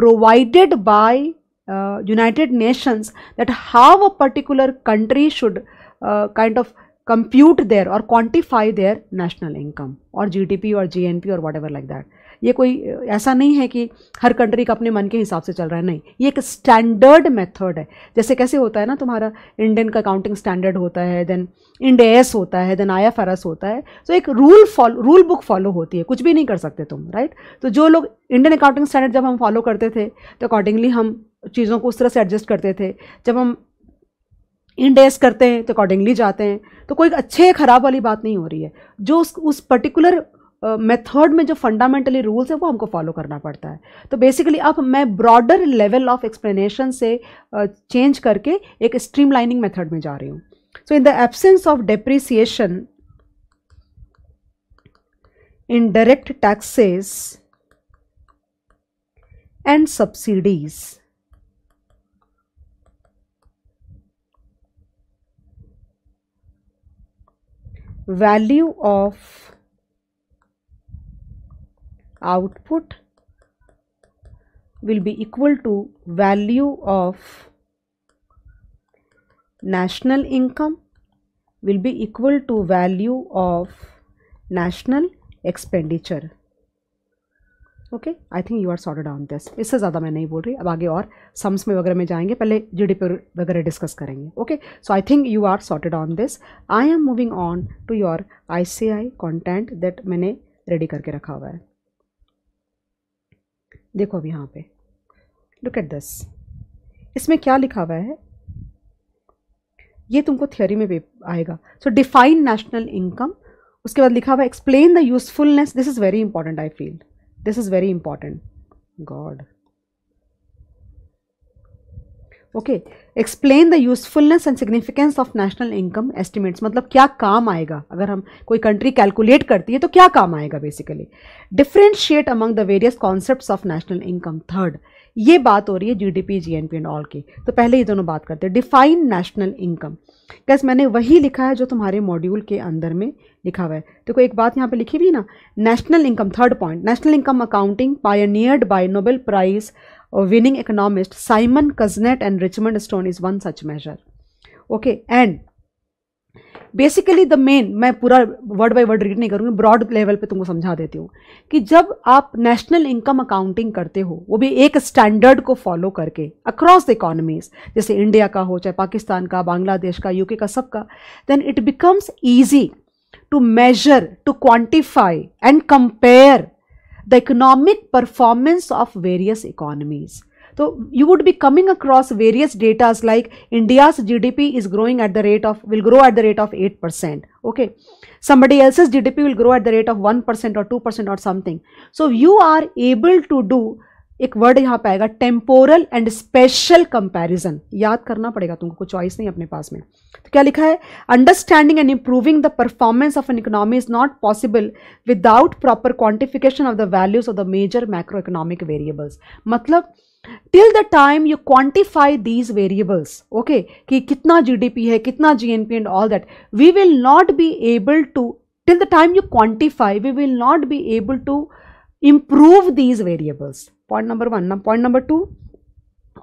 provided by uh, United Nations that how a particular country should uh, kind of compute their or quantify their national income or GDP or GNP or whatever like that. ये कोई ऐसा नहीं है कि हर country का अपने मन के हिसाब से चल रहा है नहीं ये एक स्टैंडर्ड मेथड है जैसे कैसे होता है ना तुम्हारा इंडियन का अकाउंटिंग स्टैंडर्ड होता है देन इंडेस होता है देन आया फरस होता है तो एक rule follow rule book follow होती है कुछ भी नहीं कर सकते तुम राइट तो जो लोग इंडियन अकाउंटिंग स्टैंडर्ड जब हम फॉलो करते थे तो अकॉर्डिंगली हम चीज़ों को उस तरह से एडजस्ट करते थे जब हम इंडेस करते हैं तो अकॉर्डिंगली जाते हैं तो कोई अच्छे खराब वाली बात नहीं हो रही है जो उस उस पर्टिकुलर मेथड में जो फंडामेंटली रूल्स है वो हमको फॉलो करना पड़ता है तो बेसिकली अब मैं ब्रॉडर लेवल ऑफ एक्सप्लेनेशन से चेंज uh, करके एक स्ट्रीमलाइनिंग मेथड में जा रही हूँ so in the absence of depreciation indirect taxes and subsidies Value of output will be equal to value of national income will be equal to value of national expenditure okay I think you are sorted on this इससे ज़्यादा मैं नहीं बोल रही अब आगे और sums में वगैरह में जाएंगे पहले जीडीपी वगैरह डिस्कस करेंगे okay so I think you are sorted on this I am moving on to your ICI content that मैंने रेडी करके रखा हुआ है देखो अब यहाँ पे लुक एट दस इसमें क्या लिखा हुआ है ये तुमको थियोरी में आएगा सो डिफाइन नेशनल इनकम उसके बाद लिखा हुआ है explain the usefulness this is very important I feel this is very important god okay explain the usefulness and significance of national income estimates मतलब क्या काम आएगा अगर हम कोई कंट्री कैलकुलेट करती है तो क्या काम आएगा basically differentiate among the various concept of national income third ये बात हो रही है जीडीपी जीएनपी एंड ऑल की तो पहले ये दोनों बात करते हैं डिफाइन नेशनल इनकम कैस मैंने वही लिखा है जो तुम्हारे मॉड्यूल के अंदर में लिखा हुआ है देखो एक बात यहाँ पे लिखी भी ना national income third point national income accounting pioneered by Nobel prize winning economist Simon Kuznets and Richmond Stone is one such measure. Okay, and basically the main मैं पूरा वर्ड बाय वर्ड रीड नहीं करूँगी broad level पे तुमको समझा देती हूँ कि जब आप नेशनल इनकम अकाउंटिंग करते हो वो भी एक स्टैंडर्ड को फॉलो करके अक्रॉस द इकोनॉमीज जैसे इंडिया का हो चाहे पाकिस्तान का बांग्लादेश का यूके का सबका then it becomes easy to measure to quantify and compare the economic performance of various economies. So you would be coming across various datas like India's GDP is growing at the rate of, will grow at the rate of 8%. Okay. Somebody else's GDP will grow at the rate of 1% or 2% or something. So you are able to do एक word यहाँ पे आएगा temporal and spatial comparison याद करना पड़ेगा तुमको कोई choice नहीं अपने पास में तो क्या लिखा है understanding and improving the performance of an economy is not possible without proper quantification of the values of the major macro economic variables मतलब till the time you quantify these variables okay कि कितना GDP है कितना GNP and all that we will not be able to till the time you quantify we will not be able to improve these variables point number one now point number two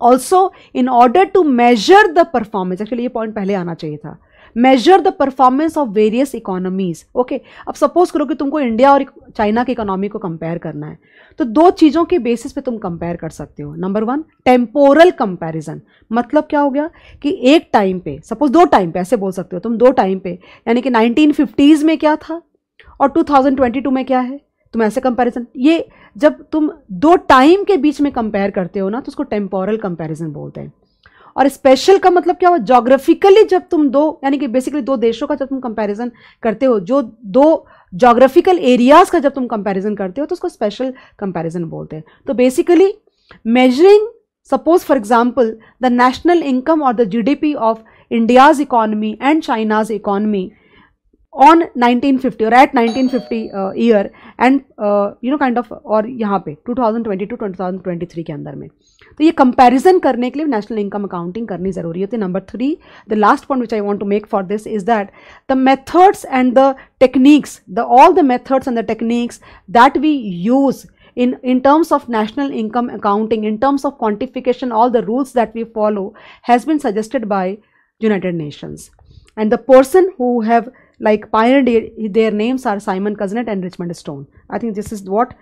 also in order to measure the performance actually ये point पहले आना चाहिए था measure the performance of various economies okay अब suppose करो कि तुमको India और चाइना की इकोनॉमी को कंपेयर करना है तो दो चीज़ों के बेसिस पे तुम कंपेयर कर सकते हो नंबर वन टेम्पोरल कंपेरिजन मतलब क्या हो गया कि एक टाइम पे सपोज दो टाइम पे ऐसे बोल सकते हो तुम दो टाइम पे यानी कि नाइनटीन में क्या था और 2022 में क्या है तुम ऐसे कंपैरिजन ये जब तुम दो टाइम के बीच में कंपेयर करते हो ना तो उसको टेम्पोरल कंपैरिजन बोलते हैं और स्पेशल का मतलब क्या हुआ जोग्राफिकली जब तुम दो यानी कि बेसिकली दो देशों का जब तुम कंपैरिजन करते हो जो दो जोग्राफिकल एरियाज़ का जब तुम कंपैरिजन करते हो तो उसको स्पेशल कंपैरिजन बोलते हैं तो basically measuring suppose for example the national income और the GDP of India's economy and China's economy On 1950 or at 1950 uh, year and uh, you know kind of or yahan pe 2022 2023 ke andar mein to ye comparison karne ke liye national income accounting karni zaruri hoti number 3 the last point which i want to make for this is that the methods and the techniques the all the methods and the techniques that we use in in terms of national income accounting in terms of quantification all the rules that we follow has been suggested by united nations and the person who have like pioneer their names are Simon Cousinet and Richmond Stone. I think this is what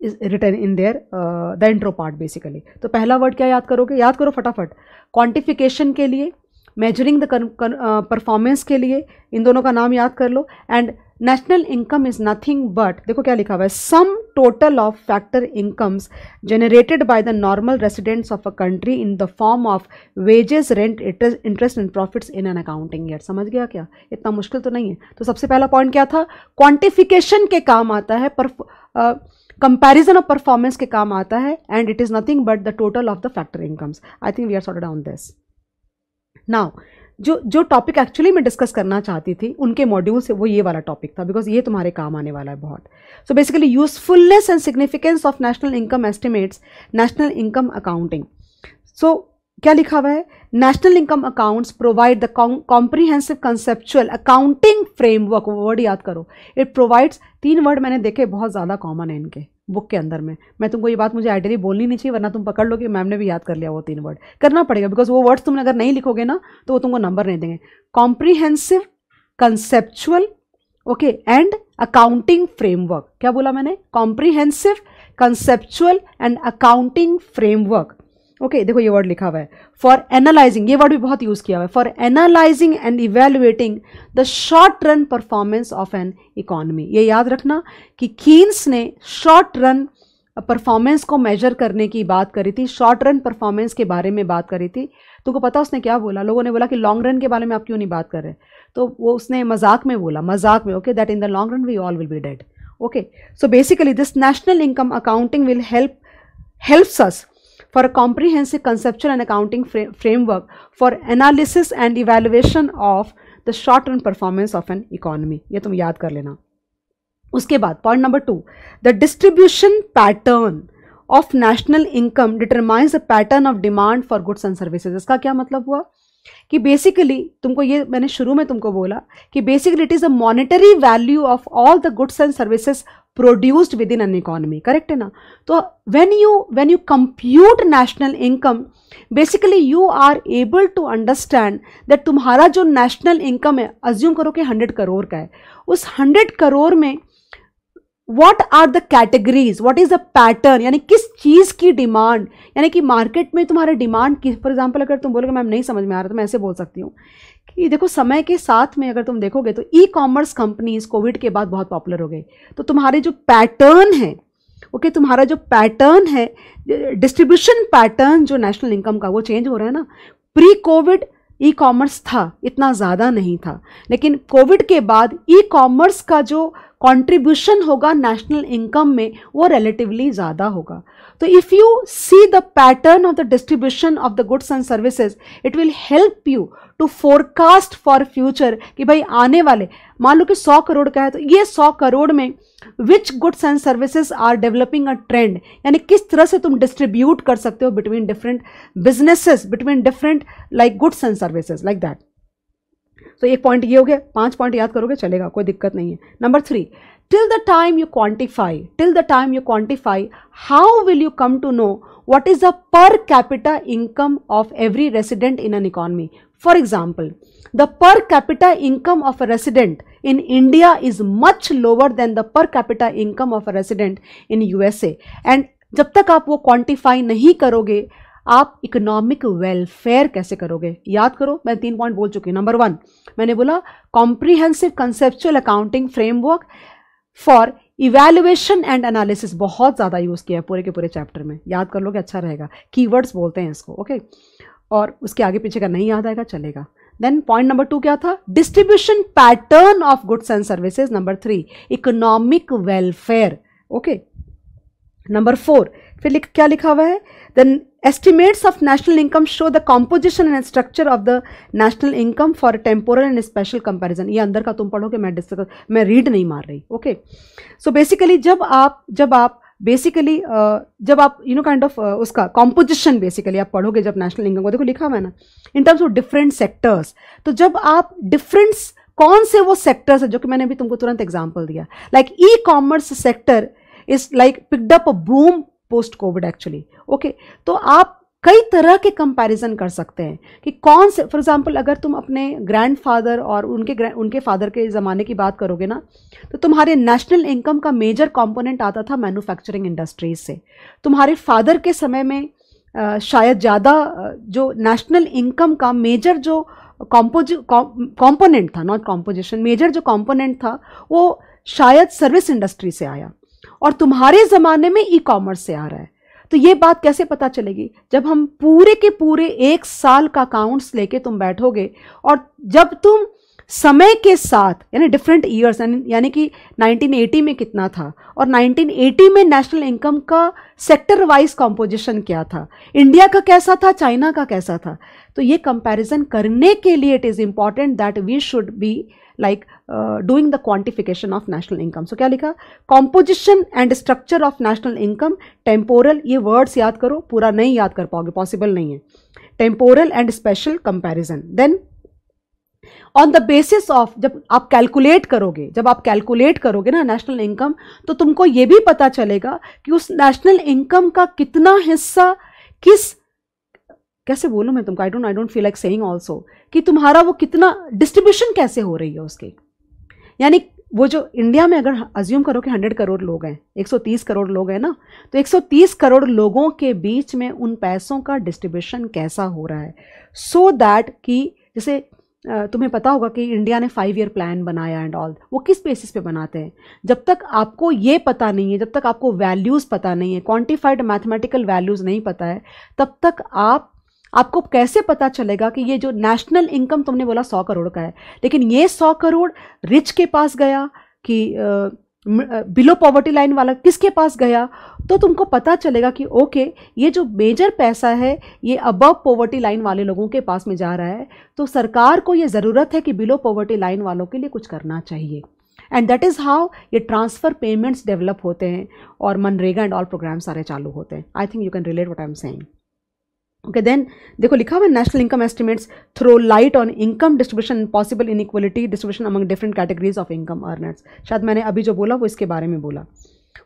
is written in their uh, the intro part basically to so, pehla word kya yaad karoge yaad karo fatafat quantification ke liye measuring the uh, performance ke liye in dono ka naam yaad kar lo and national income is nothing but देखो क्या लिखा हुआ है sum total of factor incomes generated by the normal residents of a country in the form of wages rent interest and profits in an accounting year समझ गया क्या इतना मुश्किल तो नहीं है तो सबसे पहला पॉइंट क्या था क्वांटिफिकेशन के काम आता है पर कंपैरिजन ऑफ परफॉर्मेंस के काम आता है and it is nothing but the total of the factor incomes I think we are sorted on this now जो जो टॉपिक एक्चुअली मैं डिस्कस करना चाहती थी उनके मॉड्यूल से वो ये वाला टॉपिक था बिकॉज ये तुम्हारे काम आने वाला है बहुत so basically usefulness and significance of national income estimates national income accounting so क्या लिखा हुआ है national income accounts provide the comprehensive conceptual accounting framework word याद करो इट प्रोवाइड्स तीन वर्ड मैंने देखे बहुत ज़्यादा कॉमन है इनके बुक के अंदर में मैं तुमको ये बात मुझे आइडियली बोलनी नहीं चाहिए वरना तुम पकड़ लो कि मैम ने भी याद कर लिया वो तीन वर्ड करना पड़ेगा बिकॉज वो वर्ड्स तुमने अगर नहीं लिखोगे ना तो वो तुमको नंबर नहीं देंगे comprehensive conceptual okay and accounting framework क्या बोला मैंने comprehensive conceptual and accounting framework okay okay, देखो ये वर्ड लिखा हुआ है फॉर एनालाइजिंग ये वर्ड भी बहुत यूज़ किया हुआ है for analysing and evaluating the short run performance of an economy ये याद रखना कि कीन्स ने शॉर्ट रन परफॉर्मेंस को मेजर करने की बात करी थी शॉर्ट रन परफॉर्मेंस के बारे में बात करी थी तुमको पता उसने क्या बोला लोगों ने बोला कि लॉन्ग रन के बारे में आप क्यों नहीं बात कर रहे तो वो उसने मजाक में बोला मजाक में okay that in the long run we all will be dead okay so basically this national income accounting will help helps us for a comprehensive conceptual and accounting framework for analysis and evaluation of the short run performance of an economy ये तुम याद कर लेना उसके बाद point number two the distribution pattern of national income determines the pattern of demand for goods and services इसका क्या मतलब हुआ कि बेसिकली तुमको ये मैंने शुरू में तुमको बोला कि basically it is a monetary value of all the goods and services produced within an economy correct na so when you when you compute national income basically you are able to understand that tumhara jo national income hai assume karo ki 100 crore ka hai us 100 crore mein what are the categories what is the pattern यानी किस चीज़ की demand यानी कि market में तुम्हारा demand for example agar tum तुम बोलोगे ma'am नहीं समझ में आ रहा तो मैं ऐसे बोल सकती हूँ ये देखो समय के साथ में अगर तुम देखोगे तो ई कॉमर्स कंपनीज कोविड के बाद बहुत पॉपुलर हो गई तो तुम्हारे जो पैटर्न है ओके okay, तुम्हारा जो पैटर्न है डिस्ट्रीब्यूशन पैटर्न जो नेशनल इनकम का वो चेंज हो रहा है ना प्री कोविड ई कॉमर्स था इतना ज़्यादा नहीं था लेकिन कोविड के बाद ई कॉमर्स का जो कंट्रीब्यूशन होगा नेशनल इनकम में वो रिलेटिवली ज़्यादा होगा तो if you see the pattern of the distribution of the goods and services it will help you to forecast for future कि भाई आने वाले मान लो कि 100 करोड़ का है तो ये 100 करोड़ में which goods and services are developing a trend यानी किस तरह से तुम डिस्ट्रीब्यूट कर सकते हो between different businesses between different like goods and services like that तो एक पॉइंट ये हो गया पांच पॉइंट याद करोगे चलेगा कोई दिक्कत नहीं है number three till the time you quantify till the time you quantify how will you come to know what is the per capita income of every resident in an economy for example the per capita income of a resident in india is much lower than the per capita income of a resident in usa and जब तक आप वो quantify नहीं करोगे आप economic welfare कैसे करोगे याद करो मैं तीन पॉइंट बोल चुकी हूँ नंबर वन मैंने बोला comprehensive conceptual accounting framework for evaluation and analysis बहुत ज़्यादा यूज़ किया है पूरे के पूरे चैप्टर में याद कर लो कि अच्छा रहेगा कीवर्ड्स बोलते हैं इसको ओके और उसके आगे पीछे का नहीं याद आएगा चलेगा देन पॉइंट नंबर टू क्या था distribution pattern of goods and services number three economic welfare okay number four फिर लिख क्या लिखा हुआ है then Estimates of national income show the composition and structure of the national income for a temporal and special comparison. ये अंदर का तुम पढ़ोगे मैं डिस्कस मैं रीड नहीं मार रही ओके सो बेसिकली जब आप जब आप बेसिकली uh, जब आप यू नो काइंड ऑफ उसका कॉम्पोजिशन बेसिकली आप पढ़ोगे जब नेशनल इनकम को देखो लिखा हुआ है ना in terms of different sectors तो जब आप डिफरेंट्स कौन से वो सेक्टर्स है जो कि मैंने अभी तुमको तुरंत एग्जाम्पल दिया like e commerce sector is like picked up a boom post COVID actually okay तो आप कई तरह के कंपैरिजन कर सकते हैं कि कौन से फॉर एग्जांपल अगर तुम अपने ग्रैंडफादर और उनके उनके फादर के ज़माने की बात करोगे ना तो तुम्हारे नेशनल इनकम का मेजर कंपोनेंट आता था मैन्युफैक्चरिंग इंडस्ट्रीज से तुम्हारे फादर के समय में आ, शायद ज़्यादा जो नेशनल इनकम का मेजर जो कॉम्पोज कॉम्पोनेंट था नॉट कॉम्पोजिशन मेजर जो कॉम्पोनेंट था वो शायद सर्विस इंडस्ट्री से आया और तुम्हारे ज़माने में ई कॉमर्स से आ रहा है तो ये बात कैसे पता चलेगी जब हम पूरे के पूरे एक साल का अकाउंट्स लेके तुम बैठोगे और जब तुम समय के साथ यानी डिफरेंट ईयर्स यानी कि 1980 में कितना था और 1980 में नेशनल इनकम का सेक्टर वाइज कॉम्पोजिशन क्या था इंडिया का कैसा था चाइना का कैसा था तो ये कंपैरिजन करने के लिए it is important that we should be like doing the quantification of national income so क्या लिखा composition and structure of national income temporal ये वर्ड्स याद करो पूरा नहीं याद कर पाओगे पॉसिबल नहीं है temporal and spatial comparison then on the basis of जब आप कैलकुलेट करोगे जब आप कैलकुलेट करोगे ना नेशनल इनकम तो तुमको ये भी पता चलेगा कि उस नेशनल इनकम का कितना हिस्सा किस कैसे बोलूँ मैं तुमको I don't I don't feel like saying also कि तुम्हारा वो कितना डिस्ट्रीब्यूशन कैसे हो रही है उसके यानी वो जो इंडिया में अगर अज्यूम करो कि 100 करोड़ लोग हैं 130 करोड़ लोग हैं ना तो 130 करोड़ लोगों के बीच में उन पैसों का डिस्ट्रीब्यूशन कैसा हो रहा है सो so दैट कि जैसे तुम्हें पता होगा कि इंडिया ने फाइव ईयर प्लान बनाया एंड ऑल वो किस बेसिस पे बनाते हैं जब तक आपको ये पता नहीं है जब तक आपको वैल्यूज़ पता नहीं है क्वांटिफाइड मैथमेटिकल वैल्यूज़ नहीं पता है तब तक आप आपको कैसे पता चलेगा कि ये जो नेशनल इनकम तुमने बोला सौ करोड़ का है लेकिन ये सौ करोड़ रिच के पास गया कि बिलो पॉवर्टी लाइन वाला किसके पास गया तो तुमको पता चलेगा कि ओके ये जो मेजर पैसा है ये अबव पॉवर्टी लाइन वाले लोगों के पास में जा रहा है तो सरकार को ये ज़रूरत है कि बिलो पॉवर्टी लाइन वालों के लिए कुछ करना चाहिए एंड दैट इज़ हाउ ये ट्रांसफ़र पेमेंट्स डेवलप होते हैं और मनरेगा एंड ऑल प्रोग्राम सारे चालू होते हैं I think you can relate what I am saying okay then देखो लिखा हुआ national income estimates throw light on income distribution possible inequality distribution among different categories of income earners शायद मैंने अभी जो बोला वो इसके बारे में बोला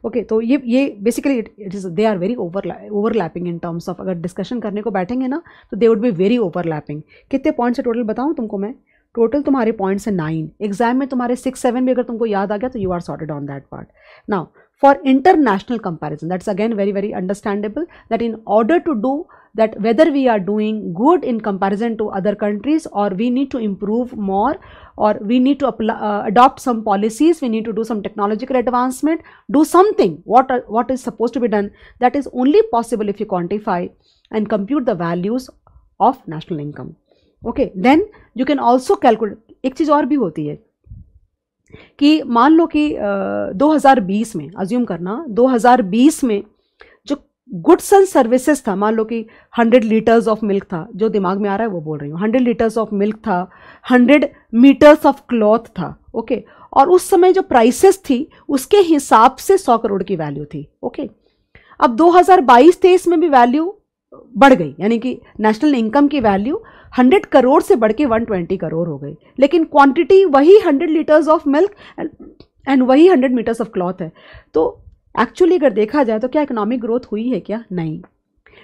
ओके okay, तो ये ये basically it it is they are very over overlapping in terms of अगर डिस्कशन करने को बैठेंगे ना तो they would be very overlapping कितने पॉइंट्स है टोटल बताऊँ तुमको मैं टोटल तुम्हारे पॉइंट्स है नाइन एग्जाम में तुम्हारे सिक्स सेवन भी अगर तुमको याद आ गया तो you are sorted on that part now for international comparison that's again very very understandable that in order to do that whether we are doing good in comparison to other countries or we need to improve more or we need to uh, adopt some policies we need to do some technological advancement do something what are, what is supposed to be done that is only possible if you quantify and compute the values of national income okay then you can also calculate एक चीज़ और भी होती है ki मान लो कि uh, 2020 में assume करना 2020 में गुड्स एंड सर्विसेज था मान लो कि हंड्रेड लीटर्स ऑफ मिल्क था जो दिमाग में आ रहा है वो बोल रही हूँ हंड्रेड लीटर्स ऑफ मिल्क था हंड्रेड मीटर्स ऑफ क्लॉथ था ओके okay? और उस समय जो प्राइसेस थी उसके हिसाब से सौ करोड़ की वैल्यू थी ओके okay? अब 2022 हज़ार में भी वैल्यू बढ़ गई यानी कि नेशनल इनकम की वैल्यू 100 करोड़ से बढ़ के 120 करोड़ हो गई लेकिन क्वांटिटी वही 100 लीटर्स ऑफ मिल्क एंड वही 100 मीटर्स ऑफ क्लॉथ है तो एक्चुअली अगर देखा जाए तो क्या इकोनॉमिक ग्रोथ हुई है क्या नहीं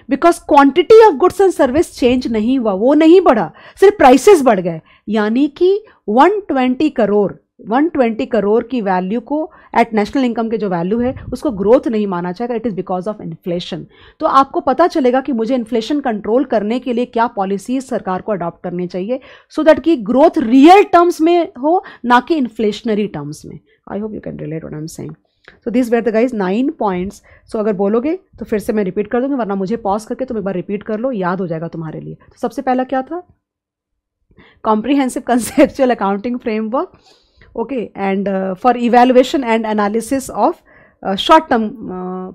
because quantity of goods and service change नहीं हुआ वो नहीं बढ़ा सिर्फ प्राइसेस बढ़ गए यानी कि 120 करोड़ 120 करोड़ की वैल्यू को एट नेशनल इनकम के जो वैल्यू है उसको ग्रोथ नहीं माना जाएगा it is because of inflation तो आपको पता चलेगा कि मुझे इन्फ्लेशन कंट्रोल करने के लिए क्या पॉलिसीज सरकार को अडॉप्ट करनी चाहिए सो so दैट कि ग्रोथ रियल टर्म्स में हो ना कि इन्फ्लेशनरी टर्म्स में I hope you can relate one am saying so this were the guys nine points so अगर बोलोगे तो फिर से मैं रिपीट कर दूंगी वरना मुझे पॉज करके तुम एक बार रिपीट कर लो याद हो जाएगा तुम्हारे लिए तो सबसे पहला क्या था comprehensive conceptual accounting framework okay and for evaluation and analysis of short term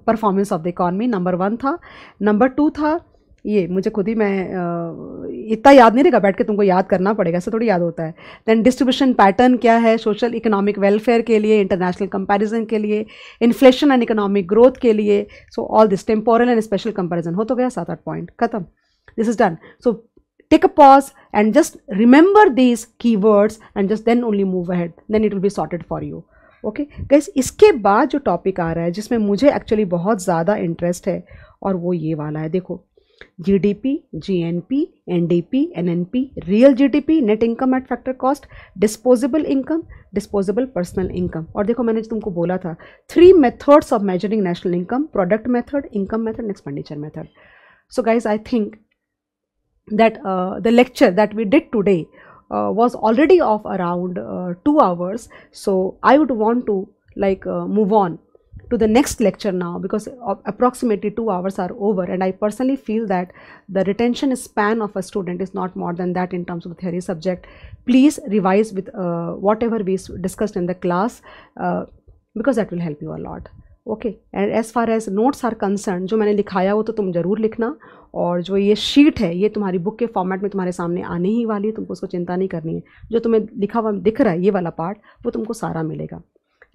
performance of the economy number one था नंबर टू था ये मुझे खुद ही मैं इतना याद नहीं रहेगा बैठ के तुमको याद करना पड़ेगा ऐसा थोड़ी याद होता है देन डिस्ट्रीब्यूशन पैटर्न क्या है सोशल इकोनॉमिक वेलफेयर के लिए इंटरनेशनल कंपैरिजन के लिए इन्फ्लेशन एंड इकोनॉमिक ग्रोथ के लिए so all this temporal and spatial comparison हो तो गया सात आठ पॉइंट खत्म this is done so take a pause and just remember these key and just then only move ahead then it will be sorted for you okay guys इसके बाद जो topic आ रहा है जिसमें मुझे एक्चुअली बहुत ज़्यादा इंटरेस्ट है और वो ये वाला है देखो GDP, GNP, NDP, NNP, real GDP, net income at factor cost, disposable income, disposable personal income. और देखो मैंने तुमको बोला था three methods of measuring national income, product method, income method, and expenditure method. So guys, I think that uh, the lecture that we did today uh, was already of around uh, two hours. So I would want to like uh, move on to the next lecture now because approximately 2 hours are over and I personally feel that the retention span of a student is not more than that in terms of the theory subject. Please revise with uh, whatever we discussed in the class uh, because that will help you a lot. Okay and as far as notes are concern जो मैंने लिखाया वो तो तुम ज़रूर लिखना और जो ये शीट है ये तुम्हारी बुक के फॉर्मेट में तुम्हारे सामने आने ही वाली है तुमको उसको चिंता नहीं करनी है जो तुम्हें लिखा हुआ दिख रहा है ये वाला पार्ट वो तुमको सारा मिलेगा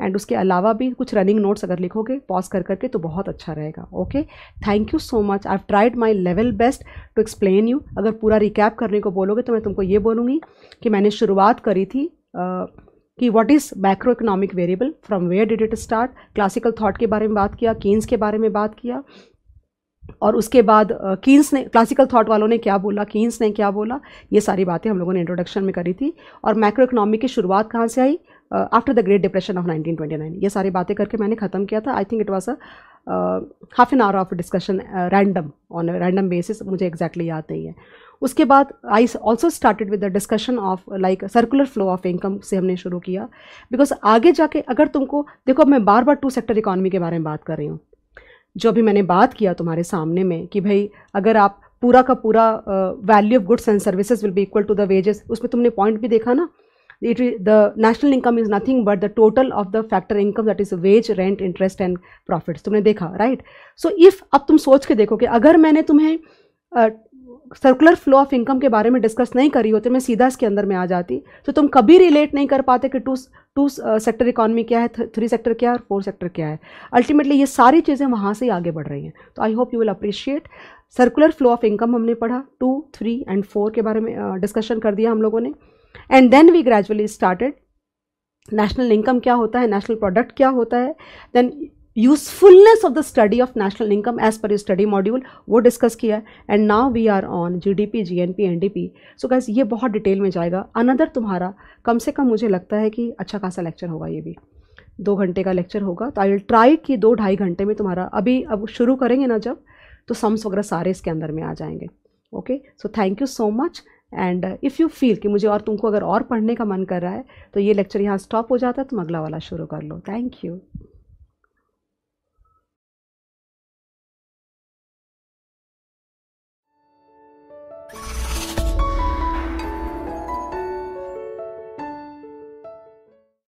एंड उसके अलावा भी कुछ रनिंग नोट्स अगर लिखोगे पॉज कर करके तो बहुत अच्छा रहेगा okay thank you so much I tried my level best to explain you अगर पूरा रिकैप करने को बोलोगे तो मैं तुमको ये बोलूँगी कि मैंने शुरुआत करी थी कि what is macro economic variable from where did it start classical thought के बारे में बात किया कीन्स के बारे में बात किया और उसके बाद कीन्स ने क्लासिकल थॉट वालों ने क्या बोला कीन्स ने क्या बोला ये सारी बातें हम लोगों ने इंट्रोडक्शन में करी थी और मैक्रो इकोनॉमिक की शुरुआत कहाँ से आई after the great depression of 1929 ये सारी बातें करके मैंने ख़त्म किया था I think it was a half an hour of discussion random on random basis मुझे एग्जैक्टली exactly याद नहीं है उसके बाद I also started with the discussion of like circular flow of income से हमने शुरू किया बिकॉज आगे जाके अगर तुमको देखो मैं बार बार टू सेक्टर इकॉनमी के बारे में बात कर रही हूँ जो अभी मैंने बात किया तुम्हारे सामने में कि भाई अगर आप पूरा का पूरा value of goods and services will be equal to the wages उसमें तुमने पॉइंट भी देखा ना it, the national income is nothing but the total of the factor income that is wage rent interest and profits तुमने देखा right so if अब तुम सोच के देखो कि अगर मैंने तुम्हें सर्कुलर फ्लो ऑफ इनकम के बारे में डिस्कस नहीं करी होती मैं सीधा इसके अंदर में आ जाती तो तुम कभी रिलेट नहीं कर पाते कि टू टू सेक्टर इकोनॉमी क्या है थ्री सेक्टर क्या है और फोर सेक्टर क्या है अल्टीमेटली ये सारी चीज़ें वहाँ से ही आगे बढ़ रही हैं तो I hope you will appreciate circular flow of income हमने पढ़ा टू थ्री एंड फोर के बारे में डिस्कशन uh, कर दिया हम लोगों ने and then we gradually started national income क्या होता है नेशनल प्रोडक्ट क्या होता है then usefulness of the study of national income as per study module वो डिस्कस किया है and now we are on G D P G N P N D P so guess ये बहुत detail में जाएगा अनदर तुम्हारा कम से कम मुझे लगता है कि अच्छा खासा लेक्चर होगा ये भी दो घंटे का लेक्चर होगा तो आई विल ट्राई कि दो ढाई घंटे में तुम्हारा अभी अब शुरू करेंगे ना जब तो सम्स वगैरह सारे इसके अंदर में आ जाएंगे okay so thank you so much and if you feel कि मुझे और तुमको अगर और पढ़ने का मन कर रहा है तो ये लेक्चर यहाँ स्टॉप हो जाता है तुम अगला वाला शुरू कर लो थैंक यू